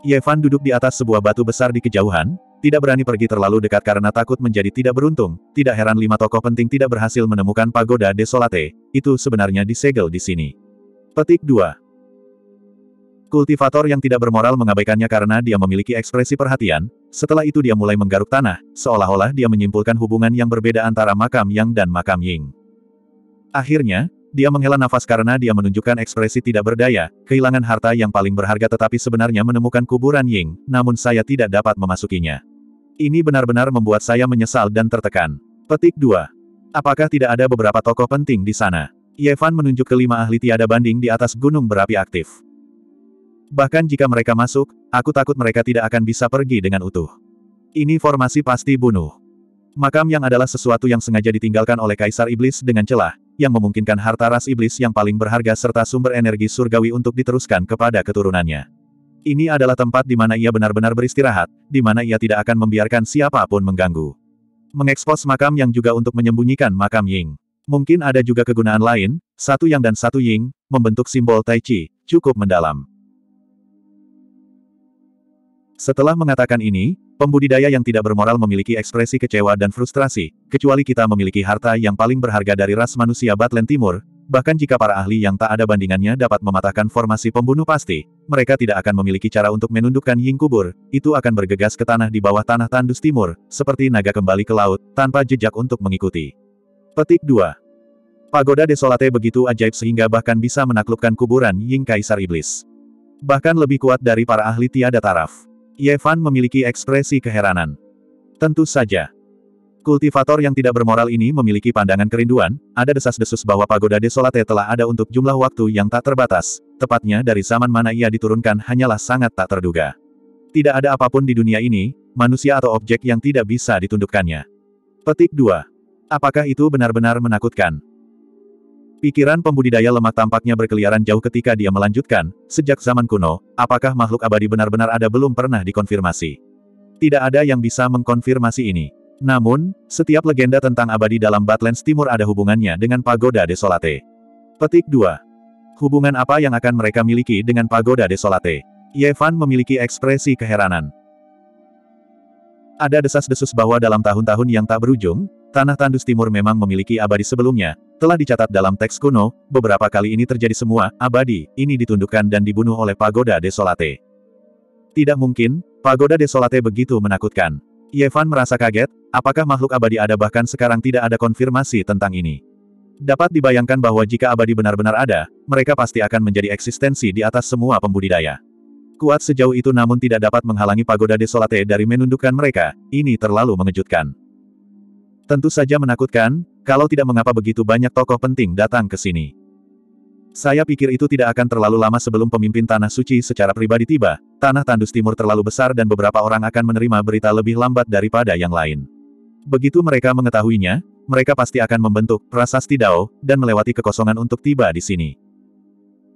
Yevan duduk di atas sebuah batu besar di kejauhan, tidak berani pergi terlalu dekat karena takut menjadi tidak beruntung, tidak heran lima tokoh penting tidak berhasil menemukan pagoda desolate, itu sebenarnya disegel di sini. Petik 2. Kultivator yang tidak bermoral mengabaikannya karena dia memiliki ekspresi perhatian, setelah itu dia mulai menggaruk tanah, seolah-olah dia menyimpulkan hubungan yang berbeda antara makam Yang dan makam Ying. Akhirnya, dia menghela nafas karena dia menunjukkan ekspresi tidak berdaya, kehilangan harta yang paling berharga tetapi sebenarnya menemukan kuburan Ying, namun saya tidak dapat memasukinya. Ini benar-benar membuat saya menyesal dan tertekan. Petik 2. Apakah tidak ada beberapa tokoh penting di sana? Yevan menunjuk kelima ahli tiada banding di atas gunung berapi aktif. Bahkan jika mereka masuk, aku takut mereka tidak akan bisa pergi dengan utuh. Ini formasi pasti bunuh. Makam yang adalah sesuatu yang sengaja ditinggalkan oleh Kaisar Iblis dengan celah, yang memungkinkan harta ras iblis yang paling berharga serta sumber energi surgawi untuk diteruskan kepada keturunannya. Ini adalah tempat di mana ia benar-benar beristirahat, di mana ia tidak akan membiarkan siapapun mengganggu. Mengekspos makam yang juga untuk menyembunyikan makam Ying. Mungkin ada juga kegunaan lain, satu yang dan satu Ying, membentuk simbol Tai Chi, cukup mendalam. Setelah mengatakan ini, pembudidaya yang tidak bermoral memiliki ekspresi kecewa dan frustrasi, kecuali kita memiliki harta yang paling berharga dari ras manusia Batlen Timur, bahkan jika para ahli yang tak ada bandingannya dapat mematahkan formasi pembunuh pasti, mereka tidak akan memiliki cara untuk menundukkan Ying kubur, itu akan bergegas ke tanah di bawah tanah tandus timur, seperti naga kembali ke laut, tanpa jejak untuk mengikuti. Petik 2. Pagoda Desolate begitu ajaib sehingga bahkan bisa menaklukkan kuburan Ying Kaisar Iblis. Bahkan lebih kuat dari para ahli tiada taraf. Yevan memiliki ekspresi keheranan. Tentu saja. Kultivator yang tidak bermoral ini memiliki pandangan kerinduan, ada desas-desus bahwa pagoda desolate telah ada untuk jumlah waktu yang tak terbatas, tepatnya dari zaman mana ia diturunkan hanyalah sangat tak terduga. Tidak ada apapun di dunia ini, manusia atau objek yang tidak bisa ditundukkannya. Petik 2. Apakah itu benar-benar menakutkan? Pikiran pembudidaya lemah tampaknya berkeliaran jauh ketika dia melanjutkan, sejak zaman kuno, apakah makhluk abadi benar-benar ada belum pernah dikonfirmasi. Tidak ada yang bisa mengkonfirmasi ini. Namun, setiap legenda tentang abadi dalam Badlands Timur ada hubungannya dengan Pagoda Desolate. Petik 2. Hubungan apa yang akan mereka miliki dengan Pagoda Desolate? Yevan memiliki ekspresi keheranan. Ada desas-desus bahwa dalam tahun-tahun yang tak berujung, Tanah tandus timur memang memiliki abadi sebelumnya, telah dicatat dalam teks kuno, beberapa kali ini terjadi semua, abadi, ini ditundukkan dan dibunuh oleh Pagoda Desolate. Tidak mungkin, Pagoda Desolate begitu menakutkan. Yevan merasa kaget, apakah makhluk abadi ada bahkan sekarang tidak ada konfirmasi tentang ini. Dapat dibayangkan bahwa jika abadi benar-benar ada, mereka pasti akan menjadi eksistensi di atas semua pembudidaya. Kuat sejauh itu namun tidak dapat menghalangi Pagoda Desolate dari menundukkan mereka, ini terlalu mengejutkan. Tentu saja menakutkan, kalau tidak mengapa begitu banyak tokoh penting datang ke sini. Saya pikir itu tidak akan terlalu lama sebelum pemimpin Tanah Suci secara pribadi tiba, Tanah Tandus Timur terlalu besar dan beberapa orang akan menerima berita lebih lambat daripada yang lain. Begitu mereka mengetahuinya, mereka pasti akan membentuk prasasti Dao, dan melewati kekosongan untuk tiba di sini.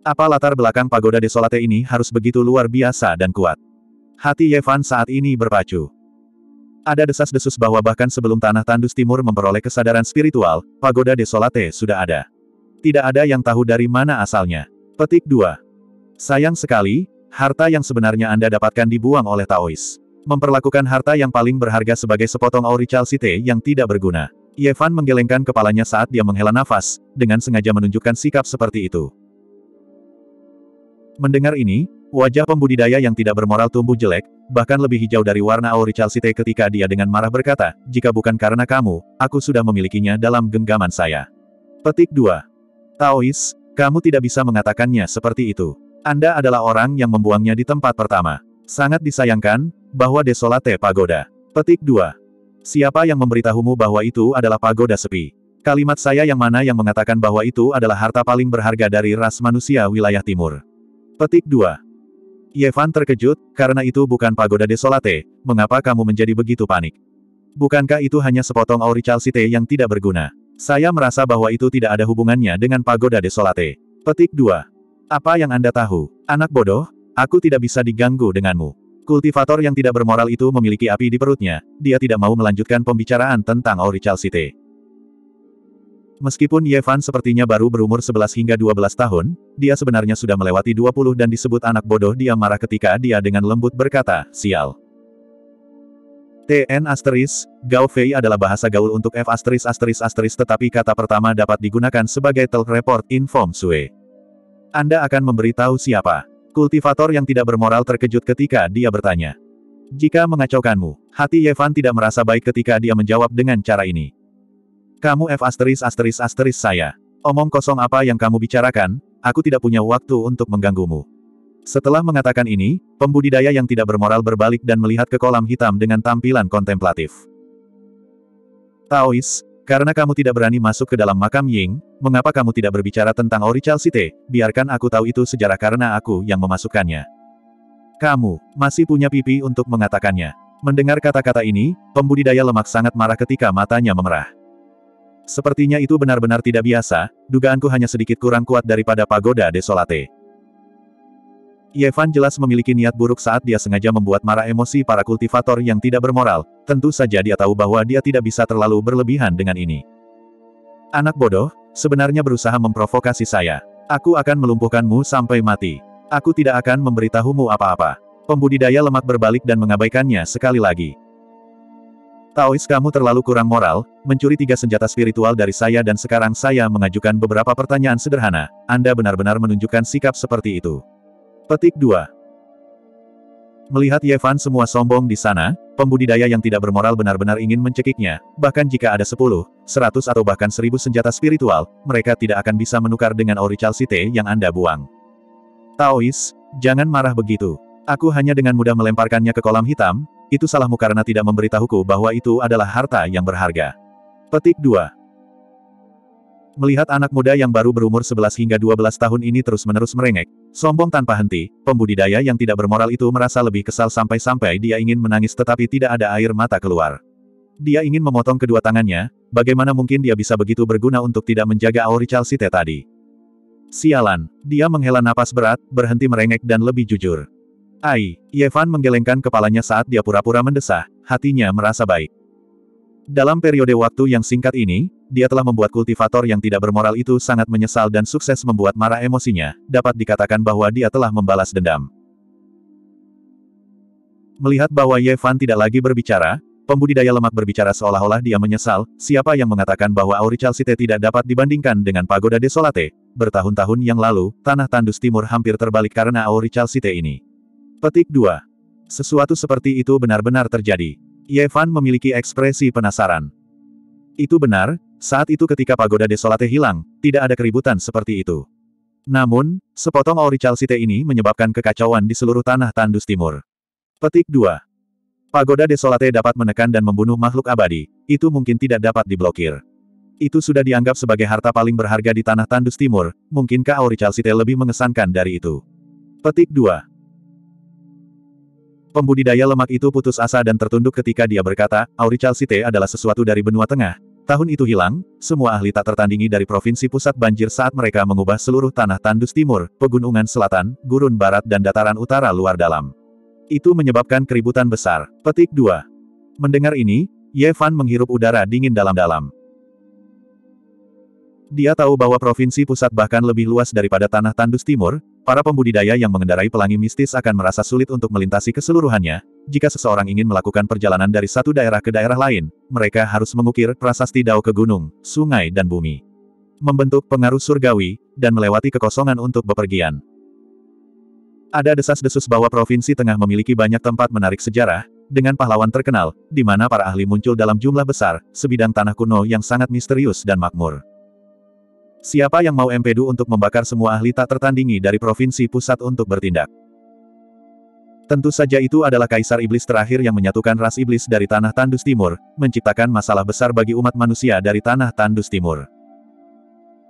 Apa latar belakang pagoda desolate ini harus begitu luar biasa dan kuat? Hati Yevan saat ini berpacu. Ada desas-desus bahwa bahkan sebelum tanah tandus timur memperoleh kesadaran spiritual, pagoda desolate sudah ada. Tidak ada yang tahu dari mana asalnya. Petik 2. Sayang sekali, harta yang sebenarnya Anda dapatkan dibuang oleh Taois. Memperlakukan harta yang paling berharga sebagai sepotong aurical site yang tidak berguna. Yevan menggelengkan kepalanya saat dia menghela nafas, dengan sengaja menunjukkan sikap seperti itu. Mendengar ini, wajah pembudidaya yang tidak bermoral tumbuh jelek, bahkan lebih hijau dari warna auri Chalcite ketika dia dengan marah berkata, jika bukan karena kamu, aku sudah memilikinya dalam genggaman saya. Petik 2. Taois, kamu tidak bisa mengatakannya seperti itu. Anda adalah orang yang membuangnya di tempat pertama. Sangat disayangkan, bahwa desolate pagoda. Petik 2. Siapa yang memberitahumu bahwa itu adalah pagoda sepi? Kalimat saya yang mana yang mengatakan bahwa itu adalah harta paling berharga dari ras manusia wilayah timur. Petik 2. Yevan terkejut, karena itu bukan pagoda desolate, mengapa kamu menjadi begitu panik? Bukankah itu hanya sepotong calcite yang tidak berguna? Saya merasa bahwa itu tidak ada hubungannya dengan pagoda desolate. Petik 2. Apa yang Anda tahu? Anak bodoh, aku tidak bisa diganggu denganmu. Kultivator yang tidak bermoral itu memiliki api di perutnya, dia tidak mau melanjutkan pembicaraan tentang calcite. Meskipun Yevan sepertinya baru berumur 11 hingga 12 tahun, dia sebenarnya sudah melewati 20 dan disebut anak bodoh dia marah ketika dia dengan lembut berkata, sial. TN asteris, Gao Fei adalah bahasa gaul untuk F asteris asteris asteris tetapi kata pertama dapat digunakan sebagai tel report inform sue. Anda akan memberitahu siapa. Kultivator yang tidak bermoral terkejut ketika dia bertanya. Jika mengacaukanmu, hati Yevan tidak merasa baik ketika dia menjawab dengan cara ini. Kamu F asteris asteris asteris saya. Omong kosong apa yang kamu bicarakan, aku tidak punya waktu untuk mengganggumu. Setelah mengatakan ini, pembudidaya yang tidak bermoral berbalik dan melihat ke kolam hitam dengan tampilan kontemplatif. Taois, karena kamu tidak berani masuk ke dalam makam Ying, mengapa kamu tidak berbicara tentang Orichal Site, biarkan aku tahu itu sejarah karena aku yang memasukkannya. Kamu, masih punya pipi untuk mengatakannya. Mendengar kata-kata ini, pembudidaya lemak sangat marah ketika matanya memerah. Sepertinya itu benar-benar tidak biasa, dugaanku hanya sedikit kurang kuat daripada pagoda desolate. Yevan jelas memiliki niat buruk saat dia sengaja membuat marah emosi para kultivator yang tidak bermoral, tentu saja dia tahu bahwa dia tidak bisa terlalu berlebihan dengan ini. Anak bodoh, sebenarnya berusaha memprovokasi saya. Aku akan melumpuhkanmu sampai mati. Aku tidak akan memberitahumu apa-apa. Pembudidaya lemak berbalik dan mengabaikannya sekali lagi. Taois kamu terlalu kurang moral, mencuri tiga senjata spiritual dari saya dan sekarang saya mengajukan beberapa pertanyaan sederhana. Anda benar-benar menunjukkan sikap seperti itu. Petik 2. Melihat Yevan semua sombong di sana, pembudidaya yang tidak bermoral benar-benar ingin mencekiknya, bahkan jika ada 10, 100 atau bahkan 1000 senjata spiritual, mereka tidak akan bisa menukar dengan Orichal Site yang Anda buang. Taois, jangan marah begitu. Aku hanya dengan mudah melemparkannya ke kolam hitam, itu salahmu karena tidak memberitahuku bahwa itu adalah harta yang berharga. Petik 2. Melihat anak muda yang baru berumur 11 hingga 12 tahun ini terus-menerus merengek, sombong tanpa henti, pembudidaya yang tidak bermoral itu merasa lebih kesal sampai-sampai dia ingin menangis tetapi tidak ada air mata keluar. Dia ingin memotong kedua tangannya, bagaimana mungkin dia bisa begitu berguna untuk tidak menjaga auri Chalcite tadi. Sialan, dia menghela napas berat, berhenti merengek dan lebih jujur. Ai, Yevan menggelengkan kepalanya saat dia pura-pura mendesah, hatinya merasa baik. Dalam periode waktu yang singkat ini, dia telah membuat kultivator yang tidak bermoral itu sangat menyesal dan sukses membuat marah emosinya, dapat dikatakan bahwa dia telah membalas dendam. Melihat bahwa Yevan tidak lagi berbicara, Pembudidaya lemak berbicara seolah-olah dia menyesal, siapa yang mengatakan bahwa Aurichalcite tidak dapat dibandingkan dengan Pagoda Desolate? Bertahun-tahun yang lalu, tanah tandus timur hampir terbalik karena Aurichalcite ini. Petik 2. Sesuatu seperti itu benar-benar terjadi. Yevan memiliki ekspresi penasaran. Itu benar, saat itu ketika pagoda desolate hilang, tidak ada keributan seperti itu. Namun, sepotong orichalcite chalcite ini menyebabkan kekacauan di seluruh tanah tandus timur. Petik 2. Pagoda desolate dapat menekan dan membunuh makhluk abadi, itu mungkin tidak dapat diblokir. Itu sudah dianggap sebagai harta paling berharga di tanah tandus timur, mungkinkah orichalcite chalcite lebih mengesankan dari itu? Petik 2. Pembudidaya lemak itu putus asa dan tertunduk ketika dia berkata, Aurichalcite adalah sesuatu dari benua tengah. Tahun itu hilang, semua ahli tak tertandingi dari provinsi pusat banjir saat mereka mengubah seluruh tanah tandus timur, pegunungan selatan, gurun barat dan dataran utara luar dalam. Itu menyebabkan keributan besar. Petik 2. Mendengar ini, Yevan menghirup udara dingin dalam-dalam. Dia tahu bahwa provinsi pusat bahkan lebih luas daripada tanah tandus timur, Para pembudidaya yang mengendarai pelangi mistis akan merasa sulit untuk melintasi keseluruhannya. Jika seseorang ingin melakukan perjalanan dari satu daerah ke daerah lain, mereka harus mengukir prasasti dao ke gunung, sungai dan bumi. Membentuk pengaruh surgawi, dan melewati kekosongan untuk bepergian. Ada desas-desus bahwa Provinsi Tengah memiliki banyak tempat menarik sejarah, dengan pahlawan terkenal, di mana para ahli muncul dalam jumlah besar, sebidang tanah kuno yang sangat misterius dan makmur. Siapa yang mau Empedu untuk membakar semua ahli tak tertandingi dari provinsi pusat untuk bertindak? Tentu saja itu adalah kaisar iblis terakhir yang menyatukan ras iblis dari tanah tandus timur, menciptakan masalah besar bagi umat manusia dari tanah tandus timur.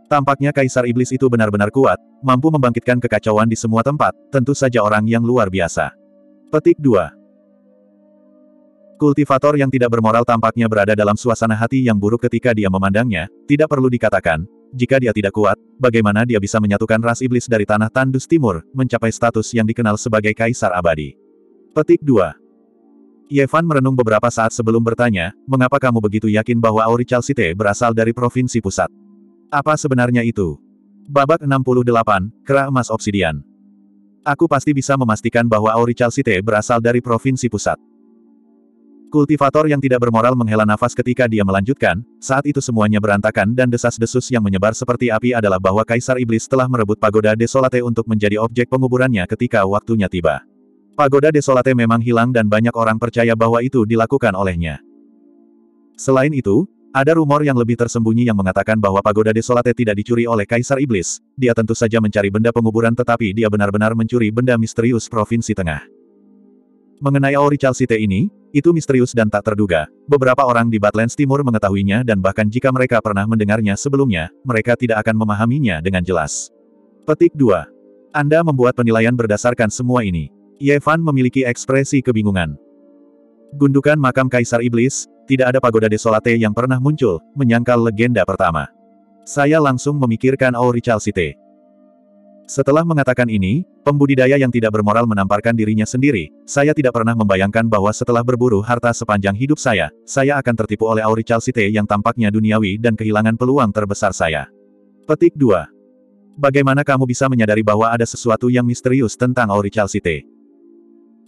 Tampaknya kaisar iblis itu benar-benar kuat, mampu membangkitkan kekacauan di semua tempat, tentu saja orang yang luar biasa. Petik 2 kultivator yang tidak bermoral tampaknya berada dalam suasana hati yang buruk ketika dia memandangnya, tidak perlu dikatakan, jika dia tidak kuat, bagaimana dia bisa menyatukan ras iblis dari tanah tandus timur, mencapai status yang dikenal sebagai Kaisar Abadi. Petik 2 Yevan merenung beberapa saat sebelum bertanya, mengapa kamu begitu yakin bahwa Auri Chalcite berasal dari provinsi pusat? Apa sebenarnya itu? Babak 68, Kera Emas Obsidian Aku pasti bisa memastikan bahwa Auri Chalcite berasal dari provinsi pusat. Kultivator yang tidak bermoral menghela nafas ketika dia melanjutkan, saat itu semuanya berantakan dan desas-desus yang menyebar seperti api adalah bahwa Kaisar Iblis telah merebut Pagoda Desolate untuk menjadi objek penguburannya ketika waktunya tiba. Pagoda Desolate memang hilang dan banyak orang percaya bahwa itu dilakukan olehnya. Selain itu, ada rumor yang lebih tersembunyi yang mengatakan bahwa Pagoda Desolate tidak dicuri oleh Kaisar Iblis, dia tentu saja mencari benda penguburan tetapi dia benar-benar mencuri benda misterius Provinsi Tengah. Mengenai Auri Chalcite ini, itu misterius dan tak terduga. Beberapa orang di Batlands Timur mengetahuinya dan bahkan jika mereka pernah mendengarnya sebelumnya, mereka tidak akan memahaminya dengan jelas. Petik 2. Anda membuat penilaian berdasarkan semua ini. Yevan memiliki ekspresi kebingungan. Gundukan makam Kaisar Iblis, tidak ada pagoda desolate yang pernah muncul, menyangkal legenda pertama. Saya langsung memikirkan Oh setelah mengatakan ini, pembudidaya yang tidak bermoral menamparkan dirinya sendiri, saya tidak pernah membayangkan bahwa setelah berburu harta sepanjang hidup saya, saya akan tertipu oleh auri Chalcite yang tampaknya duniawi dan kehilangan peluang terbesar saya. Petik 2. Bagaimana kamu bisa menyadari bahwa ada sesuatu yang misterius tentang auri Chalcite?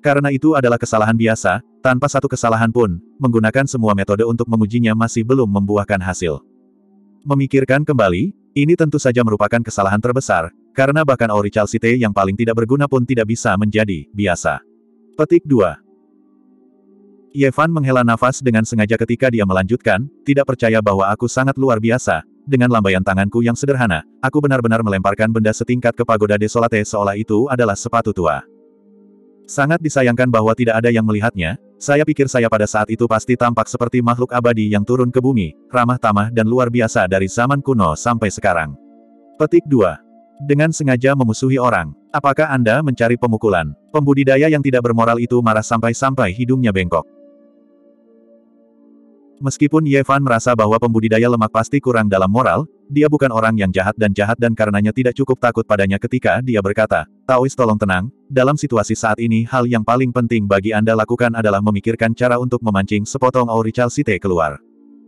Karena itu adalah kesalahan biasa, tanpa satu kesalahan pun, menggunakan semua metode untuk mengujinya masih belum membuahkan hasil. Memikirkan kembali, ini tentu saja merupakan kesalahan terbesar, karena bahkan Ori Chalcite yang paling tidak berguna pun tidak bisa menjadi biasa. Petik 2. Yevan menghela nafas dengan sengaja ketika dia melanjutkan, tidak percaya bahwa aku sangat luar biasa, dengan lambaian tanganku yang sederhana, aku benar-benar melemparkan benda setingkat ke pagoda desolate seolah itu adalah sepatu tua. Sangat disayangkan bahwa tidak ada yang melihatnya, saya pikir saya pada saat itu pasti tampak seperti makhluk abadi yang turun ke bumi, ramah tamah dan luar biasa dari zaman kuno sampai sekarang. Petik 2. Dengan sengaja memusuhi orang. Apakah Anda mencari pemukulan? Pembudidaya yang tidak bermoral itu marah sampai-sampai hidungnya bengkok. Meskipun Yevan merasa bahwa pembudidaya lemak pasti kurang dalam moral, dia bukan orang yang jahat dan jahat dan karenanya tidak cukup takut padanya ketika dia berkata, Taois tolong tenang, dalam situasi saat ini hal yang paling penting bagi Anda lakukan adalah memikirkan cara untuk memancing sepotong auri chalcite keluar.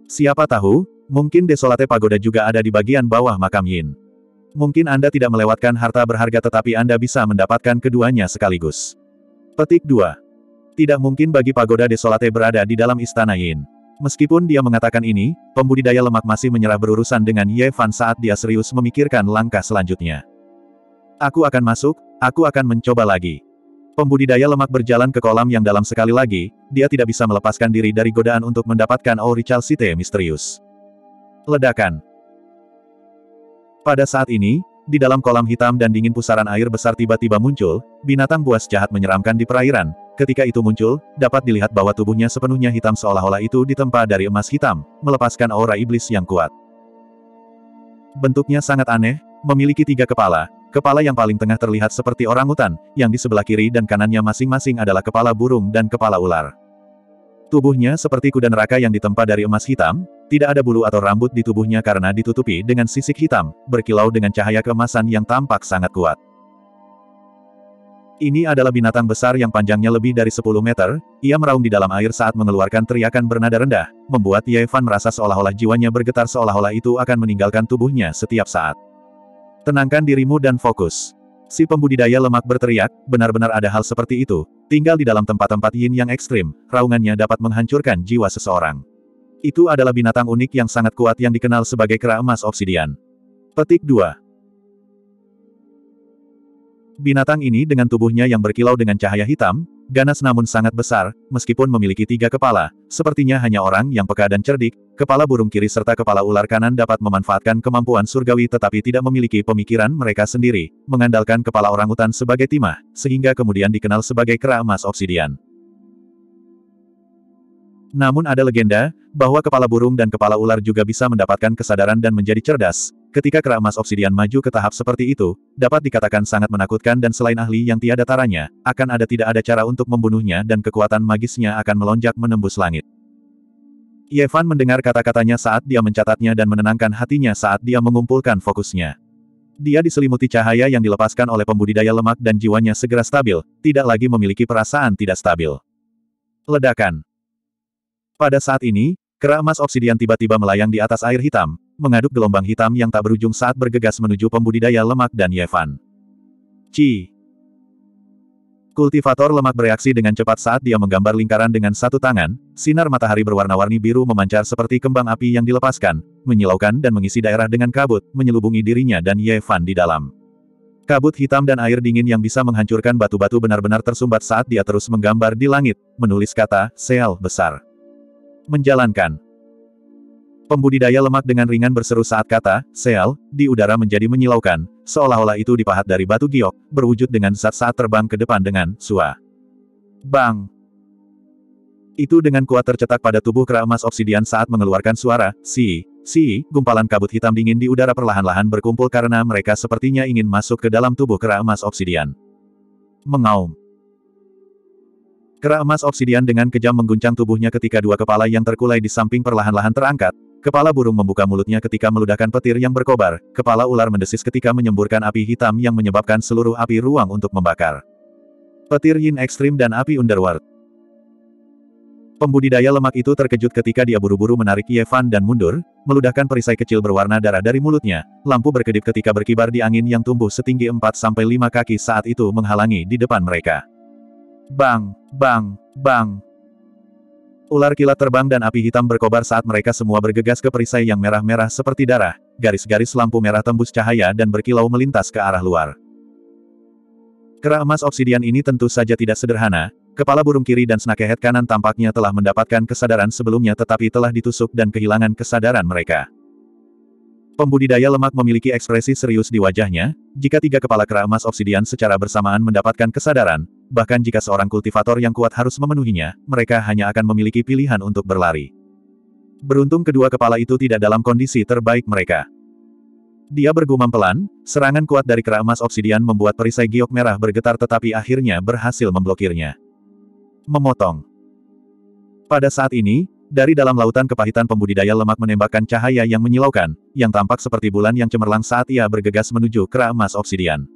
Siapa tahu, mungkin desolate pagoda juga ada di bagian bawah makam Yin. Mungkin Anda tidak melewatkan harta berharga tetapi Anda bisa mendapatkan keduanya sekaligus. Petik 2. Tidak mungkin bagi pagoda desolate berada di dalam istana Yin. Meskipun dia mengatakan ini, pembudidaya lemak masih menyerah berurusan dengan Ye Fan saat dia serius memikirkan langkah selanjutnya. Aku akan masuk, aku akan mencoba lagi. Pembudidaya lemak berjalan ke kolam yang dalam sekali lagi, dia tidak bisa melepaskan diri dari godaan untuk mendapatkan Aurichal Cite misterius. Ledakan pada saat ini, di dalam kolam hitam dan dingin pusaran air besar tiba-tiba muncul, binatang buas jahat menyeramkan di perairan. Ketika itu muncul, dapat dilihat bahwa tubuhnya sepenuhnya hitam seolah-olah itu ditempa dari emas hitam, melepaskan aura iblis yang kuat. Bentuknya sangat aneh, memiliki tiga kepala. Kepala yang paling tengah terlihat seperti orang utan, yang di sebelah kiri dan kanannya masing-masing adalah kepala burung dan kepala ular. Tubuhnya seperti kuda neraka yang ditempa dari emas hitam, tidak ada bulu atau rambut di tubuhnya karena ditutupi dengan sisik hitam, berkilau dengan cahaya kemasan yang tampak sangat kuat. Ini adalah binatang besar yang panjangnya lebih dari 10 meter, ia meraung di dalam air saat mengeluarkan teriakan bernada rendah, membuat Ye merasa seolah-olah jiwanya bergetar seolah-olah itu akan meninggalkan tubuhnya setiap saat. Tenangkan dirimu dan fokus. Si pembudidaya lemak berteriak, benar-benar ada hal seperti itu, tinggal di dalam tempat-tempat yin yang ekstrim, raungannya dapat menghancurkan jiwa seseorang. Itu adalah binatang unik yang sangat kuat yang dikenal sebagai kera emas obsidian. Petik 2. Binatang ini dengan tubuhnya yang berkilau dengan cahaya hitam, ganas namun sangat besar, meskipun memiliki tiga kepala, sepertinya hanya orang yang peka dan cerdik, kepala burung kiri serta kepala ular kanan dapat memanfaatkan kemampuan surgawi tetapi tidak memiliki pemikiran mereka sendiri, mengandalkan kepala orang utan sebagai timah, sehingga kemudian dikenal sebagai kera emas obsidian. Namun ada legenda, bahwa kepala burung dan kepala ular juga bisa mendapatkan kesadaran dan menjadi cerdas. Ketika kera emas obsidian maju ke tahap seperti itu, dapat dikatakan sangat menakutkan dan selain ahli yang tiada taranya, akan ada tidak ada cara untuk membunuhnya dan kekuatan magisnya akan melonjak menembus langit. Yevan mendengar kata-katanya saat dia mencatatnya dan menenangkan hatinya saat dia mengumpulkan fokusnya. Dia diselimuti cahaya yang dilepaskan oleh pembudidaya lemak dan jiwanya segera stabil, tidak lagi memiliki perasaan tidak stabil. Ledakan pada saat ini, kera emas obsidian tiba-tiba melayang di atas air hitam, mengaduk gelombang hitam yang tak berujung saat bergegas menuju pembudidaya lemak dan Yevan. Ci. Kultivator lemak bereaksi dengan cepat saat dia menggambar lingkaran dengan satu tangan, sinar matahari berwarna-warni biru memancar seperti kembang api yang dilepaskan, menyilaukan dan mengisi daerah dengan kabut, menyelubungi dirinya dan Yevan di dalam. Kabut hitam dan air dingin yang bisa menghancurkan batu-batu benar-benar tersumbat saat dia terus menggambar di langit, menulis kata, Seal besar menjalankan. Pembudidaya lemak dengan ringan berseru saat kata, seal, di udara menjadi menyilaukan, seolah-olah itu dipahat dari batu giok, berwujud dengan zat saat terbang ke depan dengan, sua. Bang! Itu dengan kuat tercetak pada tubuh kera emas obsidian saat mengeluarkan suara, si, si, gumpalan kabut hitam dingin di udara perlahan-lahan berkumpul karena mereka sepertinya ingin masuk ke dalam tubuh kera emas obsidian. Mengaum. Kera emas obsidian dengan kejam mengguncang tubuhnya ketika dua kepala yang terkulai di samping perlahan-lahan terangkat. Kepala burung membuka mulutnya ketika meludahkan petir yang berkobar. Kepala ular mendesis ketika menyemburkan api hitam yang menyebabkan seluruh api ruang untuk membakar. Petir Yin Ekstrim dan Api Underworld Pembudidaya lemak itu terkejut ketika dia buru-buru menarik Yevan dan mundur, meludahkan perisai kecil berwarna darah dari mulutnya. Lampu berkedip ketika berkibar di angin yang tumbuh setinggi 4-5 kaki saat itu menghalangi di depan mereka. Bang, bang, bang. Ular kilat terbang dan api hitam berkobar saat mereka semua bergegas ke perisai yang merah-merah seperti darah, garis-garis lampu merah tembus cahaya dan berkilau melintas ke arah luar. Kera emas obsidian ini tentu saja tidak sederhana, kepala burung kiri dan snakehead kanan tampaknya telah mendapatkan kesadaran sebelumnya tetapi telah ditusuk dan kehilangan kesadaran mereka. Pembudidaya lemak memiliki ekspresi serius di wajahnya, jika tiga kepala kera emas obsidian secara bersamaan mendapatkan kesadaran, Bahkan jika seorang kultivator yang kuat harus memenuhinya, mereka hanya akan memiliki pilihan untuk berlari. Beruntung kedua kepala itu tidak dalam kondisi terbaik mereka. Dia bergumam pelan, serangan kuat dari kera emas obsidian membuat perisai giok merah bergetar tetapi akhirnya berhasil memblokirnya. Memotong. Pada saat ini, dari dalam lautan kepahitan pembudidaya lemak menembakkan cahaya yang menyilaukan, yang tampak seperti bulan yang cemerlang saat ia bergegas menuju kera emas obsidian.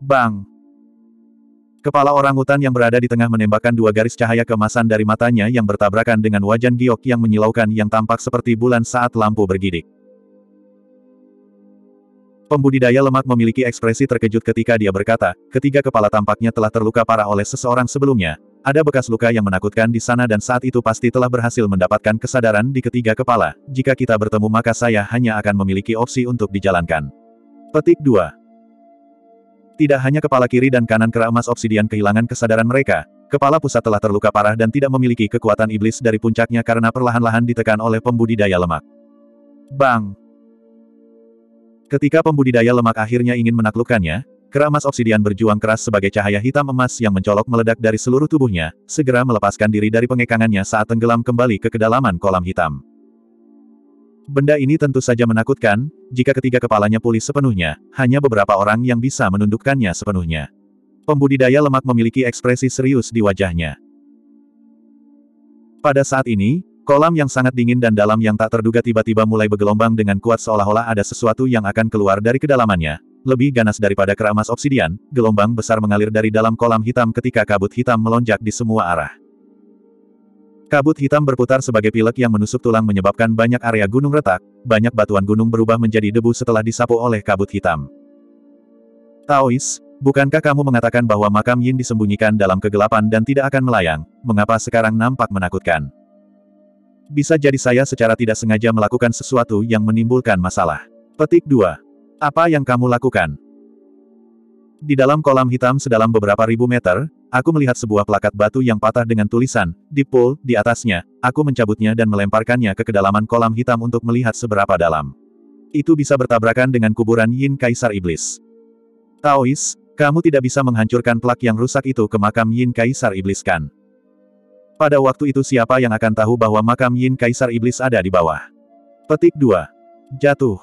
Bang! Kepala orang hutan yang berada di tengah menembakkan dua garis cahaya kemasan dari matanya yang bertabrakan dengan wajan giok yang menyilaukan yang tampak seperti bulan saat lampu bergidik. Pembudidaya lemak memiliki ekspresi terkejut ketika dia berkata, ketiga kepala tampaknya telah terluka parah oleh seseorang sebelumnya. Ada bekas luka yang menakutkan di sana dan saat itu pasti telah berhasil mendapatkan kesadaran di ketiga kepala. Jika kita bertemu maka saya hanya akan memiliki opsi untuk dijalankan. Petik 2. Tidak hanya kepala kiri dan kanan kera emas obsidian kehilangan kesadaran mereka, kepala pusat telah terluka parah dan tidak memiliki kekuatan iblis dari puncaknya karena perlahan-lahan ditekan oleh pembudidaya lemak. Bang! Ketika pembudidaya lemak akhirnya ingin menaklukkannya, kera emas obsidian berjuang keras sebagai cahaya hitam emas yang mencolok meledak dari seluruh tubuhnya, segera melepaskan diri dari pengekangannya saat tenggelam kembali ke kedalaman kolam hitam. Benda ini tentu saja menakutkan, jika ketiga kepalanya pulih sepenuhnya, hanya beberapa orang yang bisa menundukkannya sepenuhnya. Pembudidaya lemak memiliki ekspresi serius di wajahnya. Pada saat ini, kolam yang sangat dingin dan dalam yang tak terduga tiba-tiba mulai bergelombang dengan kuat seolah-olah ada sesuatu yang akan keluar dari kedalamannya. Lebih ganas daripada keramas obsidian, gelombang besar mengalir dari dalam kolam hitam ketika kabut hitam melonjak di semua arah. Kabut hitam berputar sebagai pilek yang menusuk tulang menyebabkan banyak area gunung retak, banyak batuan gunung berubah menjadi debu setelah disapu oleh kabut hitam. Taois, bukankah kamu mengatakan bahwa makam Yin disembunyikan dalam kegelapan dan tidak akan melayang, mengapa sekarang nampak menakutkan? Bisa jadi saya secara tidak sengaja melakukan sesuatu yang menimbulkan masalah. Petik 2. Apa yang kamu lakukan? Di dalam kolam hitam sedalam beberapa ribu meter, Aku melihat sebuah plakat batu yang patah dengan tulisan, Pool, di atasnya. Aku mencabutnya dan melemparkannya ke kedalaman kolam hitam untuk melihat seberapa dalam. Itu bisa bertabrakan dengan kuburan Yin Kaisar Iblis. Taois, kamu tidak bisa menghancurkan plak yang rusak itu ke makam Yin Kaisar Iblis kan? Pada waktu itu siapa yang akan tahu bahwa makam Yin Kaisar Iblis ada di bawah? Petik 2. Jatuh.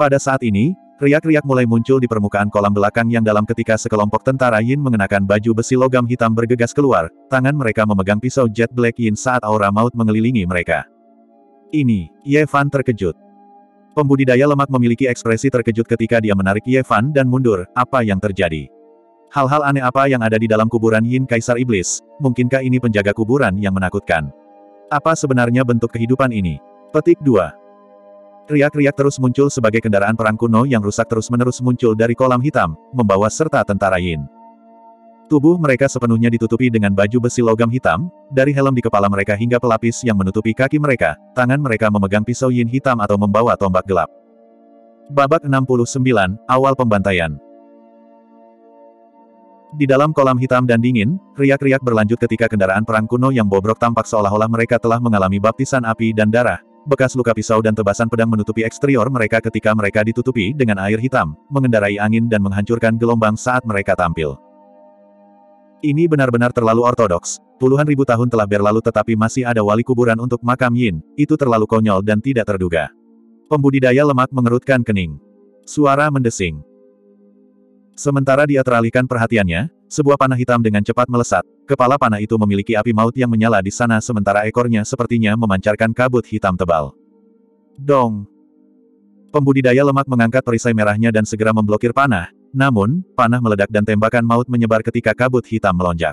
Pada saat ini, Riak-riak mulai muncul di permukaan kolam belakang yang dalam ketika sekelompok tentara Yin mengenakan baju besi logam hitam bergegas keluar, tangan mereka memegang pisau Jet Black Yin saat aura maut mengelilingi mereka. Ini, Ye terkejut. Pembudidaya lemak memiliki ekspresi terkejut ketika dia menarik Ye dan mundur, apa yang terjadi? Hal-hal aneh apa yang ada di dalam kuburan Yin Kaisar Iblis, mungkinkah ini penjaga kuburan yang menakutkan? Apa sebenarnya bentuk kehidupan ini? Petik 2. Riak-riak terus muncul sebagai kendaraan perang kuno yang rusak terus-menerus muncul dari kolam hitam, membawa serta tentara Yin. Tubuh mereka sepenuhnya ditutupi dengan baju besi logam hitam, dari helm di kepala mereka hingga pelapis yang menutupi kaki mereka, tangan mereka memegang pisau Yin hitam atau membawa tombak gelap. Babak 69, Awal Pembantaian Di dalam kolam hitam dan dingin, riak-riak berlanjut ketika kendaraan perang kuno yang bobrok tampak seolah-olah mereka telah mengalami baptisan api dan darah, bekas luka pisau dan tebasan pedang menutupi eksterior mereka ketika mereka ditutupi dengan air hitam, mengendarai angin dan menghancurkan gelombang saat mereka tampil. Ini benar-benar terlalu ortodoks. Puluhan ribu tahun telah berlalu tetapi masih ada wali kuburan untuk makam Yin, itu terlalu konyol dan tidak terduga. Pembudidaya lemak mengerutkan kening. Suara mendesing. Sementara dia teralihkan perhatiannya, sebuah panah hitam dengan cepat melesat. Kepala panah itu memiliki api maut yang menyala di sana sementara ekornya sepertinya memancarkan kabut hitam tebal. Dong! Pembudidaya lemak mengangkat perisai merahnya dan segera memblokir panah. Namun, panah meledak dan tembakan maut menyebar ketika kabut hitam melonjak.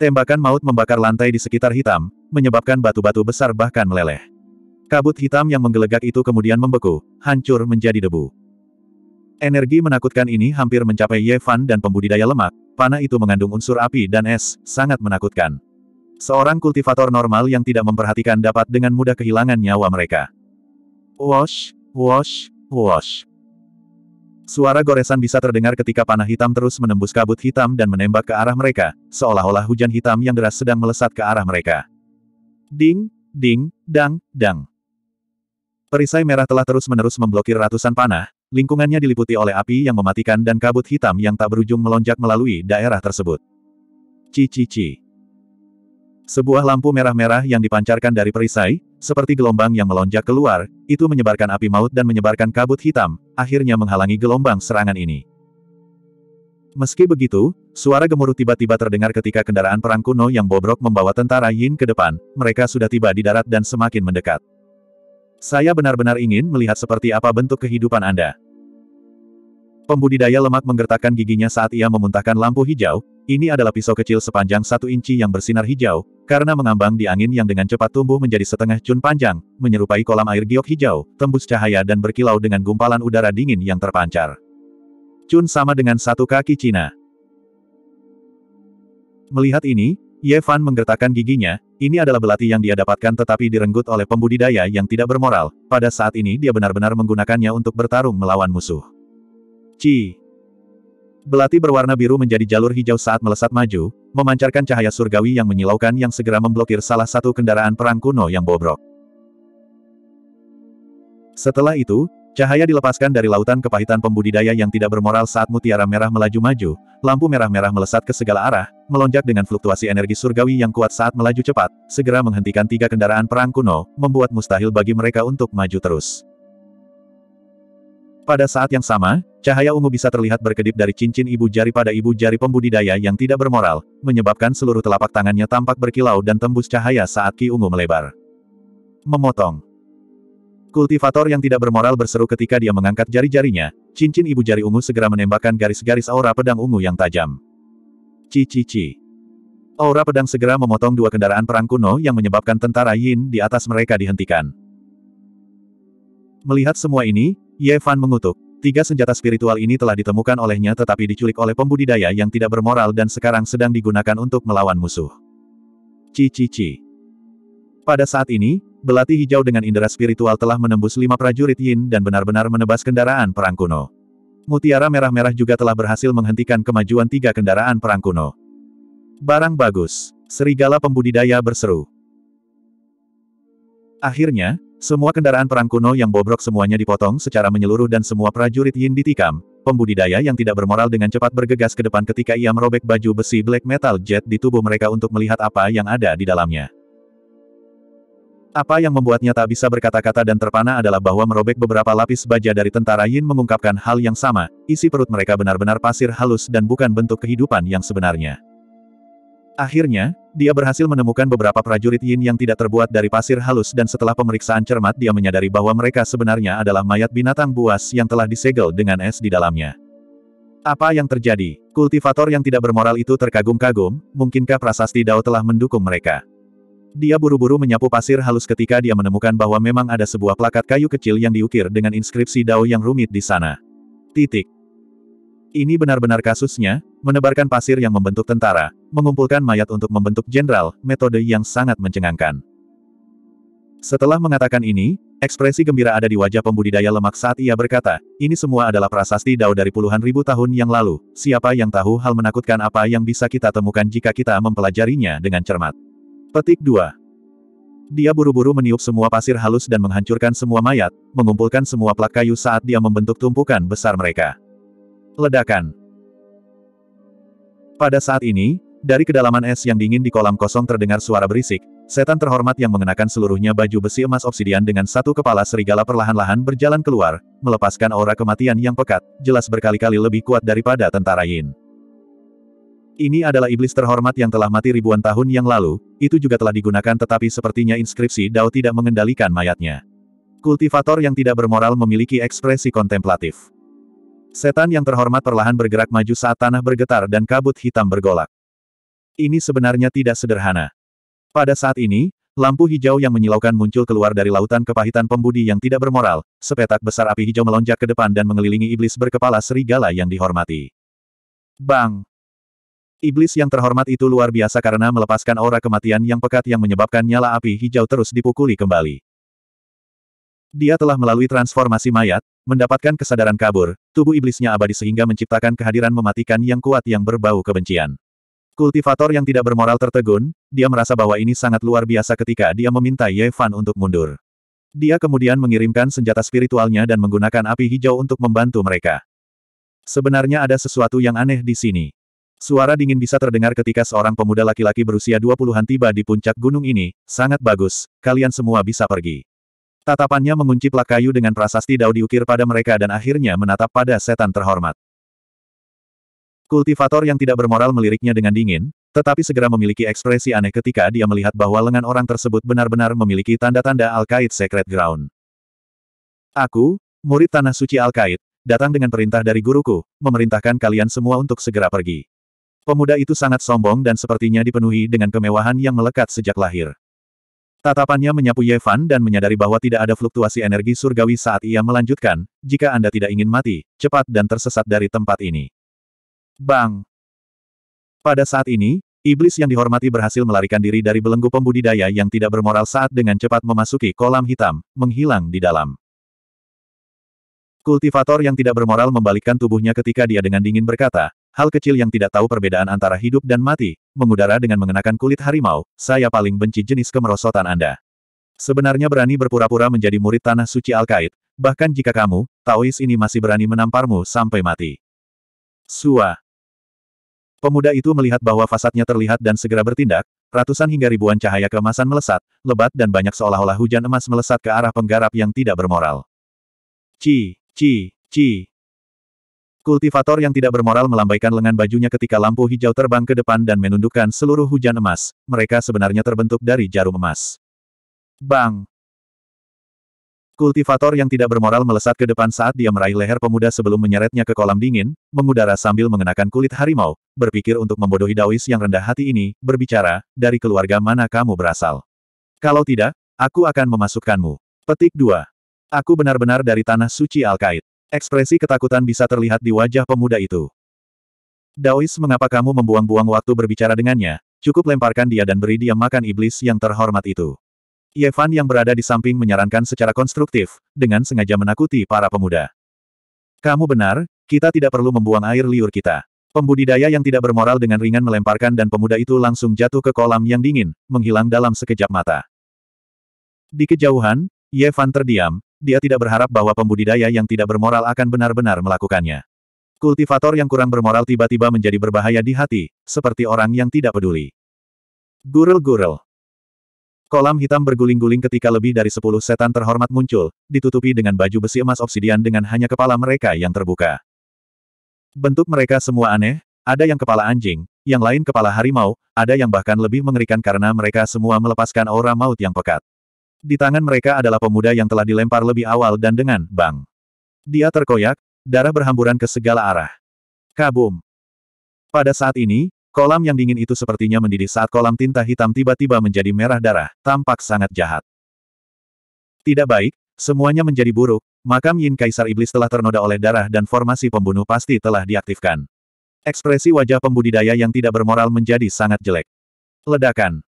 Tembakan maut membakar lantai di sekitar hitam, menyebabkan batu-batu besar bahkan meleleh. Kabut hitam yang menggelegak itu kemudian membeku, hancur menjadi debu. Energi menakutkan ini hampir mencapai Ye Fan dan pembudidaya lemak, panah itu mengandung unsur api dan es, sangat menakutkan. Seorang kultivator normal yang tidak memperhatikan dapat dengan mudah kehilangan nyawa mereka. Wash, wash, wash. Suara goresan bisa terdengar ketika panah hitam terus menembus kabut hitam dan menembak ke arah mereka, seolah-olah hujan hitam yang deras sedang melesat ke arah mereka. Ding, ding, dang, dang. Perisai merah telah terus-menerus memblokir ratusan panah, Lingkungannya diliputi oleh api yang mematikan dan kabut hitam yang tak berujung melonjak melalui daerah tersebut. Cici-ci. Sebuah lampu merah-merah yang dipancarkan dari perisai, seperti gelombang yang melonjak keluar, itu menyebarkan api maut dan menyebarkan kabut hitam, akhirnya menghalangi gelombang serangan ini. Meski begitu, suara gemuruh tiba-tiba terdengar ketika kendaraan perang kuno yang bobrok membawa tentara Yin ke depan, mereka sudah tiba di darat dan semakin mendekat. Saya benar-benar ingin melihat seperti apa bentuk kehidupan Anda. Pembudidaya lemak menggertakkan giginya saat ia memuntahkan lampu hijau, ini adalah pisau kecil sepanjang satu inci yang bersinar hijau, karena mengambang di angin yang dengan cepat tumbuh menjadi setengah cun panjang, menyerupai kolam air giok hijau, tembus cahaya dan berkilau dengan gumpalan udara dingin yang terpancar. Cun sama dengan satu kaki Cina. Melihat ini, Ye Fan menggertakkan giginya, ini adalah belati yang dia dapatkan tetapi direnggut oleh pembudidaya yang tidak bermoral, pada saat ini dia benar-benar menggunakannya untuk bertarung melawan musuh. Ci. Belati berwarna biru menjadi jalur hijau saat melesat maju, memancarkan cahaya surgawi yang menyilaukan yang segera memblokir salah satu kendaraan perang kuno yang bobrok. Setelah itu, Cahaya dilepaskan dari lautan kepahitan pembudidaya yang tidak bermoral saat mutiara merah melaju maju, lampu merah-merah melesat ke segala arah, melonjak dengan fluktuasi energi surgawi yang kuat saat melaju cepat, segera menghentikan tiga kendaraan perang kuno, membuat mustahil bagi mereka untuk maju terus. Pada saat yang sama, cahaya ungu bisa terlihat berkedip dari cincin ibu jari pada ibu jari pembudidaya yang tidak bermoral, menyebabkan seluruh telapak tangannya tampak berkilau dan tembus cahaya saat ki ungu melebar. Memotong Kultivator yang tidak bermoral berseru ketika dia mengangkat jari-jarinya, cincin ibu jari ungu segera menembakkan garis-garis aura pedang ungu yang tajam. Cici-ci. Aura pedang segera memotong dua kendaraan perang kuno yang menyebabkan tentara Yin di atas mereka dihentikan. Melihat semua ini, Ye Fan mengutuk. Tiga senjata spiritual ini telah ditemukan olehnya tetapi diculik oleh pembudidaya yang tidak bermoral dan sekarang sedang digunakan untuk melawan musuh. Cici-ci. Pada saat ini, belati hijau dengan indera spiritual telah menembus lima prajurit Yin dan benar-benar menebas kendaraan perang kuno. Mutiara merah-merah juga telah berhasil menghentikan kemajuan tiga kendaraan perang kuno. Barang bagus. Serigala pembudidaya berseru. Akhirnya, semua kendaraan perang kuno yang bobrok semuanya dipotong secara menyeluruh dan semua prajurit Yin ditikam, pembudidaya yang tidak bermoral dengan cepat bergegas ke depan ketika ia merobek baju besi black metal jet di tubuh mereka untuk melihat apa yang ada di dalamnya. Apa yang membuatnya tak bisa berkata-kata dan terpana adalah bahwa merobek beberapa lapis baja dari tentara Yin mengungkapkan hal yang sama, isi perut mereka benar-benar pasir halus dan bukan bentuk kehidupan yang sebenarnya. Akhirnya, dia berhasil menemukan beberapa prajurit Yin yang tidak terbuat dari pasir halus dan setelah pemeriksaan cermat dia menyadari bahwa mereka sebenarnya adalah mayat binatang buas yang telah disegel dengan es di dalamnya. Apa yang terjadi? Kultivator yang tidak bermoral itu terkagum-kagum, mungkinkah prasasti Dao telah mendukung mereka? Dia buru-buru menyapu pasir halus ketika dia menemukan bahwa memang ada sebuah plakat kayu kecil yang diukir dengan inskripsi dao yang rumit di sana. Titik. Ini benar-benar kasusnya, menebarkan pasir yang membentuk tentara, mengumpulkan mayat untuk membentuk jenderal, metode yang sangat mencengangkan. Setelah mengatakan ini, ekspresi gembira ada di wajah pembudidaya lemak saat ia berkata, ini semua adalah prasasti dao dari puluhan ribu tahun yang lalu, siapa yang tahu hal menakutkan apa yang bisa kita temukan jika kita mempelajarinya dengan cermat. Petik 2. Dia buru-buru meniup semua pasir halus dan menghancurkan semua mayat, mengumpulkan semua plak kayu saat dia membentuk tumpukan besar mereka. Ledakan. Pada saat ini, dari kedalaman es yang dingin di kolam kosong terdengar suara berisik, setan terhormat yang mengenakan seluruhnya baju besi emas obsidian dengan satu kepala serigala perlahan-lahan berjalan keluar, melepaskan aura kematian yang pekat, jelas berkali-kali lebih kuat daripada tentara Yin. Ini adalah iblis terhormat yang telah mati ribuan tahun yang lalu, itu juga telah digunakan tetapi sepertinya inskripsi Dao tidak mengendalikan mayatnya. Kultivator yang tidak bermoral memiliki ekspresi kontemplatif. Setan yang terhormat perlahan bergerak maju saat tanah bergetar dan kabut hitam bergolak. Ini sebenarnya tidak sederhana. Pada saat ini, lampu hijau yang menyilaukan muncul keluar dari lautan kepahitan pembudi yang tidak bermoral, sepetak besar api hijau melonjak ke depan dan mengelilingi iblis berkepala serigala yang dihormati. Bang! Iblis yang terhormat itu luar biasa karena melepaskan aura kematian yang pekat yang menyebabkan nyala api hijau terus dipukuli kembali. Dia telah melalui transformasi mayat, mendapatkan kesadaran kabur, tubuh iblisnya abadi sehingga menciptakan kehadiran mematikan yang kuat yang berbau kebencian. Kultivator yang tidak bermoral tertegun, dia merasa bahwa ini sangat luar biasa ketika dia meminta Ye Fan untuk mundur. Dia kemudian mengirimkan senjata spiritualnya dan menggunakan api hijau untuk membantu mereka. Sebenarnya ada sesuatu yang aneh di sini. Suara dingin bisa terdengar ketika seorang pemuda laki-laki berusia 20-an tiba di puncak gunung ini, sangat bagus, kalian semua bisa pergi. Tatapannya mengunci plak kayu dengan prasasti dao diukir pada mereka dan akhirnya menatap pada setan terhormat. Kultivator yang tidak bermoral meliriknya dengan dingin, tetapi segera memiliki ekspresi aneh ketika dia melihat bahwa lengan orang tersebut benar-benar memiliki tanda-tanda Al-Qaid Secret Ground. Aku, murid Tanah Suci Al-Qaid, datang dengan perintah dari guruku, memerintahkan kalian semua untuk segera pergi. Pemuda itu sangat sombong dan sepertinya dipenuhi dengan kemewahan yang melekat sejak lahir. Tatapannya menyapu Yevan dan menyadari bahwa tidak ada fluktuasi energi surgawi saat ia melanjutkan, jika Anda tidak ingin mati, cepat dan tersesat dari tempat ini. Bang! Pada saat ini, Iblis yang dihormati berhasil melarikan diri dari belenggu pembudidaya yang tidak bermoral saat dengan cepat memasuki kolam hitam, menghilang di dalam. Kultivator yang tidak bermoral membalikkan tubuhnya ketika dia dengan dingin berkata, Hal kecil yang tidak tahu perbedaan antara hidup dan mati, mengudara dengan mengenakan kulit harimau, saya paling benci jenis kemerosotan Anda. Sebenarnya berani berpura-pura menjadi murid tanah suci al Al-Qaid, bahkan jika kamu, Taois ini masih berani menamparmu sampai mati. Sua. Pemuda itu melihat bahwa fasadnya terlihat dan segera bertindak, ratusan hingga ribuan cahaya keemasan melesat, lebat dan banyak seolah-olah hujan emas melesat ke arah penggarap yang tidak bermoral. Ci, ci, ci, Kultivator yang tidak bermoral melambaikan lengan bajunya ketika lampu hijau terbang ke depan dan menundukkan seluruh hujan emas. Mereka sebenarnya terbentuk dari jarum emas. Bang! Kultivator yang tidak bermoral melesat ke depan saat dia meraih leher pemuda sebelum menyeretnya ke kolam dingin, mengudara sambil mengenakan kulit harimau, berpikir untuk membodohi Dawis yang rendah hati ini, berbicara, dari keluarga mana kamu berasal. Kalau tidak, aku akan memasukkanmu. Petik 2. Aku benar-benar dari tanah suci Al-Qaid. Ekspresi ketakutan bisa terlihat di wajah pemuda itu. Daois mengapa kamu membuang-buang waktu berbicara dengannya, cukup lemparkan dia dan beri dia makan iblis yang terhormat itu. Yevan yang berada di samping menyarankan secara konstruktif, dengan sengaja menakuti para pemuda. Kamu benar, kita tidak perlu membuang air liur kita. Pembudidaya yang tidak bermoral dengan ringan melemparkan dan pemuda itu langsung jatuh ke kolam yang dingin, menghilang dalam sekejap mata. Di kejauhan, Yevan terdiam, dia tidak berharap bahwa pembudidaya yang tidak bermoral akan benar-benar melakukannya. Kultivator yang kurang bermoral tiba-tiba menjadi berbahaya di hati, seperti orang yang tidak peduli. Gurel-gurel. Kolam hitam berguling-guling ketika lebih dari sepuluh setan terhormat muncul, ditutupi dengan baju besi emas obsidian dengan hanya kepala mereka yang terbuka. Bentuk mereka semua aneh, ada yang kepala anjing, yang lain kepala harimau, ada yang bahkan lebih mengerikan karena mereka semua melepaskan aura maut yang pekat. Di tangan mereka adalah pemuda yang telah dilempar lebih awal dan dengan bang. Dia terkoyak, darah berhamburan ke segala arah. Kabum. Pada saat ini, kolam yang dingin itu sepertinya mendidih saat kolam tinta hitam tiba-tiba menjadi merah darah, tampak sangat jahat. Tidak baik, semuanya menjadi buruk, makam Yin Kaisar Iblis telah ternoda oleh darah dan formasi pembunuh pasti telah diaktifkan. Ekspresi wajah pembudidaya yang tidak bermoral menjadi sangat jelek. Ledakan.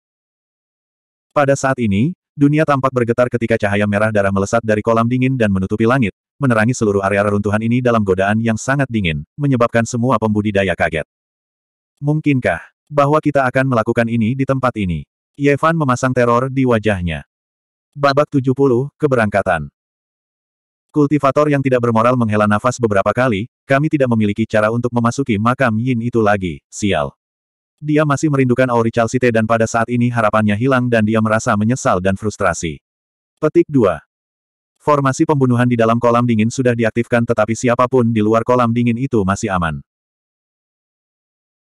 Pada saat ini, Dunia tampak bergetar ketika cahaya merah darah melesat dari kolam dingin dan menutupi langit, menerangi seluruh area reruntuhan ini dalam godaan yang sangat dingin, menyebabkan semua pembudidaya kaget. Mungkinkah bahwa kita akan melakukan ini di tempat ini? Yevan memasang teror di wajahnya. Babak 70, Keberangkatan Kultivator yang tidak bermoral menghela nafas beberapa kali, kami tidak memiliki cara untuk memasuki makam Yin itu lagi, sial. Dia masih merindukan Auri Chalcite dan pada saat ini harapannya hilang dan dia merasa menyesal dan frustrasi. Petik 2. Formasi pembunuhan di dalam kolam dingin sudah diaktifkan tetapi siapapun di luar kolam dingin itu masih aman.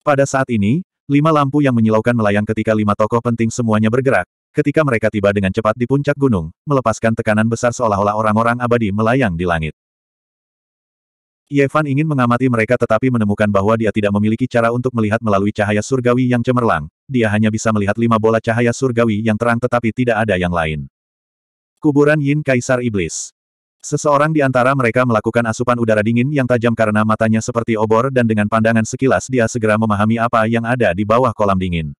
Pada saat ini, lima lampu yang menyilaukan melayang ketika lima tokoh penting semuanya bergerak, ketika mereka tiba dengan cepat di puncak gunung, melepaskan tekanan besar seolah-olah orang-orang abadi melayang di langit. Yevan ingin mengamati mereka tetapi menemukan bahwa dia tidak memiliki cara untuk melihat melalui cahaya surgawi yang cemerlang, dia hanya bisa melihat lima bola cahaya surgawi yang terang tetapi tidak ada yang lain. Kuburan Yin Kaisar Iblis Seseorang di antara mereka melakukan asupan udara dingin yang tajam karena matanya seperti obor dan dengan pandangan sekilas dia segera memahami apa yang ada di bawah kolam dingin.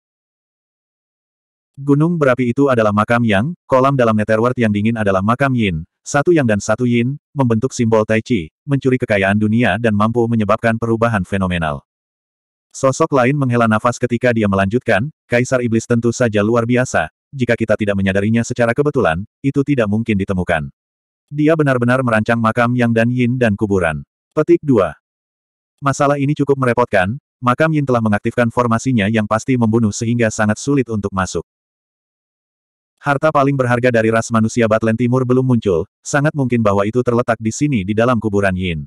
Gunung berapi itu adalah makam Yang, kolam dalam Netherworld yang dingin adalah makam Yin, satu yang dan satu yin, membentuk simbol tai chi, mencuri kekayaan dunia dan mampu menyebabkan perubahan fenomenal. Sosok lain menghela nafas ketika dia melanjutkan, Kaisar Iblis tentu saja luar biasa, jika kita tidak menyadarinya secara kebetulan, itu tidak mungkin ditemukan. Dia benar-benar merancang makam yang dan yin dan kuburan. Petik 2. Masalah ini cukup merepotkan, makam yin telah mengaktifkan formasinya yang pasti membunuh sehingga sangat sulit untuk masuk. Harta paling berharga dari ras manusia Batlen Timur belum muncul, sangat mungkin bahwa itu terletak di sini di dalam kuburan Yin.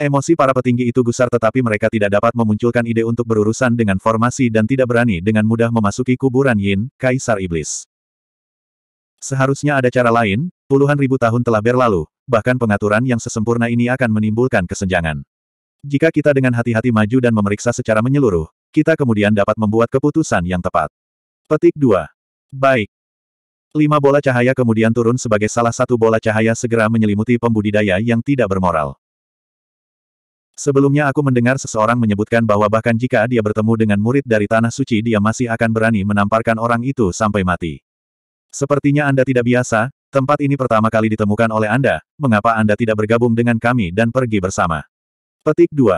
Emosi para petinggi itu gusar tetapi mereka tidak dapat memunculkan ide untuk berurusan dengan formasi dan tidak berani dengan mudah memasuki kuburan Yin, Kaisar Iblis. Seharusnya ada cara lain, puluhan ribu tahun telah berlalu, bahkan pengaturan yang sesempurna ini akan menimbulkan kesenjangan. Jika kita dengan hati-hati maju dan memeriksa secara menyeluruh, kita kemudian dapat membuat keputusan yang tepat. Petik 2. Baik. Lima bola cahaya kemudian turun sebagai salah satu bola cahaya segera menyelimuti pembudidaya yang tidak bermoral. Sebelumnya aku mendengar seseorang menyebutkan bahwa bahkan jika dia bertemu dengan murid dari Tanah Suci dia masih akan berani menamparkan orang itu sampai mati. Sepertinya Anda tidak biasa, tempat ini pertama kali ditemukan oleh Anda, mengapa Anda tidak bergabung dengan kami dan pergi bersama? Petik 2.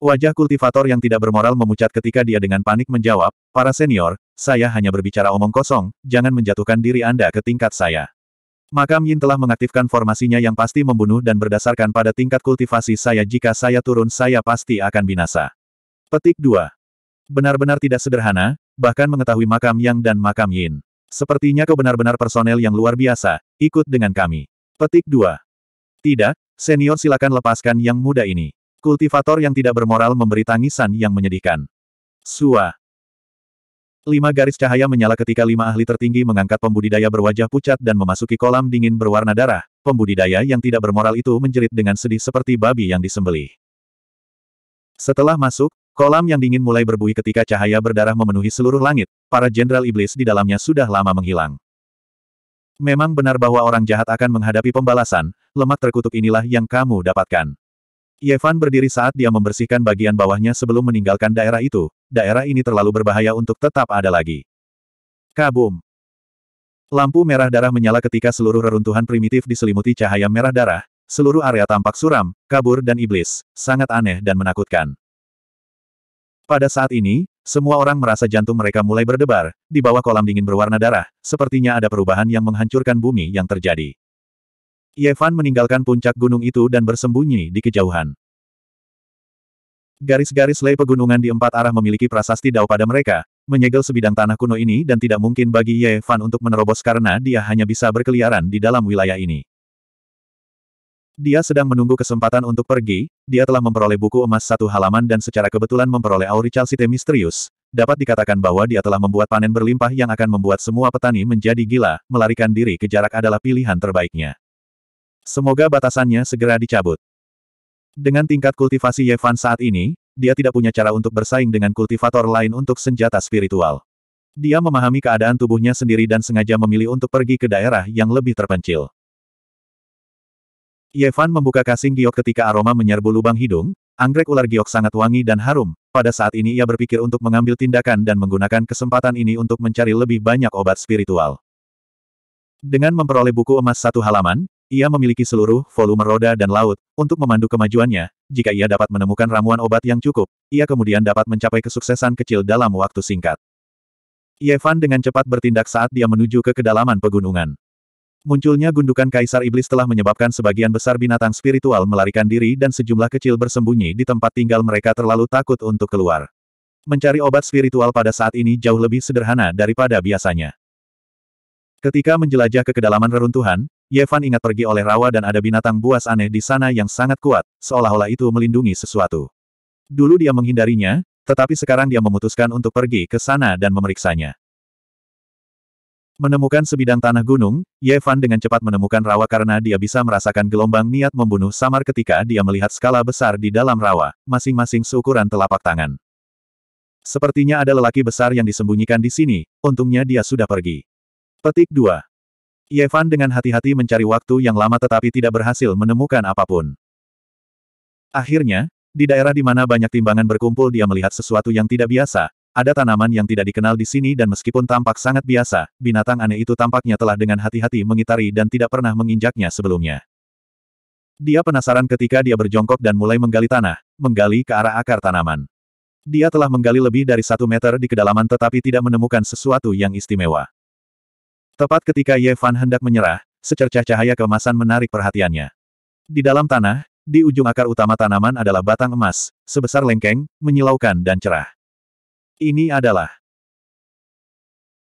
Wajah kultivator yang tidak bermoral memucat ketika dia dengan panik menjawab, para senior, saya hanya berbicara omong kosong, jangan menjatuhkan diri Anda ke tingkat saya. Makam Yin telah mengaktifkan formasinya yang pasti membunuh dan berdasarkan pada tingkat kultivasi saya jika saya turun saya pasti akan binasa. Petik 2. Benar-benar tidak sederhana, bahkan mengetahui makam Yang dan makam Yin. Sepertinya kau benar-benar personel yang luar biasa, ikut dengan kami. Petik 2. Tidak, senior silakan lepaskan yang muda ini. Kultivator yang tidak bermoral memberi tangisan yang menyedihkan. Sua. Lima garis cahaya menyala ketika lima ahli tertinggi mengangkat pembudidaya berwajah pucat dan memasuki kolam dingin berwarna darah. Pembudidaya yang tidak bermoral itu menjerit dengan sedih seperti babi yang disembelih. Setelah masuk, kolam yang dingin mulai berbuih ketika cahaya berdarah memenuhi seluruh langit. Para jenderal iblis di dalamnya sudah lama menghilang. Memang benar bahwa orang jahat akan menghadapi pembalasan, lemak terkutuk inilah yang kamu dapatkan. Yevan berdiri saat dia membersihkan bagian bawahnya sebelum meninggalkan daerah itu, daerah ini terlalu berbahaya untuk tetap ada lagi. Kabum! Lampu merah darah menyala ketika seluruh reruntuhan primitif diselimuti cahaya merah darah, seluruh area tampak suram, kabur dan iblis, sangat aneh dan menakutkan. Pada saat ini, semua orang merasa jantung mereka mulai berdebar, di bawah kolam dingin berwarna darah, sepertinya ada perubahan yang menghancurkan bumi yang terjadi. Yevan meninggalkan puncak gunung itu dan bersembunyi di kejauhan. Garis-garis lei pegunungan di empat arah memiliki prasasti dao pada mereka, menyegel sebidang tanah kuno ini dan tidak mungkin bagi Ye Fan untuk menerobos karena dia hanya bisa berkeliaran di dalam wilayah ini. Dia sedang menunggu kesempatan untuk pergi, dia telah memperoleh buku emas satu halaman dan secara kebetulan memperoleh auri calcite misterius. Dapat dikatakan bahwa dia telah membuat panen berlimpah yang akan membuat semua petani menjadi gila, melarikan diri ke jarak adalah pilihan terbaiknya. Semoga batasannya segera dicabut. Dengan tingkat kultivasi Yevan saat ini, dia tidak punya cara untuk bersaing dengan kultivator lain untuk senjata spiritual. Dia memahami keadaan tubuhnya sendiri dan sengaja memilih untuk pergi ke daerah yang lebih terpencil. Yevan membuka kasing giok ketika aroma menyerbu lubang hidung, anggrek ular giok sangat wangi dan harum, pada saat ini ia berpikir untuk mengambil tindakan dan menggunakan kesempatan ini untuk mencari lebih banyak obat spiritual. Dengan memperoleh buku emas satu halaman, ia memiliki seluruh volume roda dan laut, untuk memandu kemajuannya, jika ia dapat menemukan ramuan obat yang cukup, ia kemudian dapat mencapai kesuksesan kecil dalam waktu singkat. Yevan dengan cepat bertindak saat dia menuju ke kedalaman pegunungan. Munculnya gundukan Kaisar Iblis telah menyebabkan sebagian besar binatang spiritual melarikan diri dan sejumlah kecil bersembunyi di tempat tinggal mereka terlalu takut untuk keluar. Mencari obat spiritual pada saat ini jauh lebih sederhana daripada biasanya. Ketika menjelajah ke kedalaman reruntuhan, Yevan ingat pergi oleh rawa dan ada binatang buas aneh di sana yang sangat kuat, seolah-olah itu melindungi sesuatu. Dulu dia menghindarinya, tetapi sekarang dia memutuskan untuk pergi ke sana dan memeriksanya. Menemukan sebidang tanah gunung, Yevan dengan cepat menemukan rawa karena dia bisa merasakan gelombang niat membunuh samar ketika dia melihat skala besar di dalam rawa, masing-masing seukuran telapak tangan. Sepertinya ada lelaki besar yang disembunyikan di sini, untungnya dia sudah pergi. Petik 2. Yevan dengan hati-hati mencari waktu yang lama tetapi tidak berhasil menemukan apapun. Akhirnya, di daerah di mana banyak timbangan berkumpul dia melihat sesuatu yang tidak biasa, ada tanaman yang tidak dikenal di sini dan meskipun tampak sangat biasa, binatang aneh itu tampaknya telah dengan hati-hati mengitari dan tidak pernah menginjaknya sebelumnya. Dia penasaran ketika dia berjongkok dan mulai menggali tanah, menggali ke arah akar tanaman. Dia telah menggali lebih dari satu meter di kedalaman tetapi tidak menemukan sesuatu yang istimewa. Tepat ketika Ye Fan hendak menyerah, secercah cahaya keemasan menarik perhatiannya. Di dalam tanah, di ujung akar utama tanaman adalah batang emas, sebesar lengkeng, menyilaukan dan cerah. Ini adalah...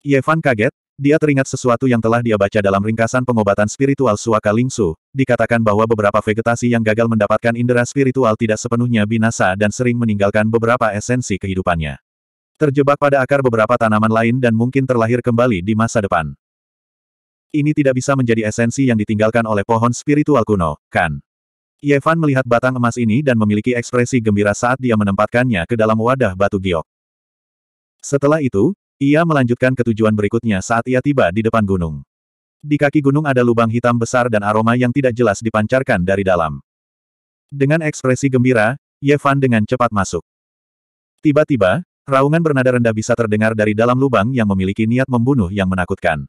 Ye Fan kaget, dia teringat sesuatu yang telah dia baca dalam ringkasan pengobatan spiritual Suaka Lingsu, dikatakan bahwa beberapa vegetasi yang gagal mendapatkan indera spiritual tidak sepenuhnya binasa dan sering meninggalkan beberapa esensi kehidupannya. Terjebak pada akar beberapa tanaman lain dan mungkin terlahir kembali di masa depan ini tidak bisa menjadi esensi yang ditinggalkan oleh pohon spiritual kuno, kan? Yevan melihat batang emas ini dan memiliki ekspresi gembira saat dia menempatkannya ke dalam wadah batu giok. Setelah itu, ia melanjutkan ke tujuan berikutnya saat ia tiba di depan gunung. Di kaki gunung ada lubang hitam besar dan aroma yang tidak jelas dipancarkan dari dalam. Dengan ekspresi gembira, Yevan dengan cepat masuk. Tiba-tiba, raungan bernada rendah bisa terdengar dari dalam lubang yang memiliki niat membunuh yang menakutkan.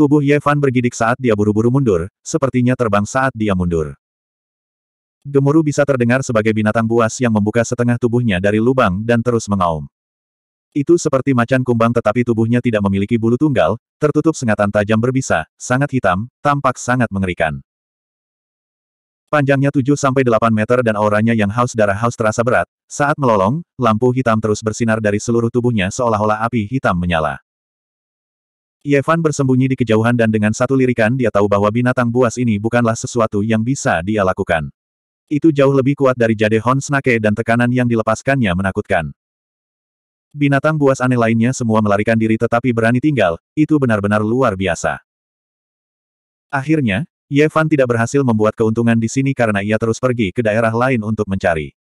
Tubuh Yevan Fan bergidik saat dia buru-buru mundur, sepertinya terbang saat dia mundur. Gemuruh bisa terdengar sebagai binatang buas yang membuka setengah tubuhnya dari lubang dan terus mengaum. Itu seperti macan kumbang tetapi tubuhnya tidak memiliki bulu tunggal, tertutup sengatan tajam berbisa, sangat hitam, tampak sangat mengerikan. Panjangnya 7-8 meter dan auranya yang haus darah haus terasa berat, saat melolong, lampu hitam terus bersinar dari seluruh tubuhnya seolah-olah api hitam menyala. Yevan bersembunyi di kejauhan dan dengan satu lirikan dia tahu bahwa binatang buas ini bukanlah sesuatu yang bisa dia lakukan. Itu jauh lebih kuat dari jade Hon Snake dan tekanan yang dilepaskannya menakutkan. Binatang buas aneh lainnya semua melarikan diri tetapi berani tinggal, itu benar-benar luar biasa. Akhirnya, Yevan tidak berhasil membuat keuntungan di sini karena ia terus pergi ke daerah lain untuk mencari.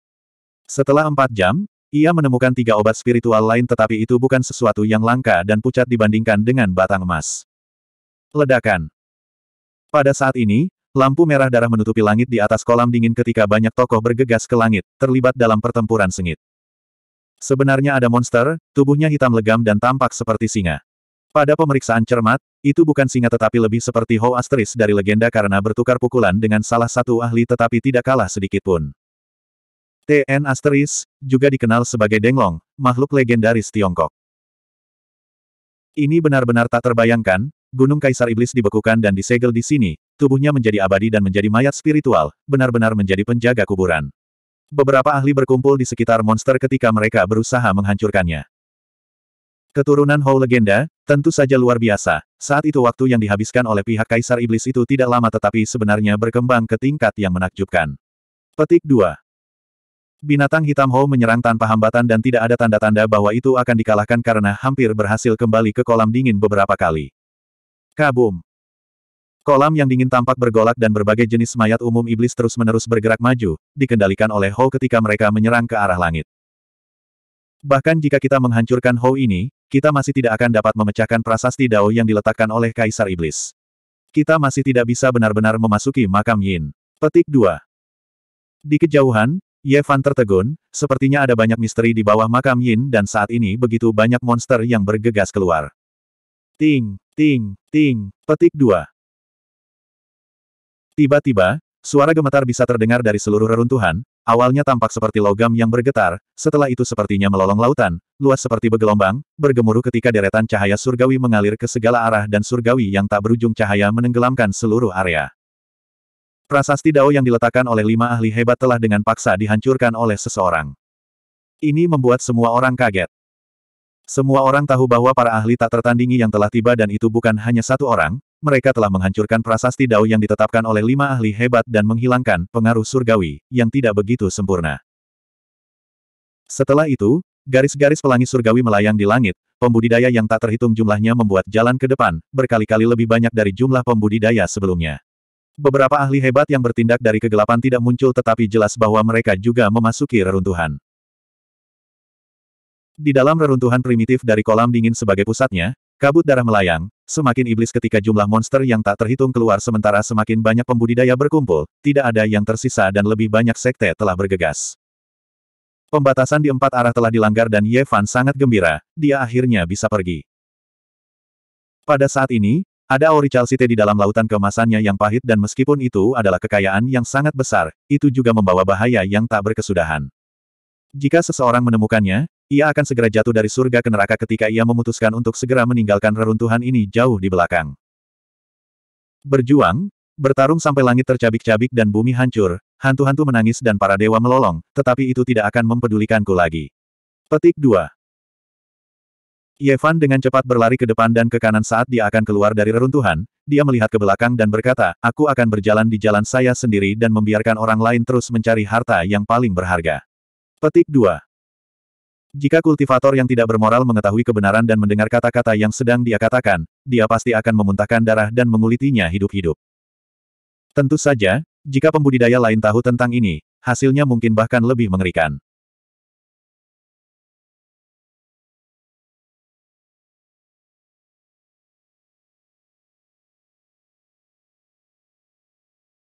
Setelah empat jam, ia menemukan tiga obat spiritual lain tetapi itu bukan sesuatu yang langka dan pucat dibandingkan dengan batang emas. Ledakan. Pada saat ini, lampu merah darah menutupi langit di atas kolam dingin ketika banyak tokoh bergegas ke langit, terlibat dalam pertempuran sengit. Sebenarnya ada monster, tubuhnya hitam legam dan tampak seperti singa. Pada pemeriksaan cermat, itu bukan singa tetapi lebih seperti Ho Asteris dari legenda karena bertukar pukulan dengan salah satu ahli tetapi tidak kalah sedikitpun. TN Asteris, juga dikenal sebagai Denglong, makhluk legendaris Tiongkok. Ini benar-benar tak terbayangkan, Gunung Kaisar Iblis dibekukan dan disegel di sini, tubuhnya menjadi abadi dan menjadi mayat spiritual, benar-benar menjadi penjaga kuburan. Beberapa ahli berkumpul di sekitar monster ketika mereka berusaha menghancurkannya. Keturunan Hou legenda, tentu saja luar biasa. Saat itu waktu yang dihabiskan oleh pihak Kaisar Iblis itu tidak lama tetapi sebenarnya berkembang ke tingkat yang menakjubkan. Petik 2. Binatang hitam Ho menyerang tanpa hambatan dan tidak ada tanda-tanda bahwa itu akan dikalahkan karena hampir berhasil kembali ke kolam dingin beberapa kali. Kabum! Kolam yang dingin tampak bergolak dan berbagai jenis mayat umum iblis terus-menerus bergerak maju, dikendalikan oleh Ho ketika mereka menyerang ke arah langit. Bahkan jika kita menghancurkan Ho ini, kita masih tidak akan dapat memecahkan prasasti Dao yang diletakkan oleh Kaisar Iblis. Kita masih tidak bisa benar-benar memasuki makam Yin. Petik 2. Di kejauhan, Ye Fan tertegun, sepertinya ada banyak misteri di bawah makam Yin dan saat ini begitu banyak monster yang bergegas keluar. Ting, ting, ting, petik dua. Tiba-tiba, suara gemetar bisa terdengar dari seluruh reruntuhan, awalnya tampak seperti logam yang bergetar, setelah itu sepertinya melolong lautan, luas seperti bergelombang, bergemuruh ketika deretan cahaya surgawi mengalir ke segala arah dan surgawi yang tak berujung cahaya menenggelamkan seluruh area. Prasasti Dao yang diletakkan oleh lima ahli hebat telah dengan paksa dihancurkan oleh seseorang. Ini membuat semua orang kaget. Semua orang tahu bahwa para ahli tak tertandingi yang telah tiba dan itu bukan hanya satu orang, mereka telah menghancurkan prasasti Dao yang ditetapkan oleh lima ahli hebat dan menghilangkan pengaruh surgawi, yang tidak begitu sempurna. Setelah itu, garis-garis pelangi surgawi melayang di langit, pembudidaya yang tak terhitung jumlahnya membuat jalan ke depan, berkali-kali lebih banyak dari jumlah pembudidaya sebelumnya. Beberapa ahli hebat yang bertindak dari kegelapan tidak muncul tetapi jelas bahwa mereka juga memasuki reruntuhan. Di dalam reruntuhan primitif dari kolam dingin sebagai pusatnya, kabut darah melayang, semakin iblis ketika jumlah monster yang tak terhitung keluar sementara semakin banyak pembudidaya berkumpul, tidak ada yang tersisa dan lebih banyak sekte telah bergegas. Pembatasan di empat arah telah dilanggar dan Yevan sangat gembira, dia akhirnya bisa pergi. Pada saat ini, ada ori orichalcite di dalam lautan kemasannya yang pahit dan meskipun itu adalah kekayaan yang sangat besar, itu juga membawa bahaya yang tak berkesudahan. Jika seseorang menemukannya, ia akan segera jatuh dari surga ke neraka ketika ia memutuskan untuk segera meninggalkan reruntuhan ini jauh di belakang. Berjuang, bertarung sampai langit tercabik-cabik dan bumi hancur, hantu-hantu menangis dan para dewa melolong, tetapi itu tidak akan mempedulikanku lagi. Petik 2. Yevan dengan cepat berlari ke depan dan ke kanan saat dia akan keluar dari reruntuhan, dia melihat ke belakang dan berkata, aku akan berjalan di jalan saya sendiri dan membiarkan orang lain terus mencari harta yang paling berharga. Petik 2. Jika kultivator yang tidak bermoral mengetahui kebenaran dan mendengar kata-kata yang sedang dia katakan, dia pasti akan memuntahkan darah dan mengulitinya hidup-hidup. Tentu saja, jika pembudidaya lain tahu tentang ini, hasilnya mungkin bahkan lebih mengerikan.